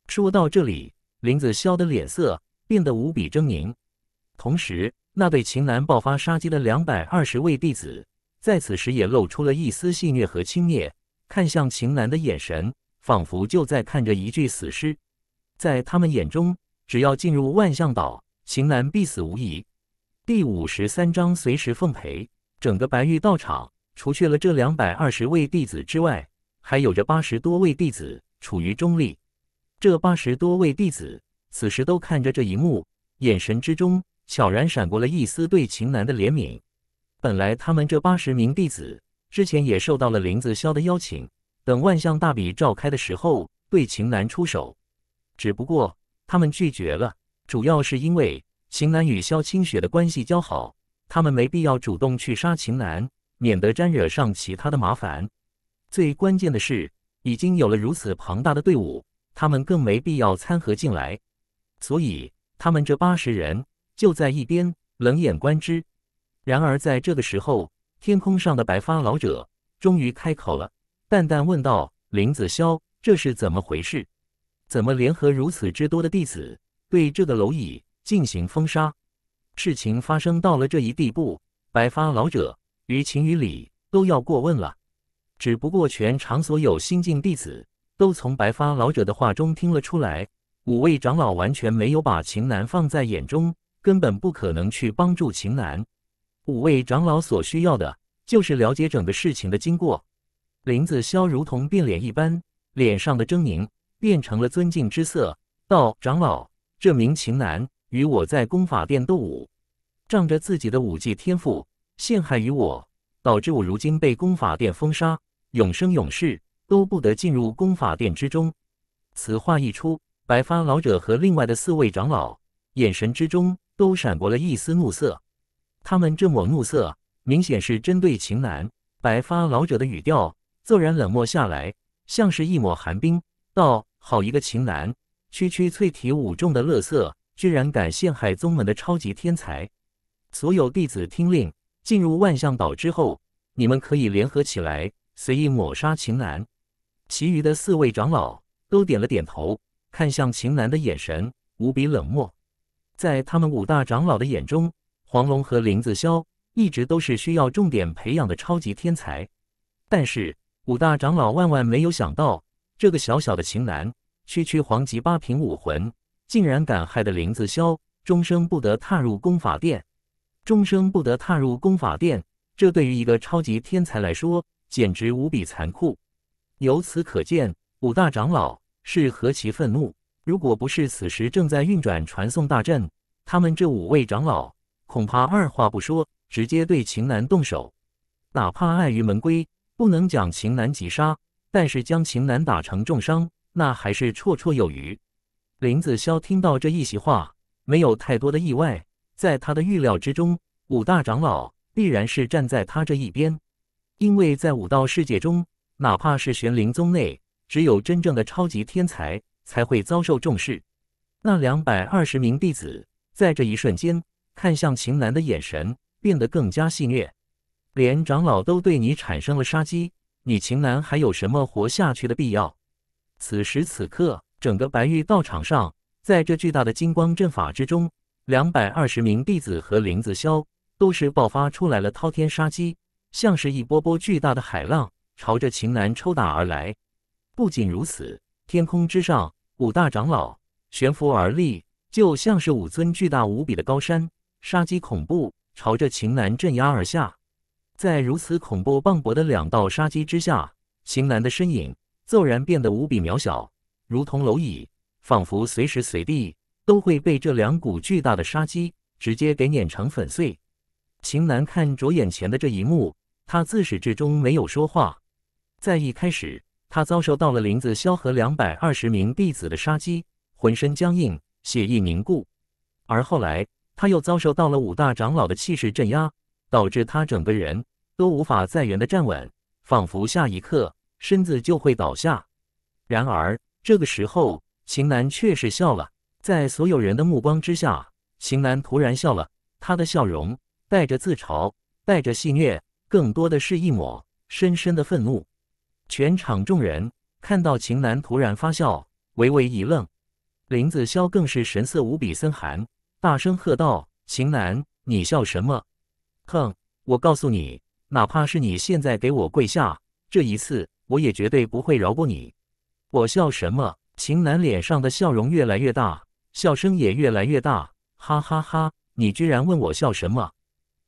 说到这里，林子潇的脸色变得无比狰狞。同时，那被秦岚爆发杀机的两百二十位弟子，在此时也露出了一丝戏谑和轻蔑，看向秦岚的眼神，仿佛就在看着一具死尸。在他们眼中，只要进入万象岛，秦岚必死无疑。第五十三章，随时奉陪。整个白玉道场，除去了这两百二十位弟子之外，还有着八十多位弟子处于中立。这八十多位弟子，此时都看着这一幕，眼神之中。悄然闪过了一丝对秦南的怜悯。本来他们这八十名弟子之前也受到了林子潇的邀请，等万象大比召开的时候对秦南出手。只不过他们拒绝了，主要是因为秦南与萧清雪的关系交好，他们没必要主动去杀秦南，免得沾惹上其他的麻烦。最关键的是，已经有了如此庞大的队伍，他们更没必要掺和进来。所以他们这八十人。就在一边冷眼观之。然而在这个时候，天空上的白发老者终于开口了，淡淡问道：“林子潇，这是怎么回事？怎么联合如此之多的弟子，对这个蝼蚁进行封杀？事情发生到了这一地步，白发老者于情于理都要过问了。只不过全场所有新晋弟子都从白发老者的话中听了出来，五位长老完全没有把秦南放在眼中。”根本不可能去帮助秦南。五位长老所需要的，就是了解整个事情的经过。林子潇如同变脸一般，脸上的狰狞变成了尊敬之色，道：“长老，这名秦南与我在功法殿斗武，仗着自己的武技天赋陷害于我，导致我如今被功法殿封杀，永生永世都不得进入功法殿之中。”此话一出，白发老者和另外的四位长老眼神之中。都闪过了一丝怒色，他们这抹怒色明显是针对秦岚。白发老者的语调骤然冷漠下来，像是一抹寒冰，道：“好一个秦岚，区区淬体五重的乐色，居然敢陷害宗门的超级天才！”所有弟子听令，进入万象岛之后，你们可以联合起来，随意抹杀秦岚。其余的四位长老都点了点头，看向秦岚的眼神无比冷漠。在他们五大长老的眼中，黄龙和林子潇一直都是需要重点培养的超级天才。但是五大长老万万没有想到，这个小小的秦南，区区黄级八品武魂，竟然敢害得林子潇终生不得踏入功法殿，终生不得踏入功法殿。这对于一个超级天才来说，简直无比残酷。由此可见，五大长老是何其愤怒。如果不是此时正在运转传送大阵，他们这五位长老恐怕二话不说直接对秦南动手。哪怕碍于门规不能将秦南击杀，但是将秦南打成重伤，那还是绰绰有余。林子潇听到这一席话，没有太多的意外，在他的预料之中，五大长老必然是站在他这一边，因为在武道世界中，哪怕是玄灵宗内，只有真正的超级天才。才会遭受重视。那两百二十名弟子在这一瞬间看向秦南的眼神变得更加戏谑，连长老都对你产生了杀机，你秦南还有什么活下去的必要？此时此刻，整个白玉道场上，在这巨大的金光阵法之中，两百二十名弟子和林子潇都是爆发出来了滔天杀机，像是一波波巨大的海浪朝着秦南抽打而来。不仅如此。天空之上，五大长老悬浮而立，就像是五尊巨大无比的高山，杀机恐怖，朝着秦南镇压而下。在如此恐怖磅礴的两道杀机之下，秦南的身影骤然变得无比渺小，如同蝼蚁，仿佛随时随地都会被这两股巨大的杀机直接给碾成粉碎。秦南看着眼前的这一幕，他自始至终没有说话，在一开始。他遭受到了林子萧和两百二十名弟子的杀机，浑身僵硬，血液凝固。而后来，他又遭受到了五大长老的气势镇压，导致他整个人都无法再原的站稳，仿佛下一刻身子就会倒下。然而，这个时候，秦楠却是笑了，在所有人的目光之下，秦楠突然笑了。他的笑容带着自嘲，带着戏谑，更多的是一抹深深的愤怒。全场众人看到秦楠突然发笑，微微一愣。林子潇更是神色无比森寒，大声喝道：“秦楠，你笑什么？”“哼，我告诉你，哪怕是你现在给我跪下，这一次我也绝对不会饶过你。”“我笑什么？”秦楠脸上的笑容越来越大，笑声也越来越大，“哈哈哈，你居然问我笑什么，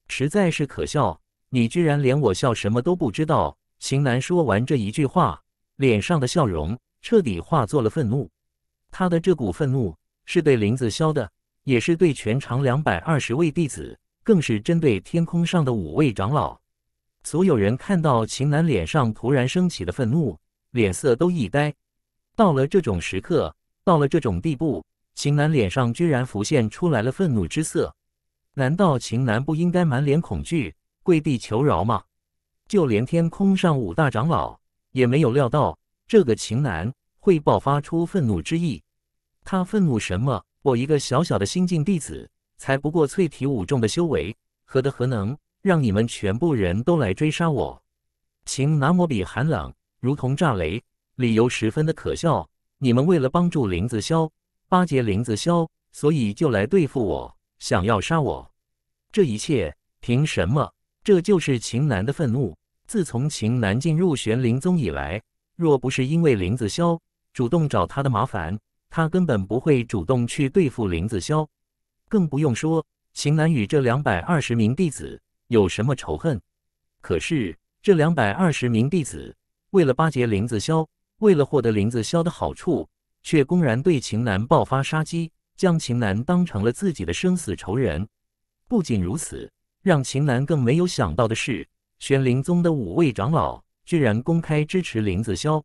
实在是可笑！你居然连我笑什么都不知道。”秦楠说完这一句话，脸上的笑容彻底化作了愤怒。他的这股愤怒是对林子潇的，也是对全场两百二十位弟子，更是针对天空上的五位长老。所有人看到秦楠脸上突然升起的愤怒，脸色都一呆。到了这种时刻，到了这种地步，秦楠脸上居然浮现出来了愤怒之色。难道秦楠不应该满脸恐惧，跪地求饶吗？就连天空上五大长老也没有料到，这个秦南会爆发出愤怒之意。他愤怒什么？我一个小小的新晋弟子，才不过淬体五重的修为，何德何能让你们全部人都来追杀我？秦南摩比寒冷，如同炸雷，理由十分的可笑。你们为了帮助林子潇，巴结林子潇，所以就来对付我，想要杀我。这一切凭什么？这就是秦南的愤怒。自从秦南进入玄灵宗以来，若不是因为林子潇主动找他的麻烦，他根本不会主动去对付林子潇，更不用说秦南与这两百二十名弟子有什么仇恨。可是这两百二十名弟子为了巴结林子潇，为了获得林子潇的好处，却公然对秦南爆发杀机，将秦南当成了自己的生死仇人。不仅如此，让秦南更没有想到的是。玄灵宗的五位长老居然公开支持林子潇，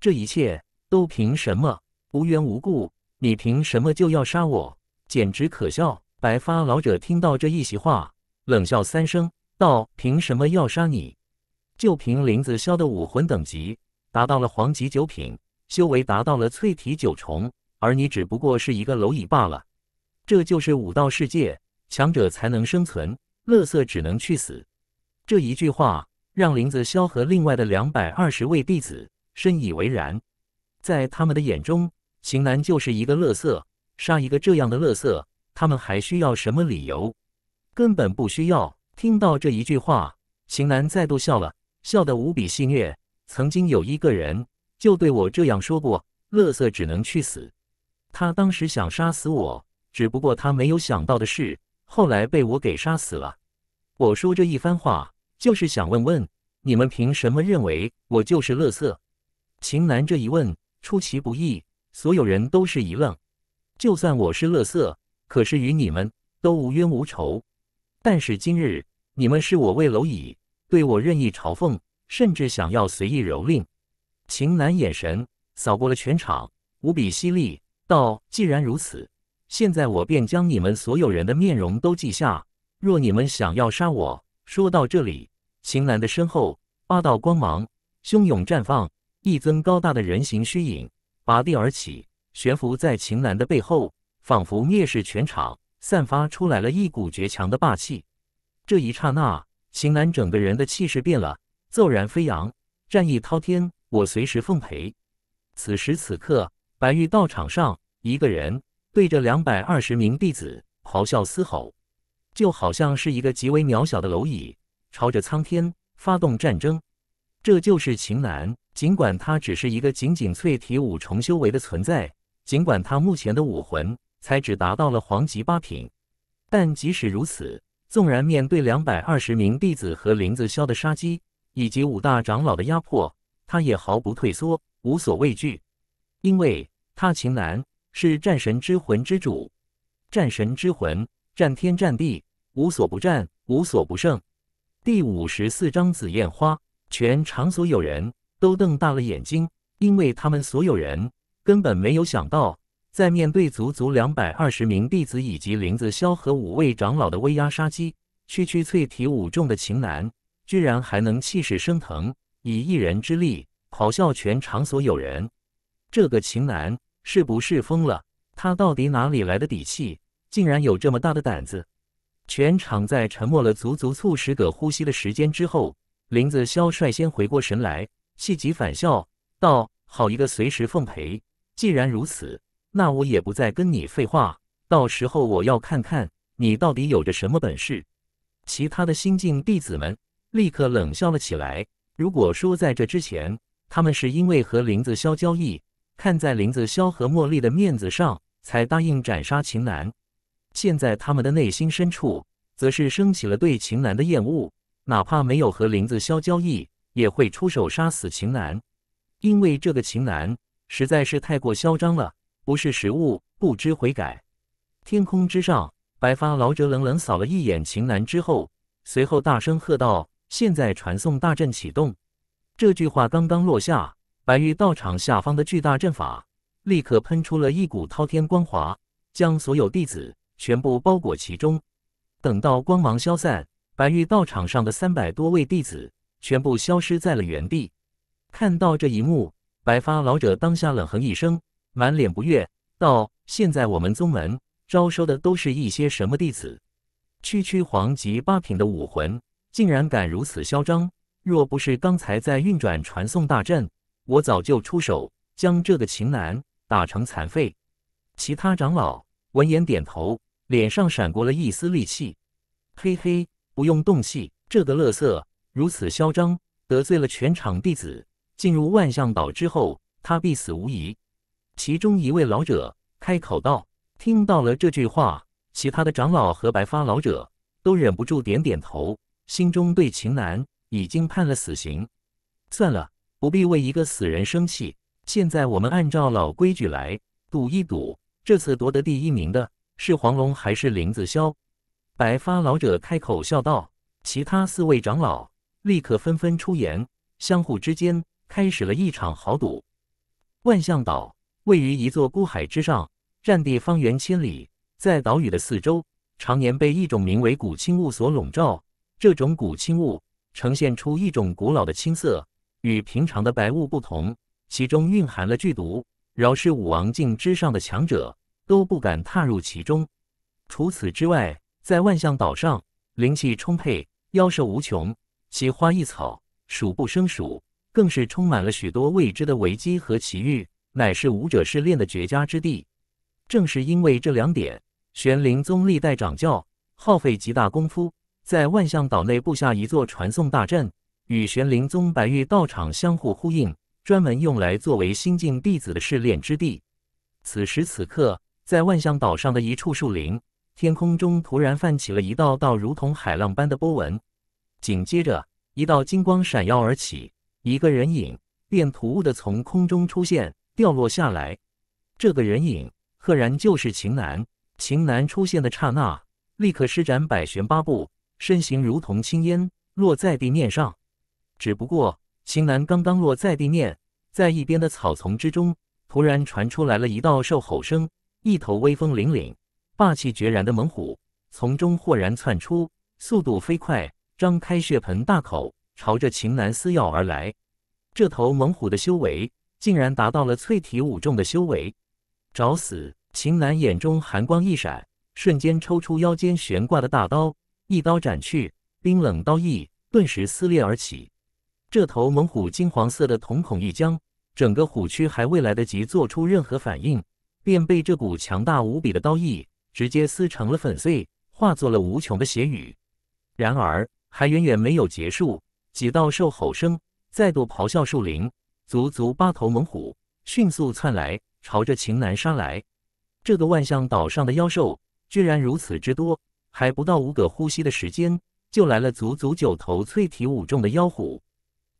这一切都凭什么？无缘无故，你凭什么就要杀我？简直可笑！白发老者听到这一席话，冷笑三声，道：“凭什么要杀你？就凭林子潇的武魂等级达到了黄级九品，修为达到了淬体九重，而你只不过是一个蝼蚁罢了。这就是武道世界，强者才能生存，乐色只能去死。”这一句话让林子霄和另外的两百二十位弟子深以为然，在他们的眼中，秦楠就是一个乐色，杀一个这样的乐色，他们还需要什么理由？根本不需要。听到这一句话，秦楠再度笑了笑得无比戏谑。曾经有一个人就对我这样说过：“乐色只能去死。”他当时想杀死我，只不过他没有想到的是，后来被我给杀死了。我说这一番话。就是想问问你们凭什么认为我就是乐色？秦南这一问出其不意，所有人都是一愣。就算我是乐色，可是与你们都无冤无仇。但是今日你们视我为蝼蚁，对我任意嘲讽，甚至想要随意蹂躏。秦南眼神扫过了全场，无比犀利道：“既然如此，现在我便将你们所有人的面容都记下。若你们想要杀我。”说到这里，秦岚的身后八道光芒汹涌绽放，一尊高大的人形虚影拔地而起，悬浮在秦岚的背后，仿佛蔑视全场，散发出来了一股绝强的霸气。这一刹那，秦岚整个人的气势变了，骤然飞扬，战意滔天。我随时奉陪。此时此刻，白玉道场上，一个人对着两百二十名弟子咆哮嘶吼。就好像是一个极为渺小的蝼蚁，朝着苍天发动战争。这就是秦岚，尽管他只是一个仅仅淬体五重修为的存在，尽管他目前的武魂才只达到了黄级八品，但即使如此，纵然面对两百二十名弟子和林子潇的杀机，以及五大长老的压迫，他也毫不退缩，无所畏惧。因为他秦岚是战神之魂之主，战神之魂，战天战地。无所不战，无所不胜。第五十四章紫焰花，全场所有人都瞪大了眼睛，因为他们所有人根本没有想到，在面对足足两百二十名弟子以及林子萧和五位长老的威压杀机，区区淬体五重的秦楠居然还能气势升腾，以一人之力咆哮全场所有人。这个秦楠是不是疯了？他到底哪里来的底气，竟然有这么大的胆子？全场在沉默了足足数十个呼吸的时间之后，林子潇率先回过神来，气急反笑道：“好一个随时奉陪！既然如此，那我也不再跟你废话。到时候我要看看你到底有着什么本事。”其他的新晋弟子们立刻冷笑了起来。如果说在这之前，他们是因为和林子潇交易，看在林子潇和茉莉的面子上，才答应斩杀秦岚。现在他们的内心深处，则是升起了对秦楠的厌恶，哪怕没有和林子潇交易，也会出手杀死秦楠，因为这个秦岚实在是太过嚣张了，不是食物，不知悔改。天空之上，白发老者冷冷扫了一眼秦楠之后，随后大声喝道：“现在传送大阵启动！”这句话刚刚落下，白玉道场下方的巨大阵法立刻喷出了一股滔天光华，将所有弟子。全部包裹其中。等到光芒消散，白玉道场上的三百多位弟子全部消失在了原地。看到这一幕，白发老者当下冷哼一声，满脸不悦道：“现在我们宗门招收的都是一些什么弟子？区区黄级八品的武魂，竟然敢如此嚣张！若不是刚才在运转传送大阵，我早就出手将这个秦南打成残废。”其他长老闻言点头。脸上闪过了一丝戾气，嘿嘿，不用动气，这个乐色如此嚣张，得罪了全场弟子。进入万象岛之后，他必死无疑。其中一位老者开口道：“听到了这句话，其他的长老和白发老者都忍不住点点头，心中对秦南已经判了死刑。算了，不必为一个死人生气。现在我们按照老规矩来赌一赌，这次夺得第一名的。”是黄龙还是林子潇？白发老者开口笑道。其他四位长老立刻纷纷出言，相互之间开始了一场豪赌。万象岛位于一座孤海之上，占地方圆千里，在岛屿的四周，常年被一种名为古青雾所笼罩。这种古青雾呈现出一种古老的青色，与平常的白雾不同，其中蕴含了剧毒，饶是武王境之上的强者。都不敢踏入其中。除此之外，在万象岛上灵气充沛，妖兽无穷，奇花异草数不胜数，更是充满了许多未知的危机和奇遇，乃是武者试炼的绝佳之地。正是因为这两点，玄灵宗历代掌教耗费极大功夫，在万象岛内布下一座传送大阵，与玄灵宗白玉道场相互呼应，专门用来作为新晋弟子的试炼之地。此时此刻。在万象岛上的一处树林，天空中突然泛起了一道道如同海浪般的波纹，紧接着一道金光闪耀而起，一个人影便突兀的从空中出现，掉落下来。这个人影赫然就是秦南。秦南出现的刹那，立刻施展百旋八步，身形如同青烟落在地面上。只不过秦南刚刚落在地面，在一边的草丛之中，突然传出来了一道兽吼声。一头威风凛凛、霸气决然的猛虎从中豁然窜出，速度飞快，张开血盆大口，朝着秦南撕咬而来。这头猛虎的修为竟然达到了淬体五重的修为，找死！秦南眼中寒光一闪，瞬间抽出腰间悬挂的大刀，一刀斩去，冰冷刀意顿时撕裂而起。这头猛虎金黄色的瞳孔一僵，整个虎躯还未来得及做出任何反应。便被这股强大无比的刀意直接撕成了粉碎，化作了无穷的血雨。然而，还远远没有结束。几道兽吼声再度咆哮，树林足足八头猛虎迅速窜来，朝着秦南杀来。这个万象岛上的妖兽居然如此之多，还不到五个呼吸的时间，就来了足足九头淬体五重的妖虎。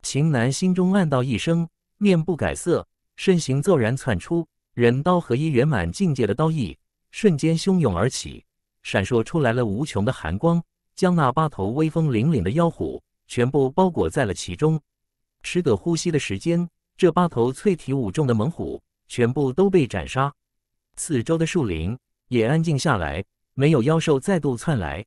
秦南心中暗道一声，面不改色，身形骤然窜出。人刀合一圆满境界的刀意瞬间汹涌而起，闪烁出来了无穷的寒光，将那八头威风凛凛的妖虎全部包裹在了其中。吃得呼吸的时间，这八头淬体五重的猛虎全部都被斩杀。四周的树林也安静下来，没有妖兽再度窜来。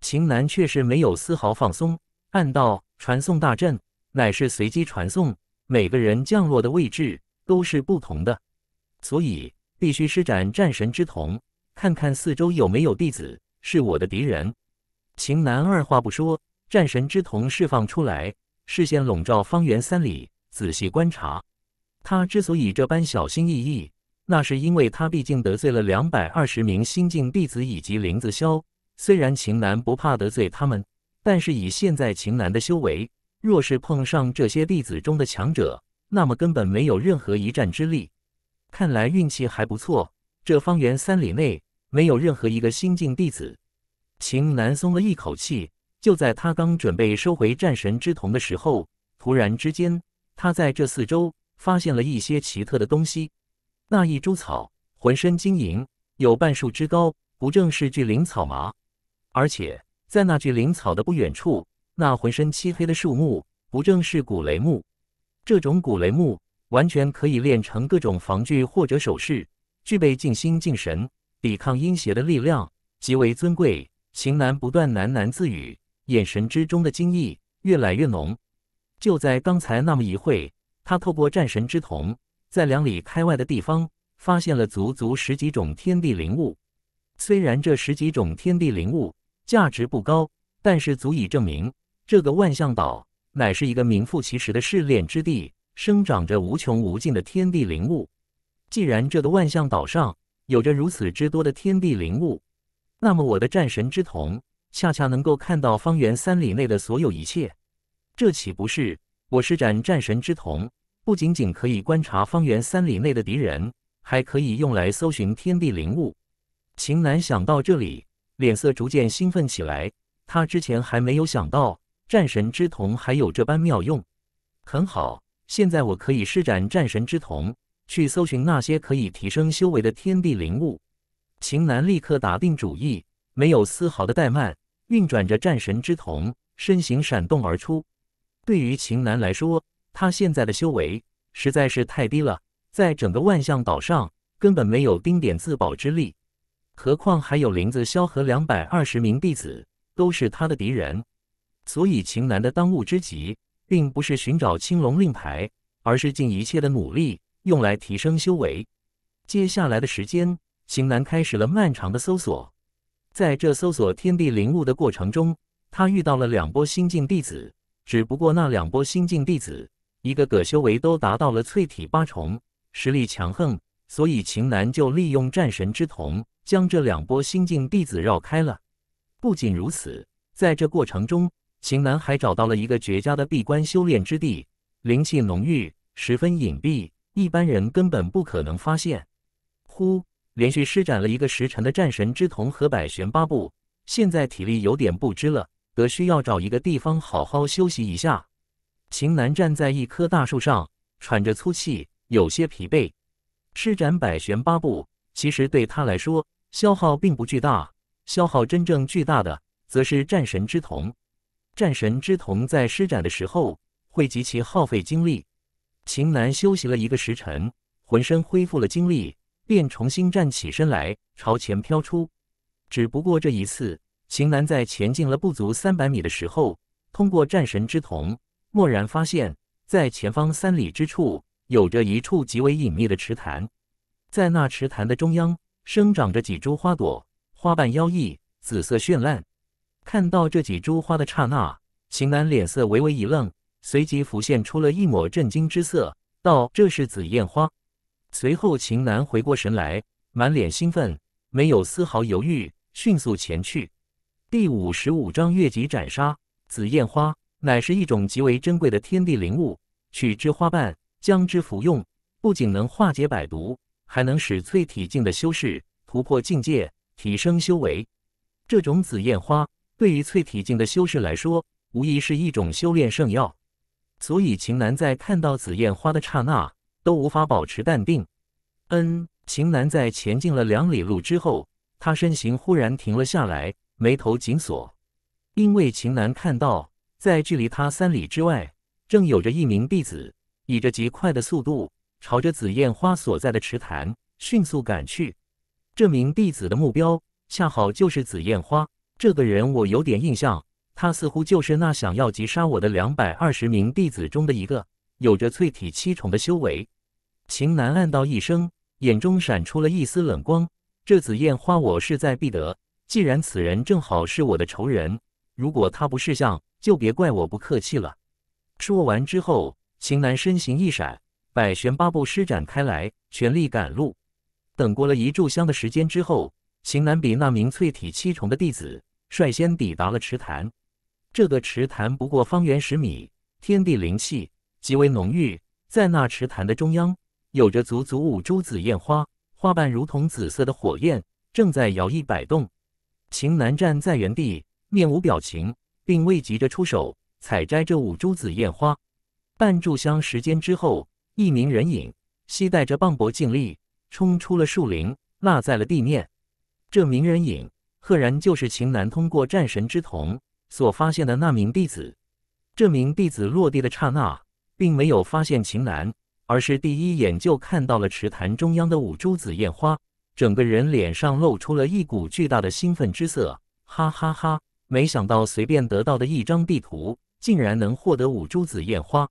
秦南却是没有丝毫放松，暗道：传送大阵乃是随机传送，每个人降落的位置都是不同的。所以必须施展战神之瞳，看看四周有没有弟子是我的敌人。秦南二话不说，战神之瞳释放出来，视线笼罩方圆三里，仔细观察。他之所以这般小心翼翼，那是因为他毕竟得罪了两百二十名新晋弟子以及林子潇。虽然秦南不怕得罪他们，但是以现在秦南的修为，若是碰上这些弟子中的强者，那么根本没有任何一战之力。看来运气还不错，这方圆三里内没有任何一个新晋弟子。秦南松了一口气。就在他刚准备收回战神之瞳的时候，突然之间，他在这四周发现了一些奇特的东西。那一株草浑身晶莹，有半树之高，不正是巨灵草吗？而且在那巨灵草的不远处，那浑身漆黑的树木，不正是古雷木？这种古雷木。完全可以练成各种防具或者首饰，具备静心静神、抵抗阴邪的力量，极为尊贵。秦南不断喃喃自语，眼神之中的惊异越来越浓。就在刚才那么一会，他透过战神之瞳，在两里开外的地方发现了足足十几种天地灵物。虽然这十几种天地灵物价值不高，但是足以证明这个万象岛乃是一个名副其实的试炼之地。生长着无穷无尽的天地灵物。既然这个万象岛上有着如此之多的天地灵物，那么我的战神之瞳恰恰能够看到方圆三里内的所有一切。这岂不是我施展战神之瞳，不仅仅可以观察方圆三里内的敌人，还可以用来搜寻天地灵物？秦南想到这里，脸色逐渐兴奋起来。他之前还没有想到战神之瞳还有这般妙用。很好。现在我可以施展战神之瞳，去搜寻那些可以提升修为的天地灵物。秦南立刻打定主意，没有丝毫的怠慢，运转着战神之瞳，身形闪动而出。对于秦南来说，他现在的修为实在是太低了，在整个万象岛上根本没有丁点自保之力。何况还有林子萧和两百二十名弟子都是他的敌人，所以秦南的当务之急。并不是寻找青龙令牌，而是尽一切的努力用来提升修为。接下来的时间，秦楠开始了漫长的搜索。在这搜索天地灵物的过程中，他遇到了两波新晋弟子。只不过那两波新晋弟子，一个葛修为都达到了淬体八重，实力强横，所以秦南就利用战神之瞳将这两波新晋弟子绕开了。不仅如此，在这过程中，秦南还找到了一个绝佳的闭关修炼之地，灵气浓郁，十分隐蔽，一般人根本不可能发现。呼，连续施展了一个时辰的战神之瞳和百玄八步，现在体力有点不支了，得需要找一个地方好好休息一下。秦南站在一棵大树上，喘着粗气，有些疲惫。施展百玄八步，其实对他来说消耗并不巨大，消耗真正巨大的则是战神之瞳。战神之瞳在施展的时候会极其耗费精力。秦楠休息了一个时辰，浑身恢复了精力，便重新站起身来，朝前飘出。只不过这一次，秦楠在前进了不足三百米的时候，通过战神之瞳，蓦然发现，在前方三里之处，有着一处极为隐秘的池潭。在那池潭的中央，生长着几株花朵，花瓣妖异，紫色绚烂。看到这几株花的刹那，秦南脸色微微一愣，随即浮现出了一抹震惊之色，道：“这是紫焰花。”随后，秦南回过神来，满脸兴奋，没有丝毫犹豫，迅速前去。第五十五章越级斩杀。紫焰花乃是一种极为珍贵的天地灵物，取之花瓣，将之服用，不仅能化解百毒，还能使淬体境的修士突破境界，提升修为。这种紫焰花。对于淬体境的修士来说，无疑是一种修炼圣药。所以，秦南在看到紫焰花的刹那，都无法保持淡定。嗯，秦南在前进了两里路之后，他身形忽然停了下来，眉头紧锁，因为秦南看到，在距离他三里之外，正有着一名弟子，以着极快的速度，朝着紫焰花所在的池潭迅速赶去。这名弟子的目标，恰好就是紫焰花。这个人我有点印象，他似乎就是那想要击杀我的两百二十名弟子中的一个，有着淬体七重的修为。秦南暗道一声，眼中闪出了一丝冷光。这紫艳花我势在必得，既然此人正好是我的仇人，如果他不识相，就别怪我不客气了。说完之后，秦南身形一闪，百玄八步施展开来，全力赶路。等过了一炷香的时间之后，秦南比那名淬体七重的弟子。率先抵达了池潭，这个池潭不过方圆十米，天地灵气极为浓郁。在那池潭的中央，有着足足五株紫焰花，花瓣如同紫色的火焰，正在摇曳摆动。秦南站在原地，面无表情，并未急着出手采摘这五株紫焰花。半炷香时间之后，一名人影携带着磅礴劲力冲出了树林，落在了地面。这名人影。赫然就是秦南通过战神之瞳所发现的那名弟子。这名弟子落地的刹那，并没有发现秦南，而是第一眼就看到了池潭中央的五株紫焰花，整个人脸上露出了一股巨大的兴奋之色。哈哈哈！没想到随便得到的一张地图，竟然能获得五株紫焰花。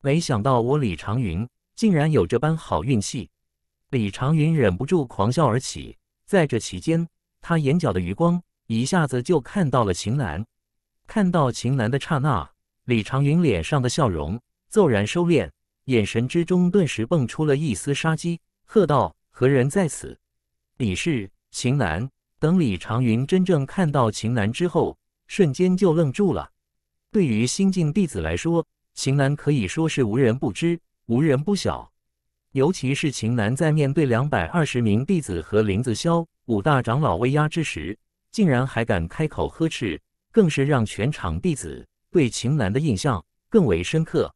没想到我李长云竟然有这般好运气！李长云忍不住狂笑而起，在这期间。他眼角的余光一下子就看到了秦岚。看到秦岚的刹那，李长云脸上的笑容骤然收敛，眼神之中顿时蹦出了一丝杀机，喝道：“何人在此？”李氏、秦岚。等李长云真正看到秦岚之后，瞬间就愣住了。对于新晋弟子来说，秦岚可以说是无人不知，无人不晓。尤其是秦南在面对两百二十名弟子和林子潇五大长老威压之时，竟然还敢开口呵斥，更是让全场弟子对秦南的印象更为深刻。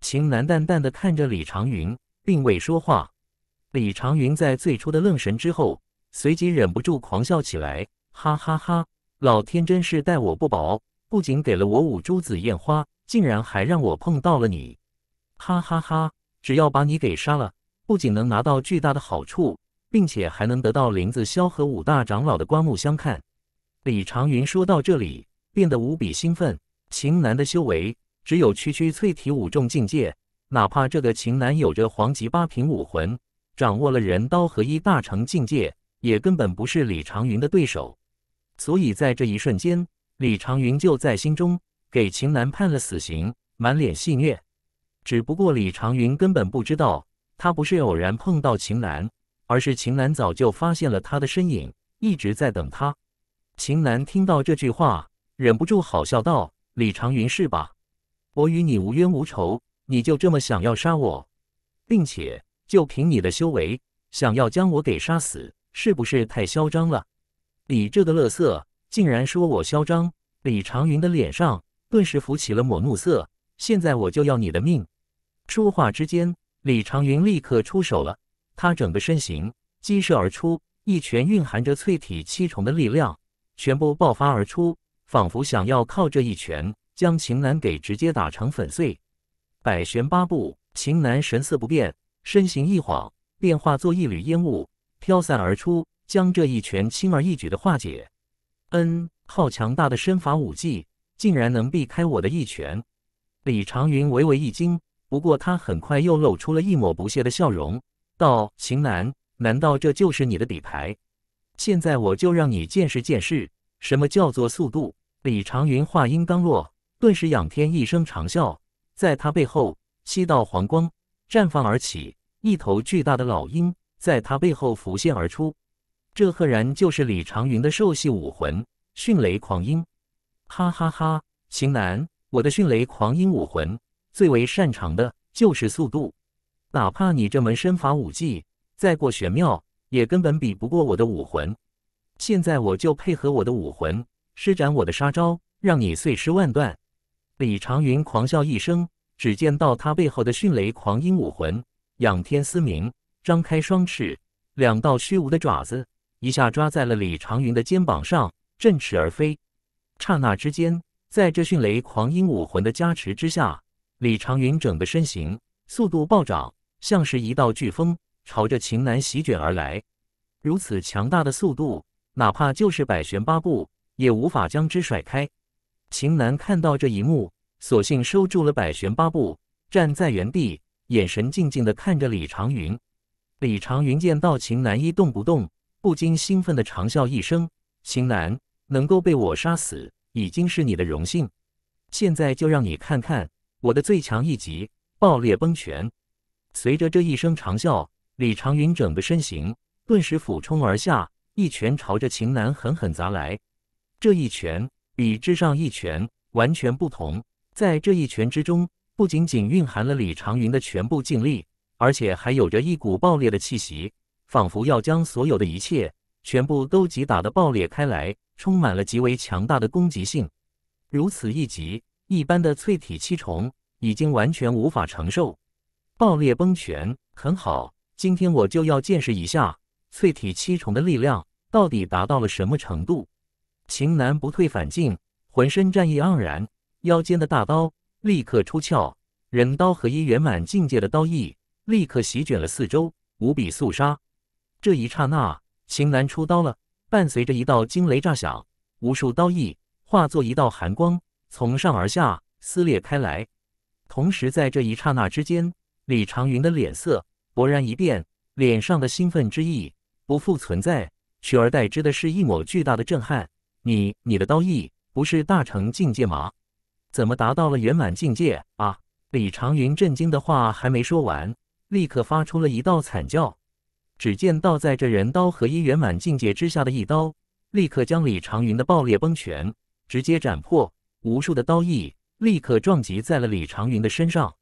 秦南淡淡的看着李长云，并未说话。李长云在最初的愣神之后，随即忍不住狂笑起来：“哈哈哈，老天真是待我不薄，不仅给了我五株紫烟花，竟然还让我碰到了你，哈哈哈。”只要把你给杀了，不仅能拿到巨大的好处，并且还能得到林子萧和五大长老的刮目相看。李长云说到这里，变得无比兴奋。秦南的修为只有区区淬体五重境界，哪怕这个秦南有着黄级八品武魂，掌握了人刀合一大成境界，也根本不是李长云的对手。所以在这一瞬间，李长云就在心中给秦南判了死刑，满脸戏谑。只不过李长云根本不知道，他不是偶然碰到秦岚，而是秦岚早就发现了他的身影，一直在等他。秦岚听到这句话，忍不住好笑道：“李长云是吧？我与你无冤无仇，你就这么想要杀我，并且就凭你的修为，想要将我给杀死，是不是太嚣张了？你这个乐色，竟然说我嚣张！”李长云的脸上顿时浮起了抹怒色，现在我就要你的命！说话之间，李长云立刻出手了。他整个身形激射而出，一拳蕴含着淬体七重的力量，全部爆发而出，仿佛想要靠这一拳将秦南给直接打成粉碎。百旋八步，秦南神色不变，身形一晃，便化作一缕烟雾飘散而出，将这一拳轻而易举的化解。嗯，好强大的身法武技，竟然能避开我的一拳！李长云微微一惊。不过他很快又露出了一抹不屑的笑容，道：“秦南，难道这就是你的底牌？现在我就让你见识见识，什么叫做速度！”李长云话音刚落，顿时仰天一声长啸，在他背后七道黄光绽放而起，一头巨大的老鹰在他背后浮现而出，这赫然就是李长云的兽系武魂——迅雷狂鹰！哈哈哈，秦南，我的迅雷狂鹰武魂！最为擅长的就是速度，哪怕你这门身法武技再过玄妙，也根本比不过我的武魂。现在我就配合我的武魂施展我的杀招，让你碎尸万段！李长云狂笑一声，只见到他背后的迅雷狂鹰武魂仰天嘶鸣，张开双翅，两道虚无的爪子一下抓在了李长云的肩膀上，振翅而飞。刹那之间，在这迅雷狂鹰武魂的加持之下，李长云整个身形速度暴涨，像是一道飓风，朝着秦南席卷而来。如此强大的速度，哪怕就是百旋八步，也无法将之甩开。秦南看到这一幕，索性收住了百旋八步，站在原地，眼神静静地看着李长云。李长云见到秦南一动不动，不禁兴奋地长笑一声：“秦南，能够被我杀死，已经是你的荣幸。现在就让你看看。”我的最强一击——爆裂崩拳！随着这一声长啸，李长云整个身形顿时俯冲而下，一拳朝着秦楠狠狠砸来。这一拳比之上一拳完全不同，在这一拳之中，不仅仅蕴含了李长云的全部劲力，而且还有着一股爆裂的气息，仿佛要将所有的一切全部都击打得爆裂开来，充满了极为强大的攻击性。如此一击！一般的淬体七重已经完全无法承受，爆裂崩拳很好，今天我就要见识一下淬体七重的力量到底达到了什么程度。秦南不退反进，浑身战意盎然，腰间的大刀立刻出鞘，忍刀合一圆满境界的刀意立刻席卷了四周，无比肃杀。这一刹那，秦南出刀了，伴随着一道惊雷炸响，无数刀意化作一道寒光。从上而下撕裂开来，同时在这一刹那之间，李长云的脸色勃然一变，脸上的兴奋之意不复存在，取而代之的是一抹巨大的震撼。你你的刀意不是大成境界吗？怎么达到了圆满境界啊？李长云震惊的话还没说完，立刻发出了一道惨叫。只见倒在这人刀合一圆满境界之下的一刀，立刻将李长云的爆裂崩拳直接斩破。无数的刀意立刻撞击在了李长云的身上，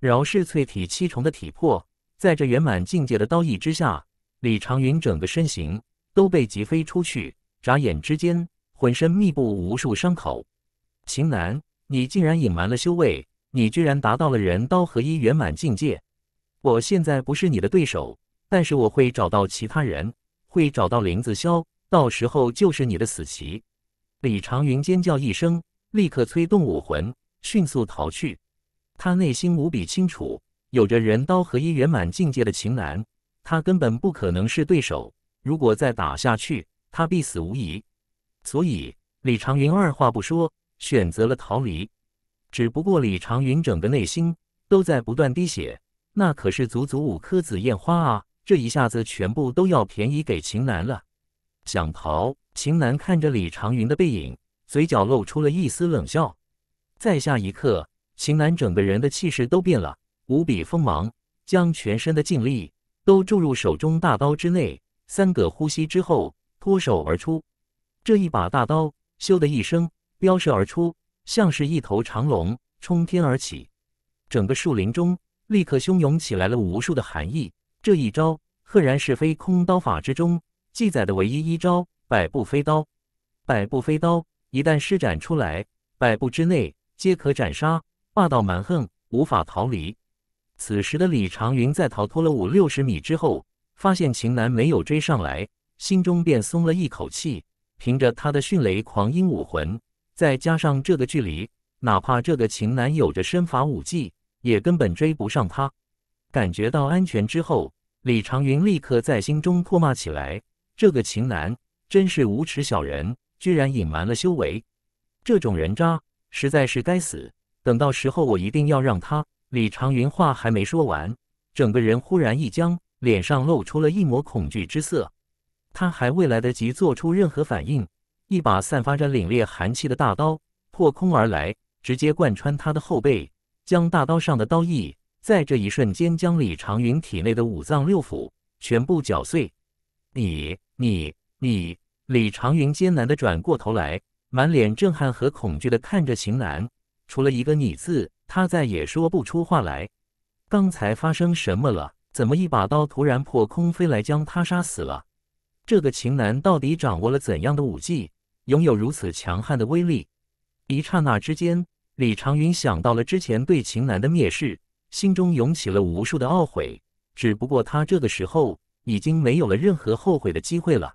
饶是淬体七重的体魄，在这圆满境界的刀意之下，李长云整个身形都被击飞出去。眨眼之间，浑身密布无数伤口。秦南，你竟然隐瞒了修为，你居然达到了人刀合一圆满境界！我现在不是你的对手，但是我会找到其他人，会找到林子潇，到时候就是你的死期！李长云尖叫一声。立刻催动武魂，迅速逃去。他内心无比清楚，有着人刀合一圆满境界的秦楠，他根本不可能是对手。如果再打下去，他必死无疑。所以李长云二话不说，选择了逃离。只不过李长云整个内心都在不断滴血，那可是足足五颗紫焰花啊！这一下子全部都要便宜给秦楠了。想逃，秦楠看着李长云的背影。嘴角露出了一丝冷笑，在下一刻，秦楠整个人的气势都变了，无比锋芒，将全身的劲力都注入手中大刀之内。三个呼吸之后，脱手而出，这一把大刀“咻”的一声飙射而出，像是一头长龙冲天而起。整个树林中立刻汹涌起来了无数的寒意。这一招赫然是飞空刀法之中记载的唯一一招“百步飞刀”。百步飞刀。一旦施展出来，百步之内皆可斩杀，霸道蛮横，无法逃离。此时的李长云在逃脱了五六十米之后，发现秦南没有追上来，心中便松了一口气。凭着他的迅雷狂鹰武魂，再加上这个距离，哪怕这个秦南有着身法武技，也根本追不上他。感觉到安全之后，李长云立刻在心中唾骂起来：“这个秦南真是无耻小人！”居然隐瞒了修为，这种人渣实在是该死！等到时候我一定要让他……李长云话还没说完，整个人忽然一僵，脸上露出了一抹恐惧之色。他还未来得及做出任何反应，一把散发着凛冽寒气的大刀破空而来，直接贯穿他的后背，将大刀上的刀意在这一瞬间将李长云体内的五脏六腑全部绞碎。你你你！李长云艰难地转过头来，满脸震撼和恐惧地看着秦楠。除了一个“你”字，他再也说不出话来。刚才发生什么了？怎么一把刀突然破空飞来，将他杀死了？这个秦楠到底掌握了怎样的武技，拥有如此强悍的威力？一刹那之间，李长云想到了之前对秦楠的蔑视，心中涌起了无数的懊悔。只不过他这个时候已经没有了任何后悔的机会了。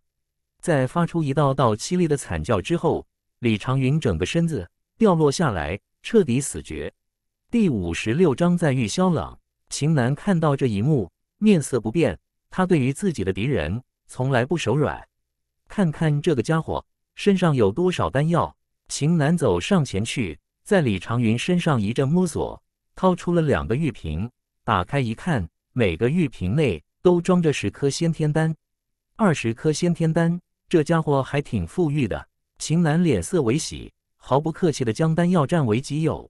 在发出一道道凄厉的惨叫之后，李长云整个身子掉落下来，彻底死绝。第五十六章在玉萧冷。秦南看到这一幕，面色不变。他对于自己的敌人从来不手软。看看这个家伙身上有多少丹药。秦南走上前去，在李长云身上一阵摸索，掏出了两个玉瓶。打开一看，每个玉瓶内都装着十颗先天丹，二十颗先天丹。这家伙还挺富裕的，秦南脸色为喜，毫不客气的将丹药占为己有。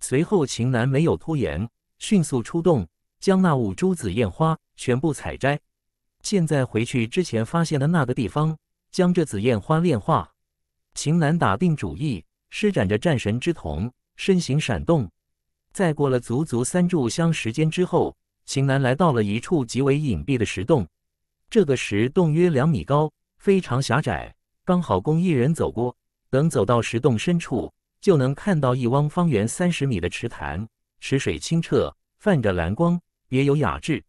随后，秦南没有拖延，迅速出洞，将那五株紫燕花全部采摘。现在回去之前发现的那个地方，将这紫燕花炼化。秦南打定主意，施展着战神之瞳，身形闪动。再过了足足三炷香时间之后，秦南来到了一处极为隐蔽的石洞。这个石洞约两米高。非常狭窄，刚好供一人走过。等走到石洞深处，就能看到一汪方圆三十米的池潭，池水清澈，泛着蓝光，别有雅致。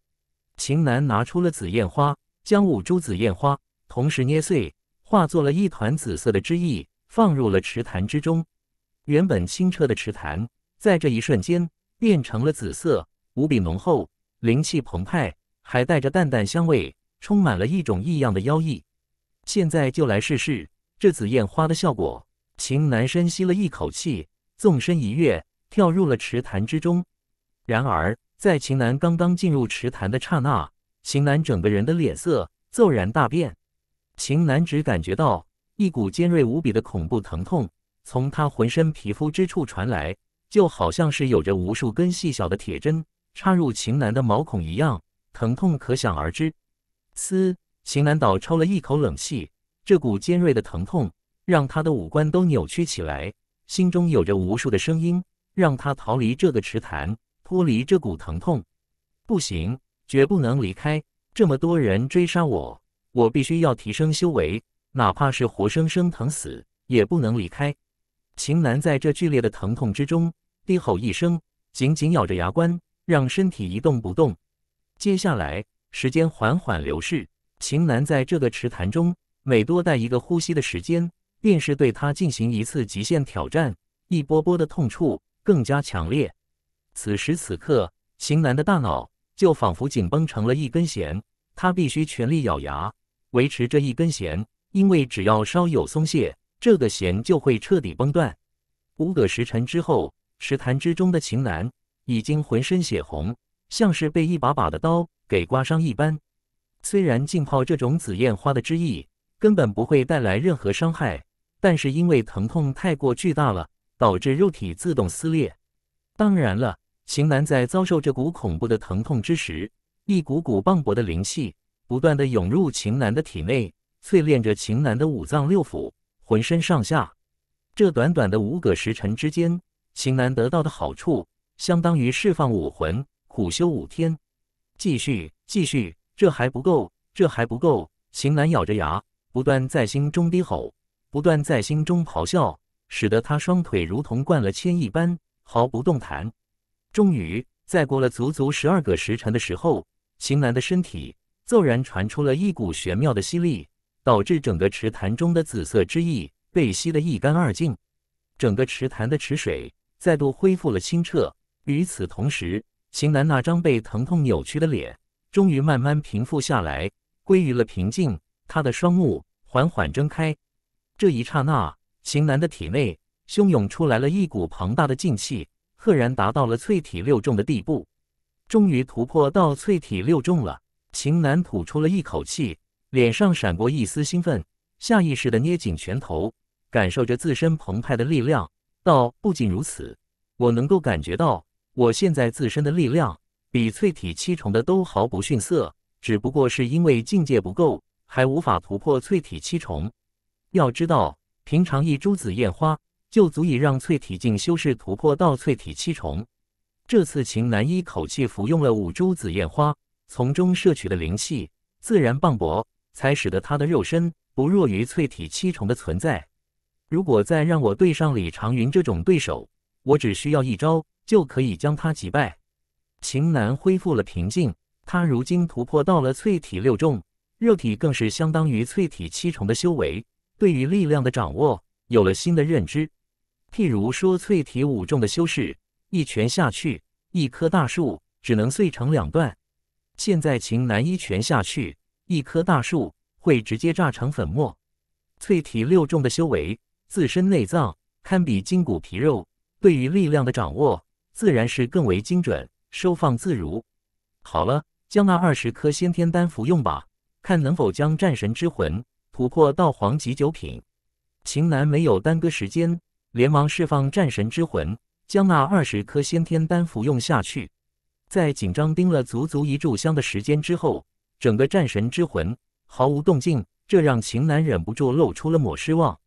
秦楠拿出了紫燕花，将五株紫燕花同时捏碎，化作了一团紫色的汁液，放入了池潭之中。原本清澈的池潭，在这一瞬间变成了紫色，无比浓厚，灵气澎湃，还带着淡淡香味，充满了一种异样的妖异。现在就来试试这紫焰花的效果。秦南深吸了一口气，纵身一跃，跳入了池潭之中。然而，在秦南刚刚进入池潭的刹那，秦南整个人的脸色骤然大变。秦南只感觉到一股尖锐无比的恐怖疼痛从他浑身皮肤之处传来，就好像是有着无数根细小的铁针插入秦南的毛孔一样，疼痛可想而知。嘶！秦南倒抽了一口冷气，这股尖锐的疼痛让他的五官都扭曲起来，心中有着无数的声音，让他逃离这个池潭，脱离这股疼痛。不行，绝不能离开！这么多人追杀我，我必须要提升修为，哪怕是活生生疼死，也不能离开。秦南在这剧烈的疼痛之中低吼一声，紧紧咬着牙关，让身体一动不动。接下来，时间缓缓流逝。秦楠在这个池潭中，每多待一个呼吸的时间，便是对他进行一次极限挑战。一波波的痛处更加强烈。此时此刻，秦楠的大脑就仿佛紧绷成了一根弦，他必须全力咬牙维持这一根弦，因为只要稍有松懈，这个弦就会彻底崩断。五个时辰之后，池潭之中的秦楠已经浑身血红，像是被一把把的刀给刮伤一般。虽然浸泡这种紫焰花的汁液根本不会带来任何伤害，但是因为疼痛太过巨大了，导致肉体自动撕裂。当然了，秦楠在遭受这股恐怖的疼痛之时，一股股磅礴的灵气不断的涌入秦楠的体内，淬炼着秦楠的五脏六腑，浑身上下。这短短的五个时辰之间，秦楠得到的好处相当于释放武魂苦修五天。继续，继续。这还不够，这还不够！邢岚咬着牙，不断在心中低吼，不断在心中咆哮，使得他双腿如同灌了铅一般，毫不动弹。终于，在过了足足十二个时辰的时候，邢岚的身体骤然传出了一股玄妙的吸力，导致整个池潭中的紫色之意被吸得一干二净，整个池潭的池水再度恢复了清澈。与此同时，邢岚那张被疼痛扭曲的脸。终于慢慢平复下来，归于了平静。他的双目缓缓睁开，这一刹那，秦南的体内汹涌出来了一股庞大的劲气，赫然达到了淬体六重的地步。终于突破到淬体六重了！秦南吐出了一口气，脸上闪过一丝兴奋，下意识地捏紧拳头，感受着自身澎湃的力量。到不仅如此，我能够感觉到我现在自身的力量。比淬体七重的都毫不逊色，只不过是因为境界不够，还无法突破淬体七重。要知道，平常一株紫燕花就足以让淬体境修士突破到淬体七重。这次秦南一口气服用了五株紫燕花，从中摄取的灵气自然磅礴，才使得他的肉身不弱于淬体七重的存在。如果再让我对上李长云这种对手，我只需要一招就可以将他击败。秦南恢复了平静，他如今突破到了淬体六重，肉体更是相当于淬体七重的修为。对于力量的掌握，有了新的认知。譬如说，淬体五重的修士一拳下去，一棵大树只能碎成两段；现在秦南一拳下去，一棵大树会直接炸成粉末。淬体六重的修为，自身内脏堪比筋骨皮肉，对于力量的掌握自然是更为精准。收放自如。好了，将那二十颗先天丹服用吧，看能否将战神之魂突破到黄级九品。秦南没有耽搁时间，连忙释放战神之魂，将那二十颗先天丹服用下去。在紧张盯了足足一炷香的时间之后，整个战神之魂毫无动静，这让秦南忍不住露出了抹失望。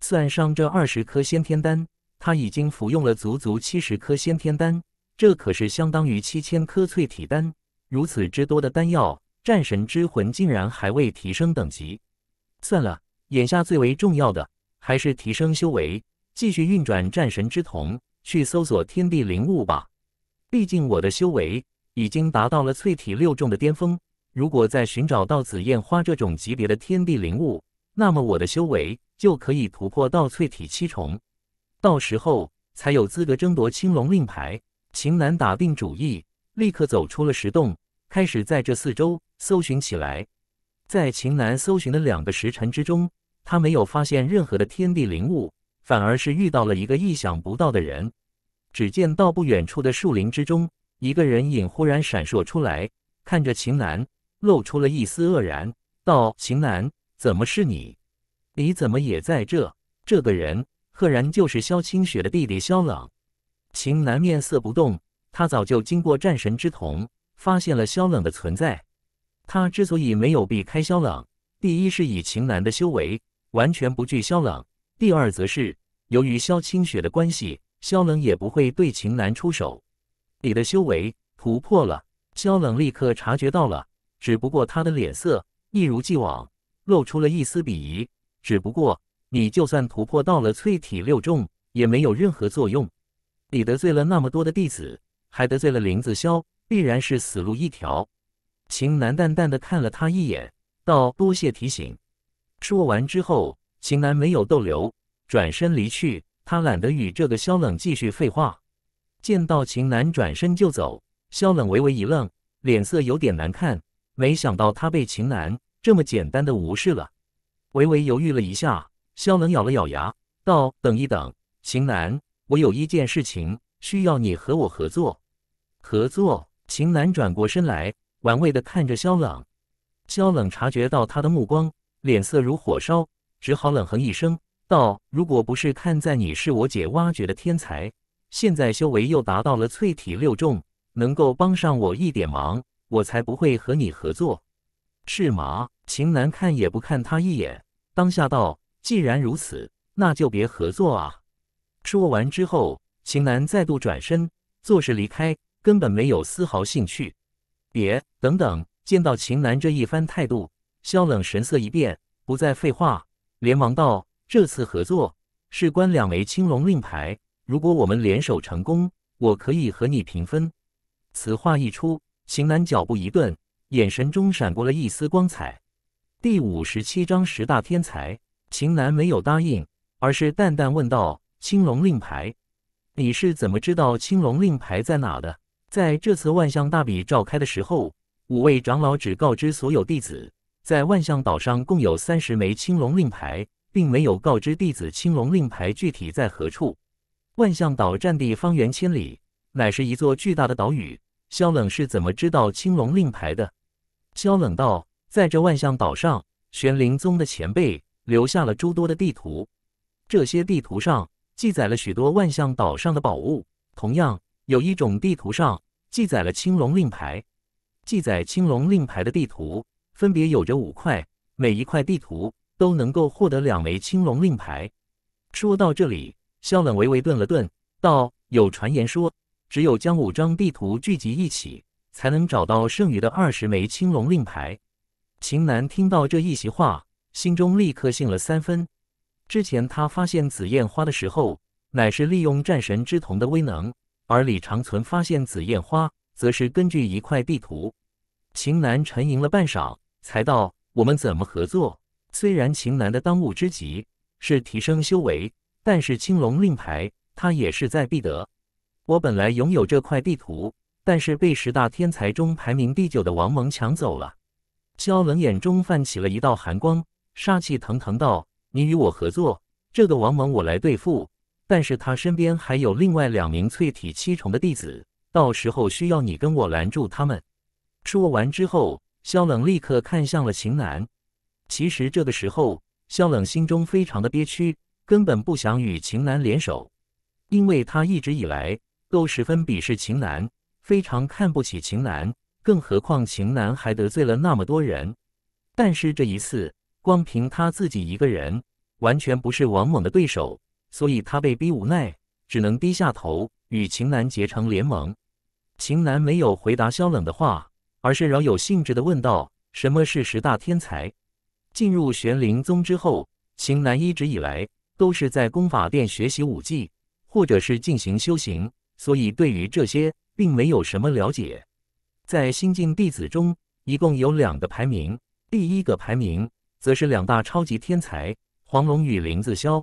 算上这二十颗先天丹，他已经服用了足足七十颗先天丹。这可是相当于七千颗淬体丹，如此之多的丹药，战神之魂竟然还未提升等级。算了，眼下最为重要的还是提升修为，继续运转战神之瞳，去搜索天地灵物吧。毕竟我的修为已经达到了淬体六重的巅峰，如果再寻找到紫焰花这种级别的天地灵物，那么我的修为就可以突破到淬体七重，到时候才有资格争夺青龙令牌。秦南打定主意，立刻走出了石洞，开始在这四周搜寻起来。在秦南搜寻的两个时辰之中，他没有发现任何的天地灵物，反而是遇到了一个意想不到的人。只见到不远处的树林之中，一个人影忽然闪烁出来，看着秦南，露出了一丝愕然，道：“秦南，怎么是你？你怎么也在这？”这个人赫然就是萧清雪的弟弟萧冷。秦南面色不动，他早就经过战神之瞳发现了萧冷的存在。他之所以没有避开萧冷，第一是以秦南的修为完全不惧萧冷；第二则是由于萧清雪的关系，萧冷也不会对秦南出手。你的修为突破了，萧冷立刻察觉到了，只不过他的脸色一如既往，露出了一丝鄙夷。只不过你就算突破到了淬体六重，也没有任何作用。你得罪了那么多的弟子，还得罪了林子潇，必然是死路一条。秦南淡淡的看了他一眼，道：“多谢提醒。”说完之后，秦南没有逗留，转身离去。他懒得与这个萧冷继续废话。见到秦南转身就走，萧冷微微一愣，脸色有点难看。没想到他被秦南这么简单的无视了。微微犹豫了一下，萧冷咬了咬牙，道：“等一等，秦南。”我有一件事情需要你和我合作。合作。秦楠转过身来，玩味地看着萧冷。萧冷察觉到他的目光，脸色如火烧，只好冷哼一声道：“如果不是看在你是我姐挖掘的天才，现在修为又达到了淬体六重，能够帮上我一点忙，我才不会和你合作，是吗？”秦楠看也不看他一眼，当下道：“既然如此，那就别合作啊。”说完之后，秦楠再度转身，作势离开，根本没有丝毫兴趣。别，等等！见到秦楠这一番态度，萧冷神色一变，不再废话，连忙道：“这次合作事关两枚青龙令牌，如果我们联手成功，我可以和你平分。”此话一出，秦楠脚步一顿，眼神中闪过了一丝光彩。第五十七章十大天才，秦楠没有答应，而是淡淡问道。青龙令牌，你是怎么知道青龙令牌在哪的？在这次万象大比召开的时候，五位长老只告知所有弟子，在万象岛上共有三十枚青龙令牌，并没有告知弟子青龙令牌具体在何处。万象岛占地方圆千里，乃是一座巨大的岛屿。萧冷是怎么知道青龙令牌的？萧冷道，在这万象岛上，玄灵宗的前辈留下了诸多的地图，这些地图上。记载了许多万象岛上的宝物，同样有一种地图上记载了青龙令牌。记载青龙令牌的地图分别有着五块，每一块地图都能够获得两枚青龙令牌。说到这里，萧冷微微顿了顿，道：“有传言说，只有将五张地图聚集一起，才能找到剩余的二十枚青龙令牌。”秦南听到这一席话，心中立刻信了三分。之前他发现紫焰花的时候，乃是利用战神之瞳的威能；而李长存发现紫焰花，则是根据一块地图。秦南沉吟了半晌，才道：“我们怎么合作？虽然秦南的当务之急是提升修为，但是青龙令牌他也势在必得。我本来拥有这块地图，但是被十大天才中排名第九的王蒙抢走了。”肖冷眼中泛起了一道寒光，杀气腾腾道。你与我合作，这个王蒙我来对付，但是他身边还有另外两名淬体七重的弟子，到时候需要你跟我拦住他们。说完之后，肖冷立刻看向了秦南。其实这个时候，肖冷心中非常的憋屈，根本不想与秦南联手，因为他一直以来都十分鄙视秦南，非常看不起秦南，更何况秦南还得罪了那么多人。但是这一次。光凭他自己一个人，完全不是王猛的对手，所以他被逼无奈，只能低下头与秦南结成联盟。秦南没有回答萧冷的话，而是饶有兴致的问道：“什么是十大天才？”进入玄灵宗之后，秦南一直以来都是在功法殿学习武技，或者是进行修行，所以对于这些并没有什么了解。在新晋弟子中，一共有两个排名，第一个排名。则是两大超级天才黄龙与林子潇，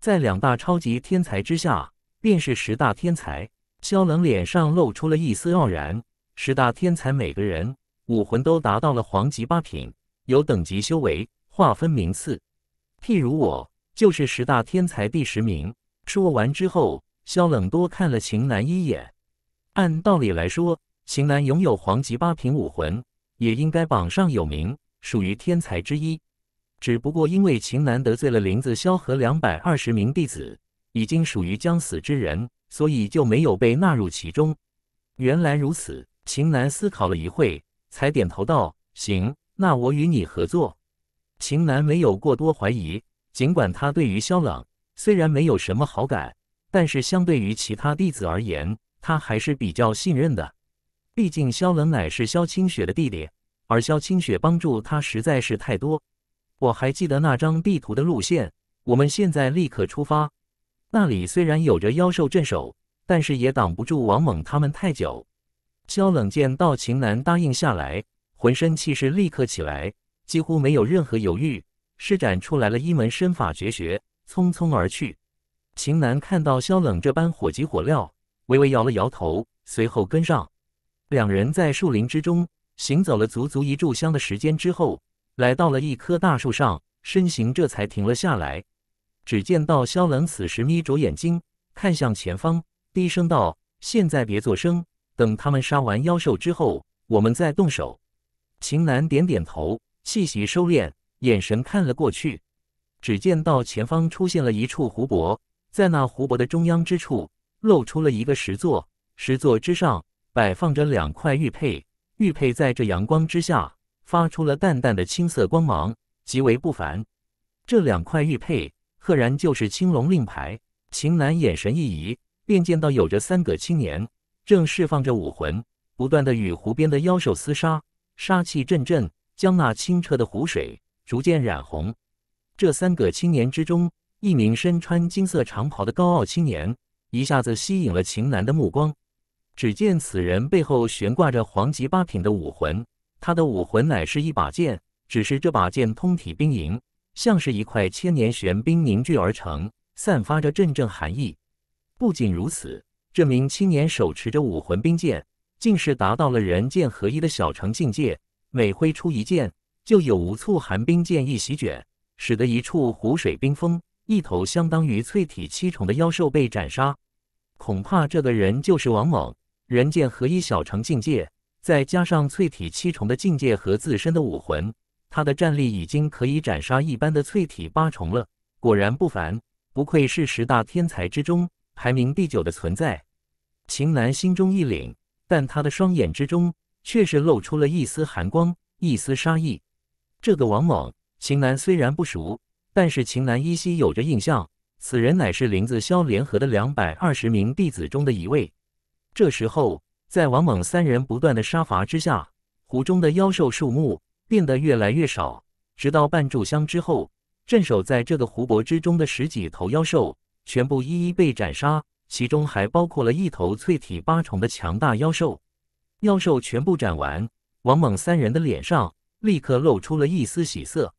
在两大超级天才之下，便是十大天才。萧冷脸上露出了一丝傲然。十大天才每个人武魂都达到了黄级八品，有等级修为划分名次。譬如我就是十大天才第十名。说完之后，萧冷多看了秦南一眼。按道理来说，秦南拥有黄级八品武魂，也应该榜上有名。属于天才之一，只不过因为秦南得罪了林子萧和两百二十名弟子，已经属于将死之人，所以就没有被纳入其中。原来如此，秦南思考了一会，才点头道：“行，那我与你合作。”秦南没有过多怀疑，尽管他对于萧冷虽然没有什么好感，但是相对于其他弟子而言，他还是比较信任的。毕竟萧冷乃是萧清雪的弟弟。而萧清雪帮助他实在是太多，我还记得那张地图的路线。我们现在立刻出发，那里虽然有着妖兽镇守，但是也挡不住王猛他们太久。萧冷见到秦南答应下来，浑身气势立刻起来，几乎没有任何犹豫，施展出来了一门身法绝学，匆匆而去。秦南看到萧冷这般火急火燎，微微摇了摇头，随后跟上。两人在树林之中。行走了足足一炷香的时间之后，来到了一棵大树上，身形这才停了下来。只见到萧冷此时眯着眼睛看向前方，低声道：“现在别作声，等他们杀完妖兽之后，我们再动手。”秦楠点点头，气息收敛，眼神看了过去，只见到前方出现了一处湖泊，在那湖泊的中央之处露出了一个石座，石座之上摆放着两块玉佩。玉佩在这阳光之下发出了淡淡的青色光芒，极为不凡。这两块玉佩赫然就是青龙令牌。秦南眼神一移，便见到有着三个青年正释放着武魂，不断的与湖边的妖兽厮杀，杀气阵阵，将那清澈的湖水逐渐染红。这三个青年之中，一名身穿金色长袍的高傲青年一下子吸引了秦南的目光。只见此人背后悬挂着黄级八品的武魂，他的武魂乃是一把剑，只是这把剑通体冰莹，像是一块千年玄冰凝聚而成，散发着阵阵寒意。不仅如此，这名青年手持着武魂冰剑，竟是达到了人剑合一的小成境界。每挥出一剑，就有无数寒冰剑意席卷，使得一处湖水冰封，一头相当于淬体七重的妖兽被斩杀。恐怕这个人就是王猛。人剑合一小成境界，再加上淬体七重的境界和自身的武魂，他的战力已经可以斩杀一般的淬体八重了。果然不凡，不愧是十大天才之中排名第九的存在。秦南心中一凛，但他的双眼之中却是露出了一丝寒光，一丝杀意。这个王猛，秦南虽然不熟，但是秦南依稀有着印象，此人乃是林子潇联合的两百二十名弟子中的一位。这时候，在王猛三人不断的杀伐之下，湖中的妖兽数目变得越来越少。直到半炷香之后，镇守在这个湖泊之中的十几头妖兽全部一一被斩杀，其中还包括了一头淬体八重的强大妖兽。妖兽全部斩完，王猛三人的脸上立刻露出了一丝喜色，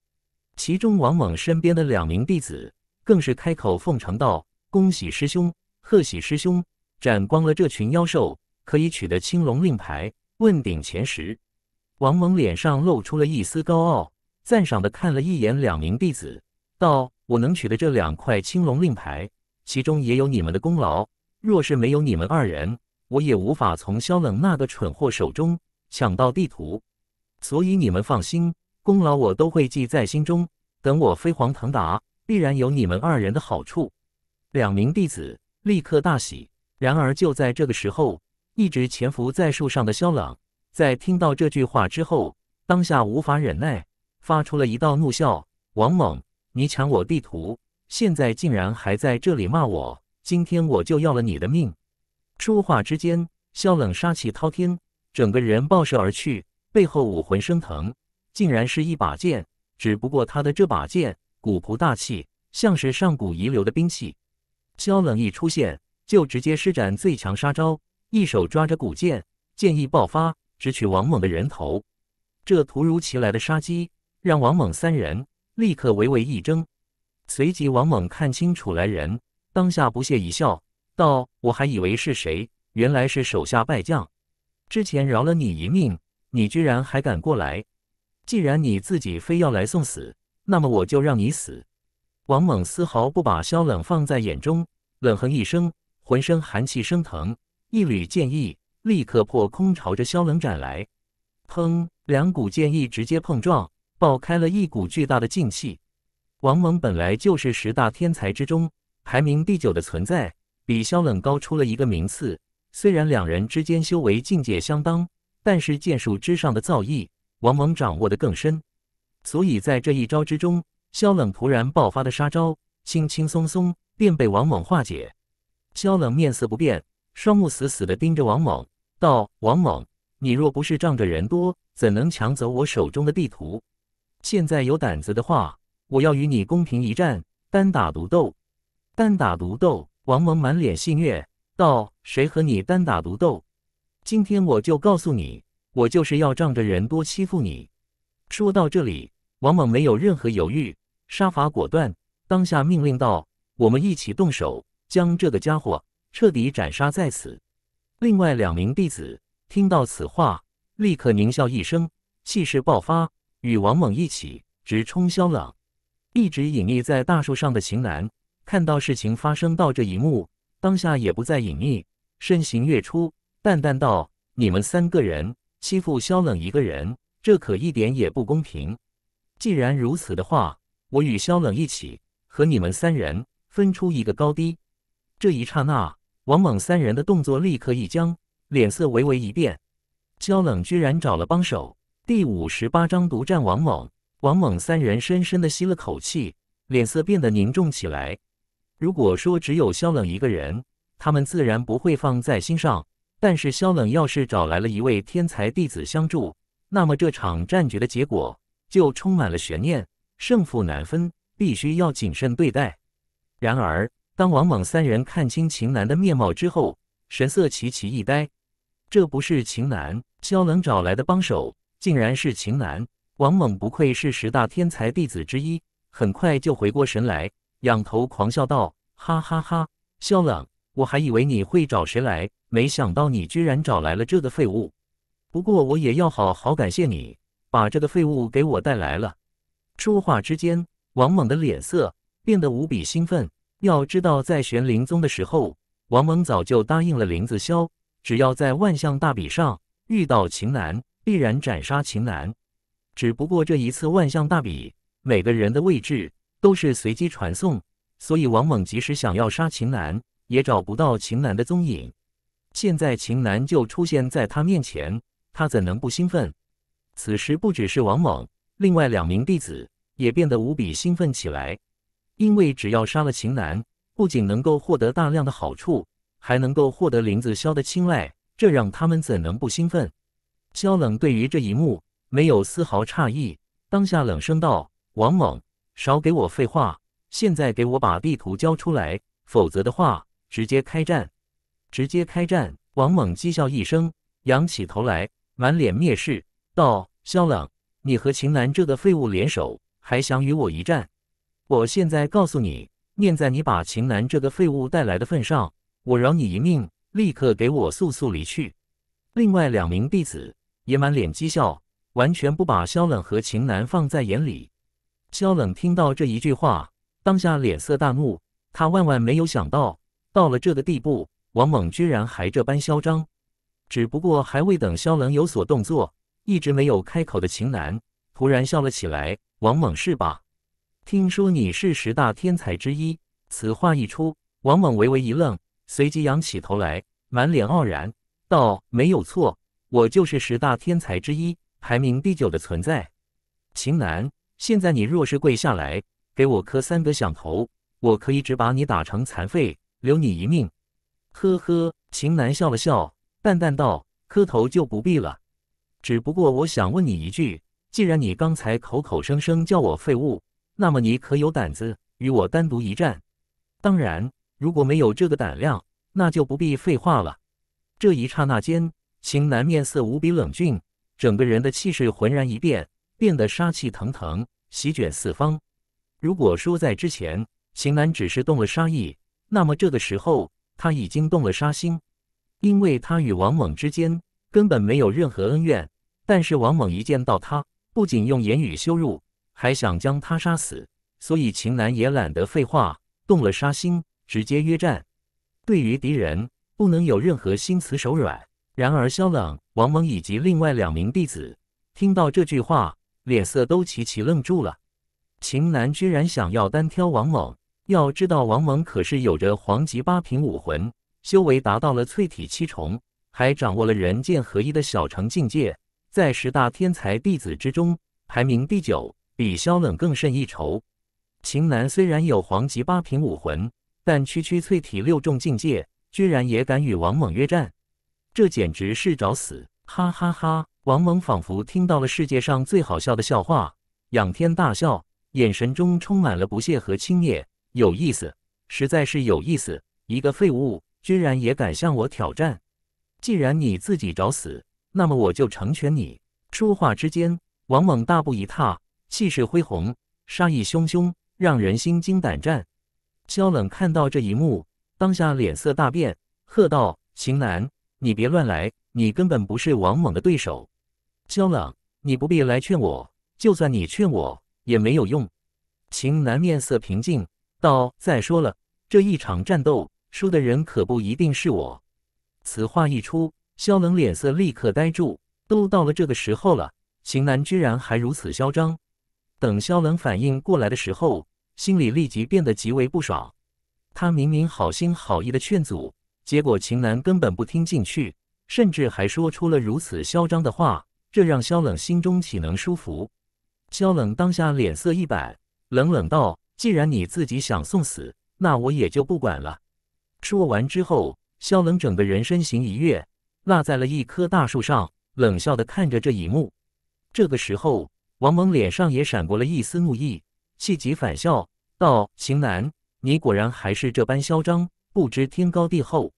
其中王猛身边的两名弟子更是开口奉承道：“恭喜师兄，贺喜师兄！”斩光了这群妖兽，可以取得青龙令牌，问鼎前十。王蒙脸上露出了一丝高傲，赞赏的看了一眼两名弟子，道：“我能取得这两块青龙令牌，其中也有你们的功劳。若是没有你们二人，我也无法从萧冷那个蠢货手中抢到地图。所以你们放心，功劳我都会记在心中。等我飞黄腾达，必然有你们二人的好处。”两名弟子立刻大喜。然而就在这个时候，一直潜伏在树上的萧冷，在听到这句话之后，当下无法忍耐，发出了一道怒笑：“王猛，你抢我地图，现在竟然还在这里骂我！今天我就要了你的命！”说话之间，萧冷杀气滔天，整个人暴射而去，背后武魂升腾，竟然是一把剑。只不过他的这把剑古朴大气，像是上古遗留的兵器。萧冷一出现。就直接施展最强杀招，一手抓着古剑，剑意爆发，直取王猛的人头。这突如其来的杀机，让王猛三人立刻微微一怔。随即，王猛看清楚来人，当下不屑一笑，道：“我还以为是谁，原来是手下败将。之前饶了你一命，你居然还敢过来！既然你自己非要来送死，那么我就让你死！”王猛丝毫不把萧冷放在眼中，冷哼一声。浑身寒气升腾，一缕剑意立刻破空朝着萧冷斩来。砰！两股剑意直接碰撞，爆开了一股巨大的劲气。王猛本来就是十大天才之中排名第九的存在，比萧冷高出了一个名次。虽然两人之间修为境界相当，但是剑术之上的造诣，王猛掌握的更深。所以在这一招之中，萧冷突然爆发的杀招，轻轻松松便被王猛化解。萧冷面色不变，双目死死地盯着王猛，道：“王猛，你若不是仗着人多，怎能抢走我手中的地图？现在有胆子的话，我要与你公平一战，单打独斗。”单打独斗，王猛满脸戏谑道：“谁和你单打独斗？今天我就告诉你，我就是要仗着人多欺负你。”说到这里，王猛没有任何犹豫，杀伐果断，当下命令道：“我们一起动手。”将这个家伙彻底斩杀在此。另外两名弟子听到此话，立刻狞笑一声，气势爆发，与王猛一起直冲萧冷。一直隐匿在大树上的秦岚看到事情发生到这一幕，当下也不再隐匿，身形跃出，淡淡道：“你们三个人欺负萧冷一个人，这可一点也不公平。既然如此的话，我与萧冷一起和你们三人分出一个高低。”这一刹那，王猛三人的动作立刻一僵，脸色微微一变。萧冷居然找了帮手。第五十八章独占王猛。王猛三人深深的吸了口气，脸色变得凝重起来。如果说只有萧冷一个人，他们自然不会放在心上；但是萧冷要是找来了一位天才弟子相助，那么这场战局的结果就充满了悬念，胜负难分，必须要谨慎对待。然而。当王猛三人看清秦南的面貌之后，神色齐齐一呆，这不是秦南？萧冷找来的帮手，竟然是秦南！王猛不愧是十大天才弟子之一，很快就回过神来，仰头狂笑道：“哈哈哈，萧冷，我还以为你会找谁来，没想到你居然找来了这个废物。不过我也要好好感谢你，把这个废物给我带来了。”说话之间，王猛的脸色变得无比兴奋。要知道，在玄灵宗的时候，王猛早就答应了林子潇，只要在万象大比上遇到秦楠，必然斩杀秦楠。只不过这一次万象大比，每个人的位置都是随机传送，所以王猛即使想要杀秦楠，也找不到秦楠的踪影。现在秦楠就出现在他面前，他怎能不兴奋？此时不只是王猛，另外两名弟子也变得无比兴奋起来。因为只要杀了秦楠，不仅能够获得大量的好处，还能够获得林子萧的青睐，这让他们怎能不兴奋？萧冷对于这一幕没有丝毫诧异，当下冷声道：“王猛，少给我废话，现在给我把地图交出来，否则的话，直接开战！直接开战！”王猛讥笑一声，仰起头来，满脸蔑视道：“萧冷，你和秦楠这个废物联手，还想与我一战？”我现在告诉你，念在你把秦南这个废物带来的份上，我饶你一命，立刻给我速速离去。另外两名弟子也满脸讥笑，完全不把萧冷和秦南放在眼里。萧冷听到这一句话，当下脸色大怒，他万万没有想到，到了这个地步，王猛居然还这般嚣张。只不过还未等萧冷有所动作，一直没有开口的秦南突然笑了起来：“王猛是吧？”听说你是十大天才之一，此话一出，王猛微微一愣，随即仰起头来，满脸傲然道：“没有错，我就是十大天才之一，排名第九的存在。”秦南，现在你若是跪下来给我磕三个响头，我可以只把你打成残废，留你一命。呵呵，秦南笑了笑，淡淡道：“磕头就不必了，只不过我想问你一句，既然你刚才口口声声叫我废物。”那么你可有胆子与我单独一战？当然，如果没有这个胆量，那就不必废话了。这一刹那间，秦楠面色无比冷峻，整个人的气势浑然一变，变得杀气腾腾，席卷四方。如果说在之前，秦楠只是动了杀意，那么这个时候他已经动了杀心，因为他与王猛之间根本没有任何恩怨。但是王猛一见到他，不仅用言语羞辱。还想将他杀死，所以秦南也懒得废话，动了杀心，直接约战。对于敌人，不能有任何心慈手软。然而，萧冷、王猛以及另外两名弟子听到这句话，脸色都齐齐愣住了。秦南居然想要单挑王猛！要知道，王猛可是有着黄级八品武魂，修为达到了淬体七重，还掌握了人剑合一的小乘境界，在十大天才弟子之中排名第九。比萧冷更胜一筹。秦南虽然有黄级八品武魂，但区区淬体六重境界，居然也敢与王猛约战，这简直是找死！哈哈哈！王猛仿佛听到了世界上最好笑的笑话，仰天大笑，眼神中充满了不屑和轻蔑。有意思，实在是有意思！一个废物居然也敢向我挑战！既然你自己找死，那么我就成全你。说话之间，王猛大步一踏。气势恢宏，杀意汹汹，让人心惊胆战。萧冷看到这一幕，当下脸色大变，喝道：“秦楠，你别乱来，你根本不是王猛的对手。”萧冷，你不必来劝我，就算你劝我也没有用。秦楠面色平静道：“再说了，这一场战斗，输的人可不一定是我。”此话一出，萧冷脸色立刻呆住。都到了这个时候了，秦楠居然还如此嚣张。等肖冷反应过来的时候，心里立即变得极为不爽。他明明好心好意的劝阻，结果秦楠根本不听进去，甚至还说出了如此嚣张的话，这让肖冷心中岂能舒服？肖冷当下脸色一板，冷冷道：“既然你自己想送死，那我也就不管了。”说完之后，肖冷整个人身形一跃，落在了一棵大树上，冷笑的看着这一幕。这个时候。王猛脸上也闪过了一丝怒意，气急反笑道：“邢南，你果然还是这般嚣张，不知天高地厚。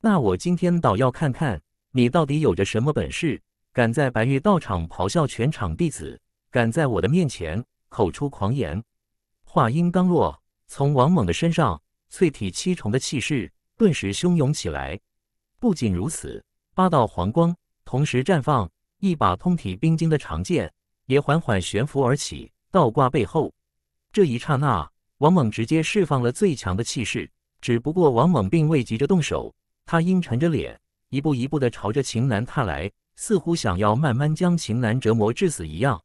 那我今天倒要看看你到底有着什么本事，敢在白玉道场咆哮全场弟子，敢在我的面前口出狂言。”话音刚落，从王猛的身上，淬体七重的气势顿时汹涌起来。不仅如此，八道黄光同时绽放，一把通体冰晶的长剑。也缓缓悬浮而起，倒挂背后。这一刹那，王猛直接释放了最强的气势。只不过，王猛并未急着动手，他阴沉着脸，一步一步的朝着秦南踏来，似乎想要慢慢将秦南折磨致死一样。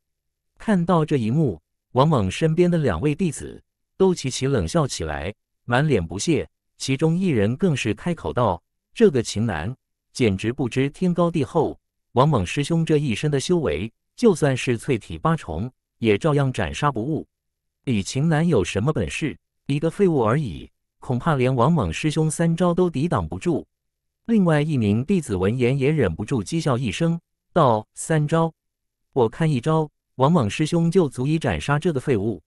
看到这一幕，王猛身边的两位弟子都齐齐冷笑起来，满脸不屑。其中一人更是开口道：“这个秦南简直不知天高地厚，王猛师兄这一身的修为。”就算是淬体八重，也照样斩杀不误。李晴南有什么本事？一个废物而已，恐怕连王猛师兄三招都抵挡不住。另外一名弟子闻言也忍不住讥笑一声，道：“三招，我看一招，王猛师兄就足以斩杀这个废物。”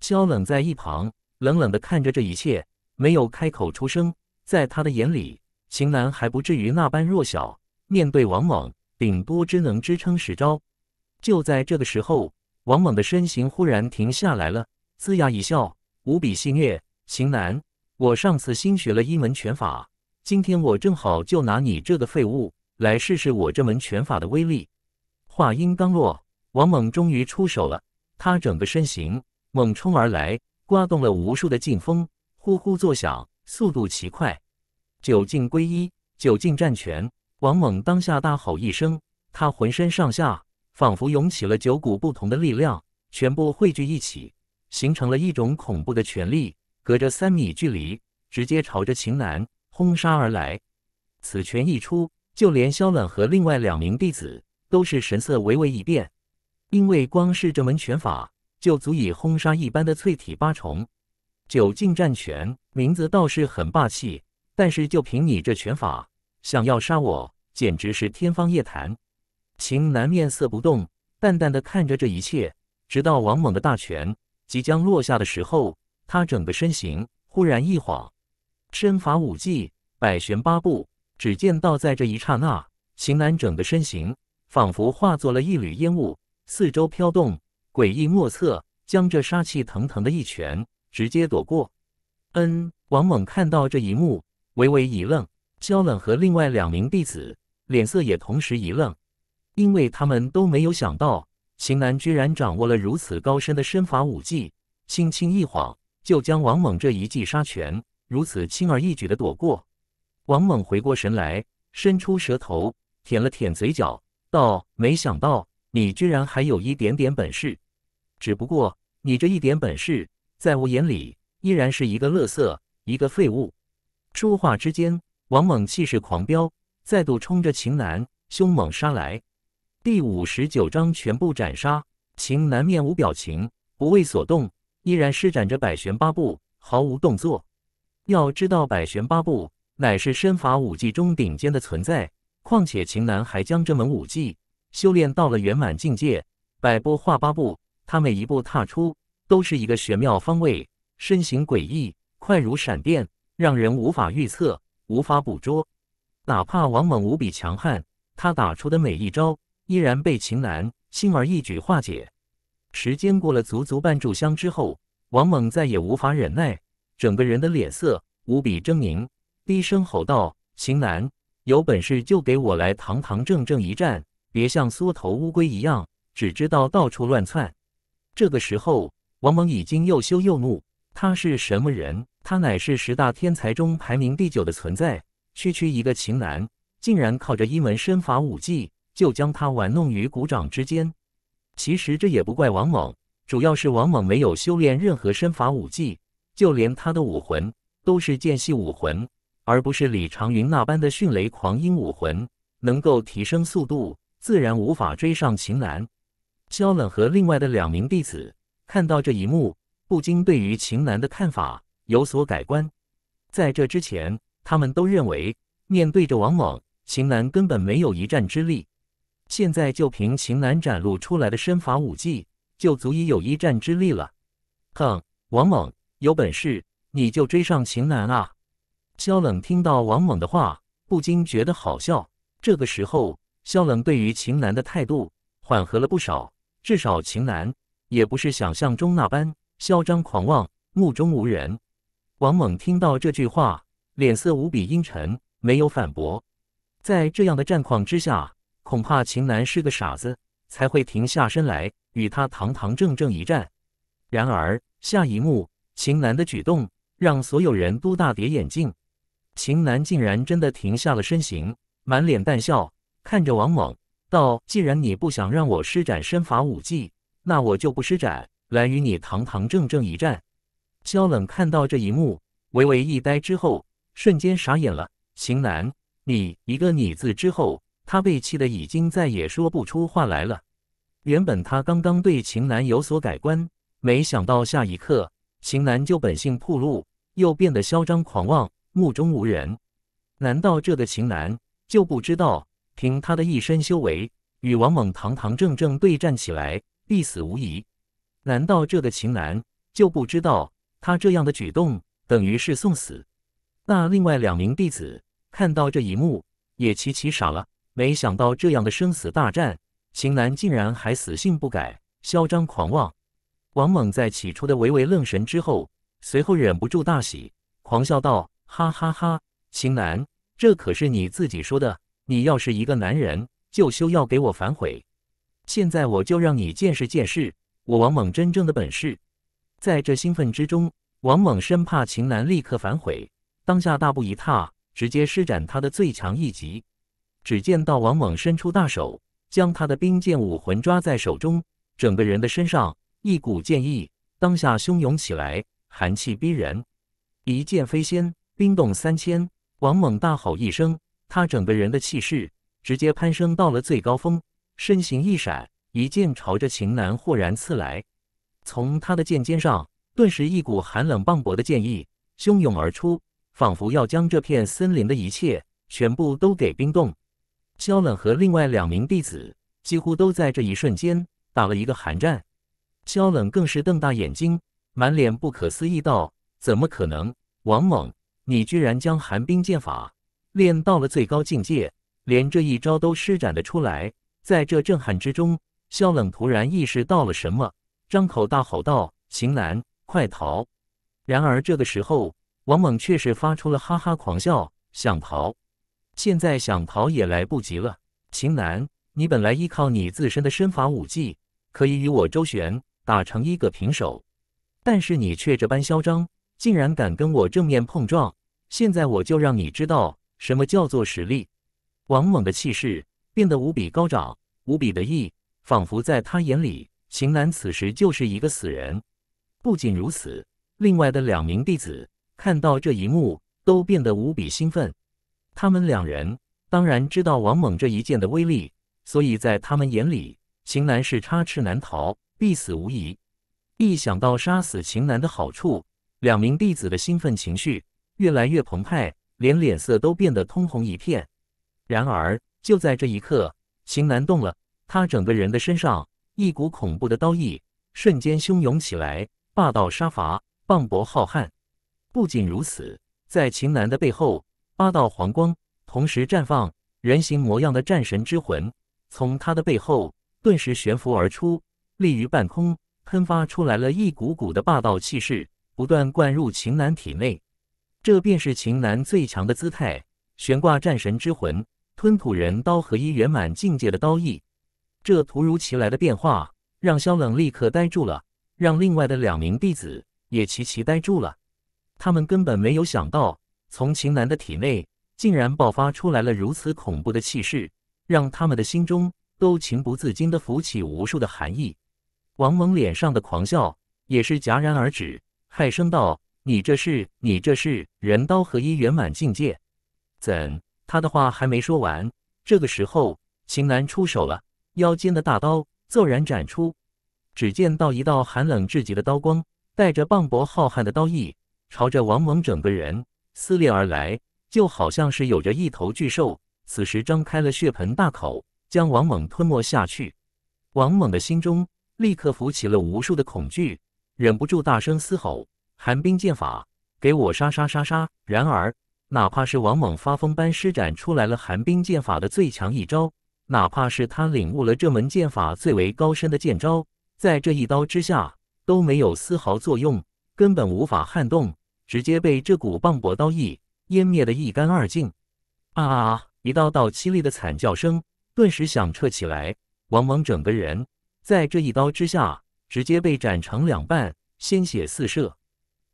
萧冷在一旁冷冷地看着这一切，没有开口出声。在他的眼里，秦南还不至于那般弱小，面对王猛，顶多只能支撑十招。就在这个时候，王猛的身形忽然停下来了，呲牙一笑，无比戏虐：“秦男，我上次新学了一门拳法，今天我正好就拿你这个废物来试试我这门拳法的威力。”话音刚落，王猛终于出手了，他整个身形猛冲而来，刮动了无数的劲风，呼呼作响，速度奇快。九境归一，九境战拳。王猛当下大吼一声，他浑身上下。仿佛涌起了九股不同的力量，全部汇聚一起，形成了一种恐怖的权力，隔着三米距离，直接朝着秦岚轰杀而来。此拳一出，就连萧冷和另外两名弟子都是神色微微一变，因为光是这门拳法，就足以轰杀一般的淬体八重。九进战拳，名字倒是很霸气，但是就凭你这拳法，想要杀我，简直是天方夜谭。秦南面色不动，淡淡的看着这一切，直到王猛的大拳即将落下的时候，他整个身形忽然一晃，身法武技百旋八步，只见到在这一刹那，秦南整个身形仿佛化作了一缕烟雾，四周飘动，诡异莫测，将这杀气腾腾的一拳直接躲过。嗯，王猛看到这一幕，微微一愣，萧冷和另外两名弟子脸色也同时一愣。因为他们都没有想到，秦楠居然掌握了如此高深的身法武技，轻轻一晃就将王猛这一记杀拳如此轻而易举的躲过。王猛回过神来，伸出舌头舔了舔嘴角，道：“没想到你居然还有一点点本事，只不过你这一点本事在我眼里依然是一个垃圾，一个废物。”说话之间，王猛气势狂飙，再度冲着秦楠凶猛杀来。第五十九章全部斩杀。秦南面无表情，不为所动，依然施展着百旋八步，毫无动作。要知道，百旋八步乃是身法武技中顶尖的存在，况且秦南还将这门武技修炼到了圆满境界。百步化八步，他每一步踏出都是一个玄妙方位，身形诡异，快如闪电，让人无法预测，无法捕捉。哪怕王猛无比强悍，他打出的每一招。依然被秦岚轻而易举化解。时间过了足足半炷香之后，王猛再也无法忍耐，整个人的脸色无比狰狞，低声吼道：“秦岚，有本事就给我来堂堂正正一战，别像缩头乌龟一样，只知道到处乱窜。”这个时候，王猛已经又羞又怒。他是什么人？他乃是十大天才中排名第九的存在。区区一个秦岚，竟然靠着一门身法武技。就将他玩弄于股掌之间。其实这也不怪王猛，主要是王猛没有修炼任何身法武技，就连他的武魂都是剑系武魂，而不是李长云那般的迅雷狂鹰武魂，能够提升速度，自然无法追上秦岚。萧冷和另外的两名弟子看到这一幕，不禁对于秦岚的看法有所改观。在这之前，他们都认为面对着王猛，秦岚根本没有一战之力。现在就凭秦楠展露出来的身法武技，就足以有一战之力了。哼，王猛有本事你就追上秦楠啊！肖冷听到王猛的话，不禁觉得好笑。这个时候，肖冷对于秦楠的态度缓和了不少，至少秦楠也不是想象中那般嚣张狂妄、目中无人。王猛听到这句话，脸色无比阴沉，没有反驳。在这样的战况之下。恐怕秦楠是个傻子，才会停下身来与他堂堂正正一战。然而下一幕，秦楠的举动让所有人都大跌眼镜。秦楠竟然真的停下了身形，满脸淡笑看着王猛道：“既然你不想让我施展身法武技，那我就不施展，来与你堂堂正正一战。”肖冷看到这一幕，微微一呆之后，瞬间傻眼了：“秦楠，你一个‘你’字之后。”他被气得已经再也说不出话来了。原本他刚刚对秦南有所改观，没想到下一刻秦南就本性暴露，又变得嚣张狂妄、目中无人。难道这个秦南就不知道，凭他的一身修为，与王猛堂堂正正对战起来必死无疑？难道这个秦南就不知道，他这样的举动等于是送死？那另外两名弟子看到这一幕，也齐齐傻了。没想到这样的生死大战，秦楠竟然还死性不改，嚣张狂妄。王猛在起初的微微愣神之后，随后忍不住大喜，狂笑道：“哈哈哈，秦楠，这可是你自己说的，你要是一个男人，就休要给我反悔。现在我就让你见识见识我王猛真正的本事。”在这兴奋之中，王猛生怕秦楠立刻反悔，当下大步一踏，直接施展他的最强一击。只见到王猛伸出大手，将他的冰剑武魂抓在手中，整个人的身上一股剑意当下汹涌起来，寒气逼人。一剑飞仙，冰冻三千。王猛大吼一声，他整个人的气势直接攀升到了最高峰，身形一闪，一剑朝着秦南豁然刺来。从他的剑尖上，顿时一股寒冷磅礴的剑意汹涌而出，仿佛要将这片森林的一切全部都给冰冻。萧冷和另外两名弟子几乎都在这一瞬间打了一个寒战，萧冷更是瞪大眼睛，满脸不可思议道：“怎么可能？王猛，你居然将寒冰剑法练到了最高境界，连这一招都施展的出来！”在这震撼之中，萧冷突然意识到了什么，张口大吼道：“秦南，快逃！”然而这个时候，王猛却是发出了哈哈狂笑：“想逃？”现在想跑也来不及了，秦南，你本来依靠你自身的身法武技可以与我周旋，打成一个平手，但是你却这般嚣张，竟然敢跟我正面碰撞。现在我就让你知道什么叫做实力。王猛的气势变得无比高涨，无比得意，仿佛在他眼里，秦南此时就是一个死人。不仅如此，另外的两名弟子看到这一幕，都变得无比兴奋。他们两人当然知道王猛这一剑的威力，所以在他们眼里，秦南是插翅难逃，必死无疑。一想到杀死秦南的好处，两名弟子的兴奋情绪越来越澎湃，连脸色都变得通红一片。然而就在这一刻，秦南动了，他整个人的身上一股恐怖的刀意瞬间汹涌起来，霸道杀伐，磅礴浩瀚。不仅如此，在秦南的背后。八道黄光同时绽放，人形模样的战神之魂从他的背后顿时悬浮而出，立于半空，喷发出来了一股股的霸道气势，不断灌入秦南体内。这便是秦南最强的姿态——悬挂战神之魂，吞吐人刀合一圆满境界的刀意。这突如其来的变化，让萧冷立刻呆住了，让另外的两名弟子也齐齐呆住了。他们根本没有想到。从秦楠的体内竟然爆发出来了如此恐怖的气势，让他们的心中都情不自禁地浮起无数的寒意。王猛脸上的狂笑也是戛然而止，骇声道：“你这是……你这是人刀合一圆满境界？”怎？他的话还没说完，这个时候秦楠出手了，腰间的大刀骤然斩出，只见到一道寒冷至极的刀光，带着磅礴浩瀚的刀意，朝着王猛整个人。撕裂而来，就好像是有着一头巨兽，此时张开了血盆大口，将王猛吞没下去。王猛的心中立刻浮起了无数的恐惧，忍不住大声嘶吼：“寒冰剑法，给我杀杀杀杀！”然而，哪怕是王猛发疯般施展出来了寒冰剑法的最强一招，哪怕是他领悟了这门剑法最为高深的剑招，在这一刀之下都没有丝毫作用，根本无法撼动。直接被这股磅礴刀意湮灭的一干二净，啊！一道道凄厉的惨叫声顿时响彻起来。往往整个人在这一刀之下，直接被斩成两半，鲜血四射。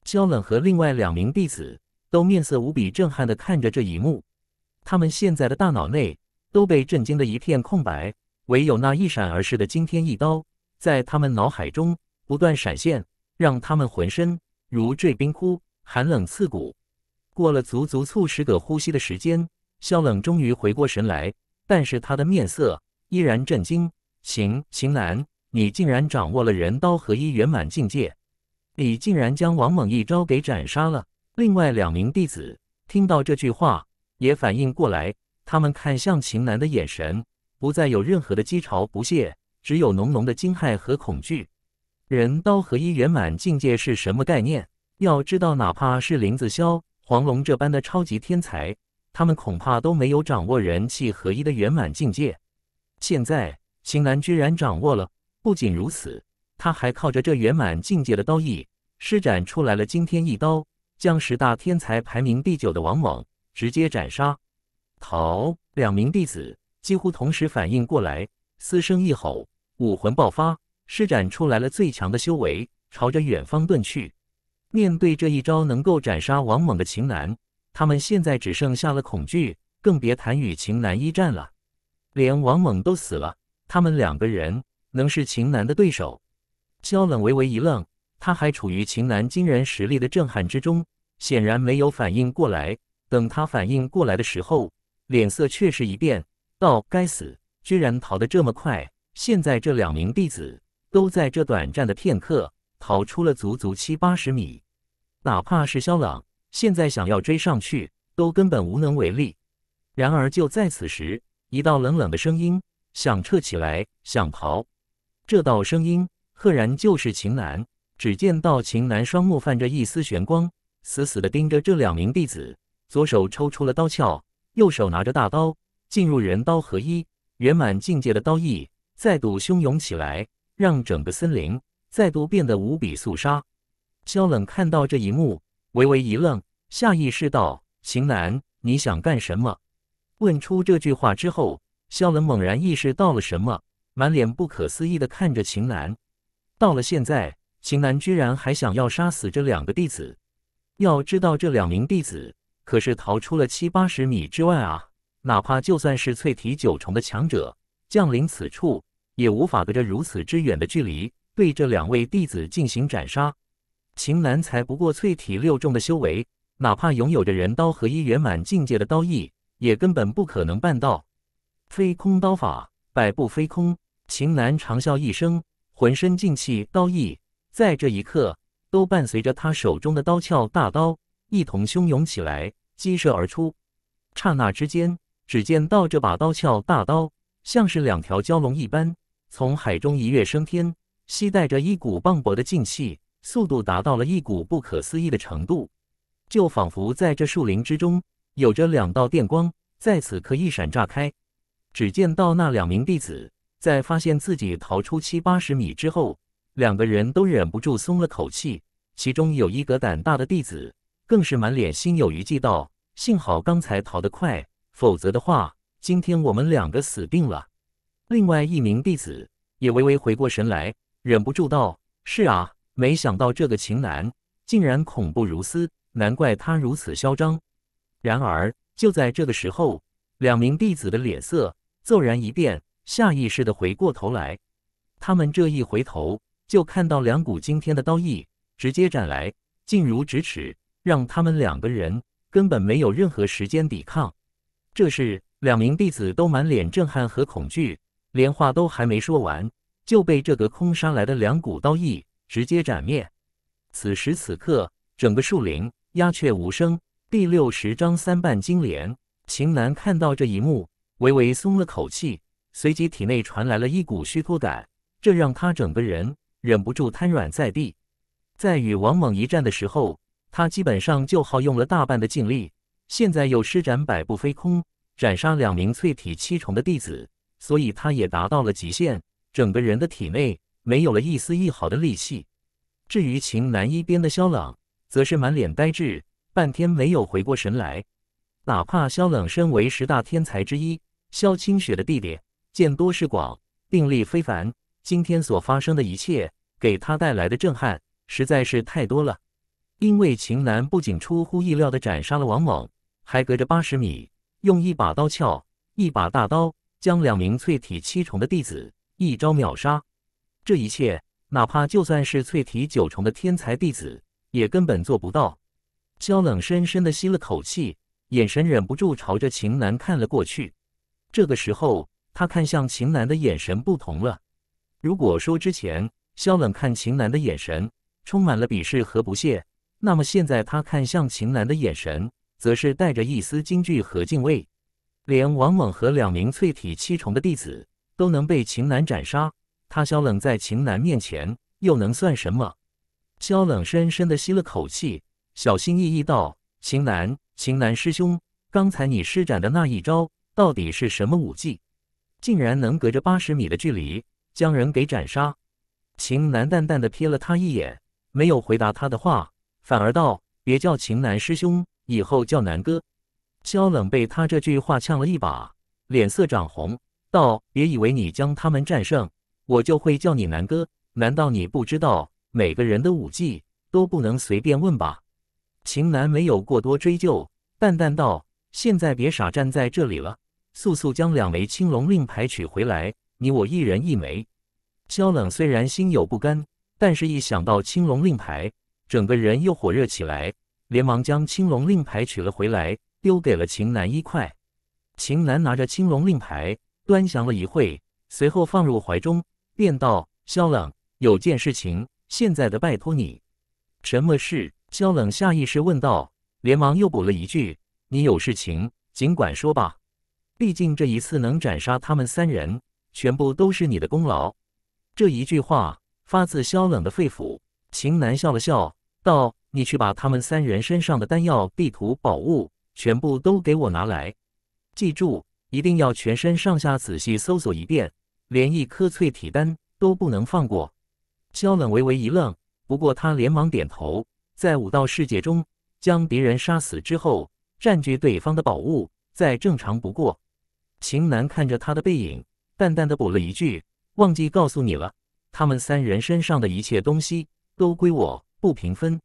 萧冷和另外两名弟子都面色无比震撼的看着这一幕，他们现在的大脑内都被震惊的一片空白，唯有那一闪而逝的惊天一刀在他们脑海中不断闪现，让他们浑身如坠冰窟。寒冷刺骨，过了足足数十个呼吸的时间，萧冷终于回过神来，但是他的面色依然震惊。秦秦岚，你竟然掌握了人刀合一圆满境界，你竟然将王猛一招给斩杀了！另外两名弟子听到这句话，也反应过来，他们看向秦岚的眼神不再有任何的讥嘲不屑，只有浓浓的惊骇和恐惧。人刀合一圆满境界是什么概念？要知道，哪怕是林子潇、黄龙这般的超级天才，他们恐怕都没有掌握人气合一的圆满境界。现在，秦岚居然掌握了。不仅如此，他还靠着这圆满境界的刀意，施展出来了惊天一刀，将十大天才排名第九的王猛直接斩杀。陶两名弟子几乎同时反应过来，嘶声一吼，武魂爆发，施展出来了最强的修为，朝着远方遁去。面对这一招能够斩杀王猛的秦南，他们现在只剩下了恐惧，更别谈与秦南一战了。连王猛都死了，他们两个人能是秦南的对手？萧冷微微一愣，他还处于秦南惊人实力的震撼之中，显然没有反应过来。等他反应过来的时候，脸色却是一变，道：“该死，居然逃得这么快！现在这两名弟子都在这短暂的片刻。”逃出了足足七八十米，哪怕是萧朗现在想要追上去，都根本无能为力。然而就在此时，一道冷冷的声音响彻起来：“想跑？”这道声音赫然就是秦南。只见到秦南双目泛着一丝玄光，死死地盯着这两名弟子，左手抽出了刀鞘，右手拿着大刀，进入人刀合一圆满境界的刀意，再度汹涌起来，让整个森林。再度变得无比肃杀。萧冷看到这一幕，微微一愣，下意识道：“秦岚，你想干什么？”问出这句话之后，萧冷猛然意识到了什么，满脸不可思议的看着秦岚。到了现在，秦岚居然还想要杀死这两个弟子？要知道，这两名弟子可是逃出了七八十米之外啊！哪怕就算是淬体九重的强者降临此处，也无法隔着如此之远的距离。对这两位弟子进行斩杀。秦岚才不过淬体六重的修为，哪怕拥有着人刀合一圆满境界的刀意，也根本不可能办到。飞空刀法，百步飞空。秦岚长啸一声，浑身劲气、刀意，在这一刻都伴随着他手中的刀鞘大刀一同汹涌起来，激射而出。刹那之间，只见到这把刀鞘大刀，像是两条蛟龙一般，从海中一跃升天。吸带着一股磅礴的劲气，速度达到了一股不可思议的程度，就仿佛在这树林之中，有着两道电光在此刻一闪炸开。只见到那两名弟子在发现自己逃出七八十米之后，两个人都忍不住松了口气。其中有一个胆大的弟子，更是满脸心有余悸道：“幸好刚才逃得快，否则的话，今天我们两个死定了。”另外一名弟子也微微回过神来。忍不住道：“是啊，没想到这个秦南竟然恐怖如斯，难怪他如此嚣张。”然而就在这个时候，两名弟子的脸色骤然一变，下意识的回过头来。他们这一回头，就看到两股惊天的刀意直接斩来，近如咫尺，让他们两个人根本没有任何时间抵抗。这时，两名弟子都满脸震撼和恐惧，连话都还没说完。就被这个空杀来的两股刀意直接斩灭。此时此刻，整个树林鸦雀无声。第六十章三瓣金莲。秦南看到这一幕，微微松了口气，随即体内传来了一股虚脱感，这让他整个人忍不住瘫软在地。在与王猛一战的时候，他基本上就耗用了大半的劲力，现在又施展百步飞空斩杀两名淬体七重的弟子，所以他也达到了极限。整个人的体内没有了一丝一毫的力气。至于秦南一边的萧冷，则是满脸呆滞，半天没有回过神来。哪怕萧冷身为十大天才之一，萧清雪的弟弟，见多识广，定力非凡，今天所发生的一切给他带来的震撼，实在是太多了。因为秦南不仅出乎意料的斩杀了王猛，还隔着八十米，用一把刀鞘，一把大刀，将两名淬体七重的弟子。一招秒杀，这一切哪怕就算是淬体九重的天才弟子也根本做不到。萧冷深深的吸了口气，眼神忍不住朝着秦南看了过去。这个时候，他看向秦南的眼神不同了。如果说之前萧冷看秦南的眼神充满了鄙视和不屑，那么现在他看向秦南的眼神则是带着一丝惊惧和敬畏。连王猛和两名淬体七重的弟子。都能被秦南斩杀，他萧冷在秦南面前又能算什么？萧冷深深的吸了口气，小心翼翼道：“秦南，秦南师兄，刚才你施展的那一招到底是什么武技？竟然能隔着八十米的距离将人给斩杀？”秦南淡淡的瞥了他一眼，没有回答他的话，反而道：“别叫秦南师兄，以后叫南哥。”萧冷被他这句话呛了一把，脸色涨红。道别以为你将他们战胜，我就会叫你南哥。难道你不知道每个人的武技都不能随便问吧？秦南没有过多追究，淡淡道：“现在别傻站在这里了，速速将两枚青龙令牌取回来，你我一人一枚。”萧冷虽然心有不甘，但是一想到青龙令牌，整个人又火热起来，连忙将青龙令牌取了回来，丢给了秦南一块。秦南拿着青龙令牌。端详了一会，随后放入怀中，便道：“萧冷，有件事情，现在的拜托你。”“什么事？”萧冷下意识问道，连忙又补了一句：“你有事情尽管说吧，毕竟这一次能斩杀他们三人，全部都是你的功劳。”这一句话发自萧冷的肺腑。秦南笑了笑，道：“你去把他们三人身上的丹药、地图、宝物，全部都给我拿来，记住。”一定要全身上下仔细搜索一遍，连一颗淬体丹都不能放过。萧冷微微一愣，不过他连忙点头。在武道世界中，将敌人杀死之后占据对方的宝物，再正常不过。秦南看着他的背影，淡淡的补了一句：“忘记告诉你了，他们三人身上的一切东西都归我，不平分。”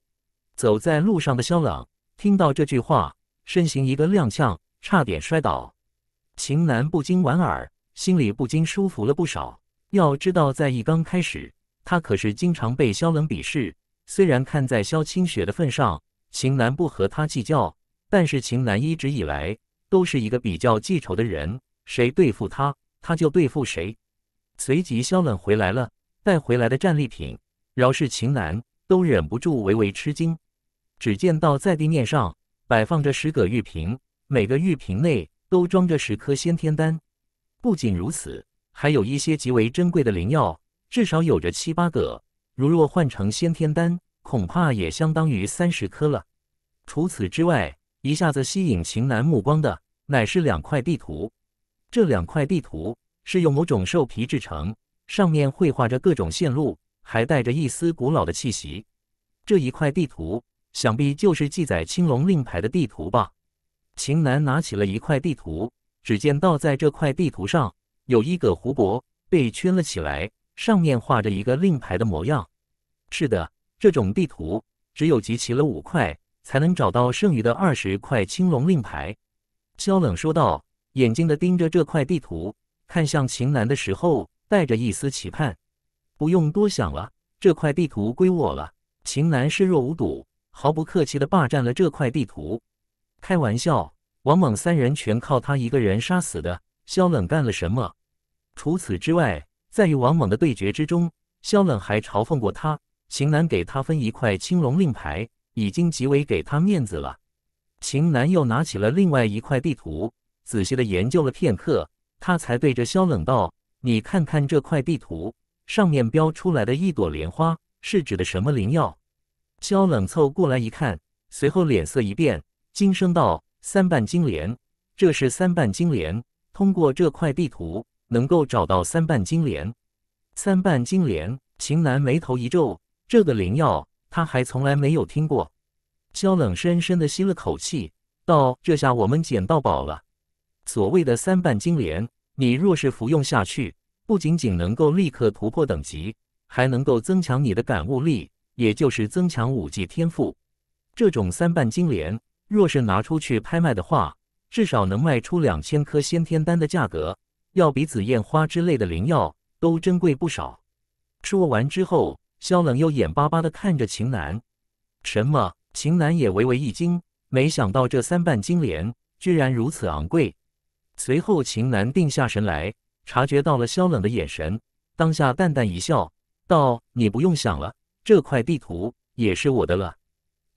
走在路上的萧冷听到这句话，身形一个踉跄，差点摔倒。秦楠不禁莞尔，心里不禁舒服了不少。要知道，在一刚开始，他可是经常被萧冷鄙视。虽然看在萧清雪的份上，秦楠不和他计较，但是秦楠一直以来都是一个比较记仇的人，谁对付他，他就对付谁。随即，萧冷回来了，带回来的战利品，饶是秦楠都忍不住微微吃惊。只见到在地面上摆放着十个玉瓶，每个玉瓶内。都装着十颗先天丹，不仅如此，还有一些极为珍贵的灵药，至少有着七八个。如若换成先天丹，恐怕也相当于三十颗了。除此之外，一下子吸引秦南目光的，乃是两块地图。这两块地图是用某种兽皮制成，上面绘画着各种线路，还带着一丝古老的气息。这一块地图，想必就是记载青龙令牌的地图吧。秦南拿起了一块地图，只见倒在这块地图上有一个湖泊被圈了起来，上面画着一个令牌的模样。是的，这种地图只有集齐了五块，才能找到剩余的二十块青龙令牌。萧冷说道，眼睛的盯着这块地图，看向秦南的时候带着一丝期盼。不用多想了，这块地图归我了。秦南视若无睹，毫不客气的霸占了这块地图。开玩笑，王猛三人全靠他一个人杀死的。肖冷干了什么？除此之外，在与王猛的对决之中，肖冷还嘲讽过他。秦南给他分一块青龙令牌，已经极为给他面子了。秦南又拿起了另外一块地图，仔细的研究了片刻，他才对着肖冷道：“你看看这块地图上面标出来的一朵莲花，是指的什么灵药？”肖冷凑过来一看，随后脸色一变。金声道：“三瓣金莲，这是三瓣金莲。通过这块地图，能够找到三瓣金莲。三瓣金莲。”秦南眉头一皱，这个灵药他还从来没有听过。萧冷深深的吸了口气，道：“这下我们捡到宝了。所谓的三瓣金莲，你若是服用下去，不仅仅能够立刻突破等级，还能够增强你的感悟力，也就是增强武技天赋。这种三瓣金莲。”若是拿出去拍卖的话，至少能卖出两千颗先天丹的价格，要比紫燕花之类的灵药都珍贵不少。说完之后，萧冷又眼巴巴的看着秦楠，什么？秦楠也微微一惊，没想到这三瓣金莲居然如此昂贵。随后，秦楠定下神来，察觉到了萧冷的眼神，当下淡淡一笑，道：“你不用想了，这块地图也是我的了。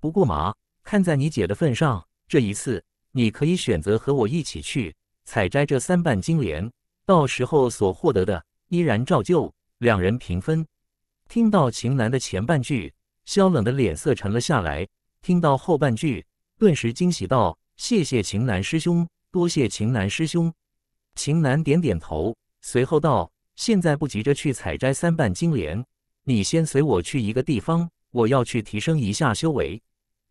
不过嘛……”看在你姐的份上，这一次你可以选择和我一起去采摘这三瓣金莲，到时候所获得的依然照旧，两人平分。听到秦南的前半句，萧冷的脸色沉了下来；听到后半句，顿时惊喜道：“谢谢秦南师兄，多谢秦南师兄。”秦南点点头，随后道：“现在不急着去采摘三瓣金莲，你先随我去一个地方，我要去提升一下修为。”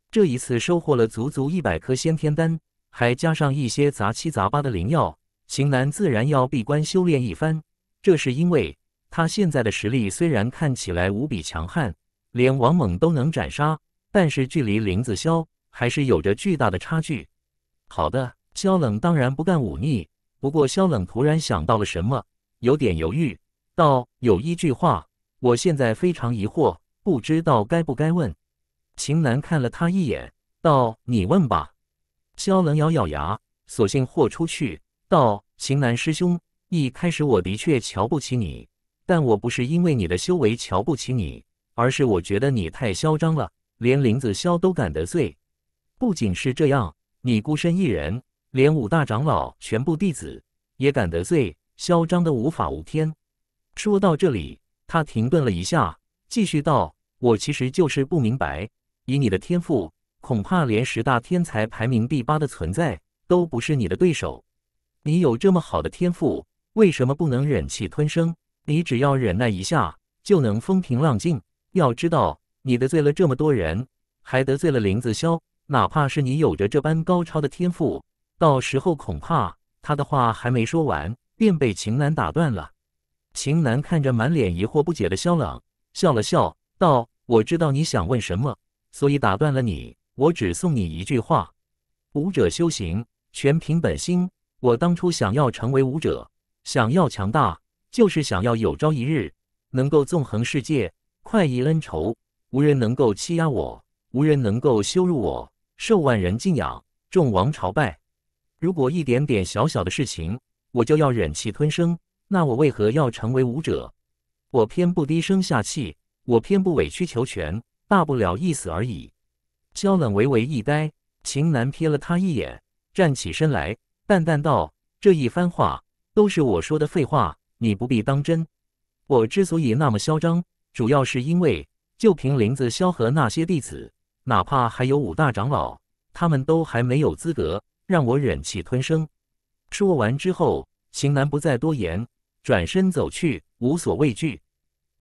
这一次收获了足足一百颗先天丹，还加上一些杂七杂八的灵药，秦岚自然要闭关修炼一番。这是因为他现在的实力虽然看起来无比强悍，连王猛都能斩杀，但是距离林子潇还是有着巨大的差距。好的，萧冷当然不干忤逆，不过萧冷突然想到了什么，有点犹豫，道：“有一句话，我现在非常疑惑，不知道该不该问。”秦南看了他一眼，道：“你问吧。”萧冷咬咬牙，索性豁出去，道：“秦南师兄，一开始我的确瞧不起你，但我不是因为你的修为瞧不起你，而是我觉得你太嚣张了，连林子潇都敢得罪。不仅是这样，你孤身一人，连五大长老全部弟子也敢得罪，嚣张的无法无天。”说到这里，他停顿了一下，继续道：“我其实就是不明白。”以你的天赋，恐怕连十大天才排名第八的存在都不是你的对手。你有这么好的天赋，为什么不能忍气吞声？你只要忍耐一下，就能风平浪静。要知道，你得罪了这么多人，还得罪了林子潇。哪怕是你有着这般高超的天赋，到时候恐怕……他的话还没说完，便被秦楠打断了。秦楠看着满脸疑惑不解的萧朗，笑了笑，道：“我知道你想问什么。”所以打断了你，我只送你一句话：武者修行全凭本心。我当初想要成为武者，想要强大，就是想要有朝一日能够纵横世界，快意恩仇，无人能够欺压我，无人能够羞辱我，受万人敬仰，众王朝拜。如果一点点小小的事情我就要忍气吞声，那我为何要成为武者？我偏不低声下气，我偏不委曲求全。大不了一死而已。萧冷微微一呆，秦南瞥了他一眼，站起身来，淡淡道：“这一番话都是我说的废话，你不必当真。我之所以那么嚣张，主要是因为，就凭林子萧和那些弟子，哪怕还有五大长老，他们都还没有资格让我忍气吞声。”说完之后，秦南不再多言，转身走去，无所畏惧。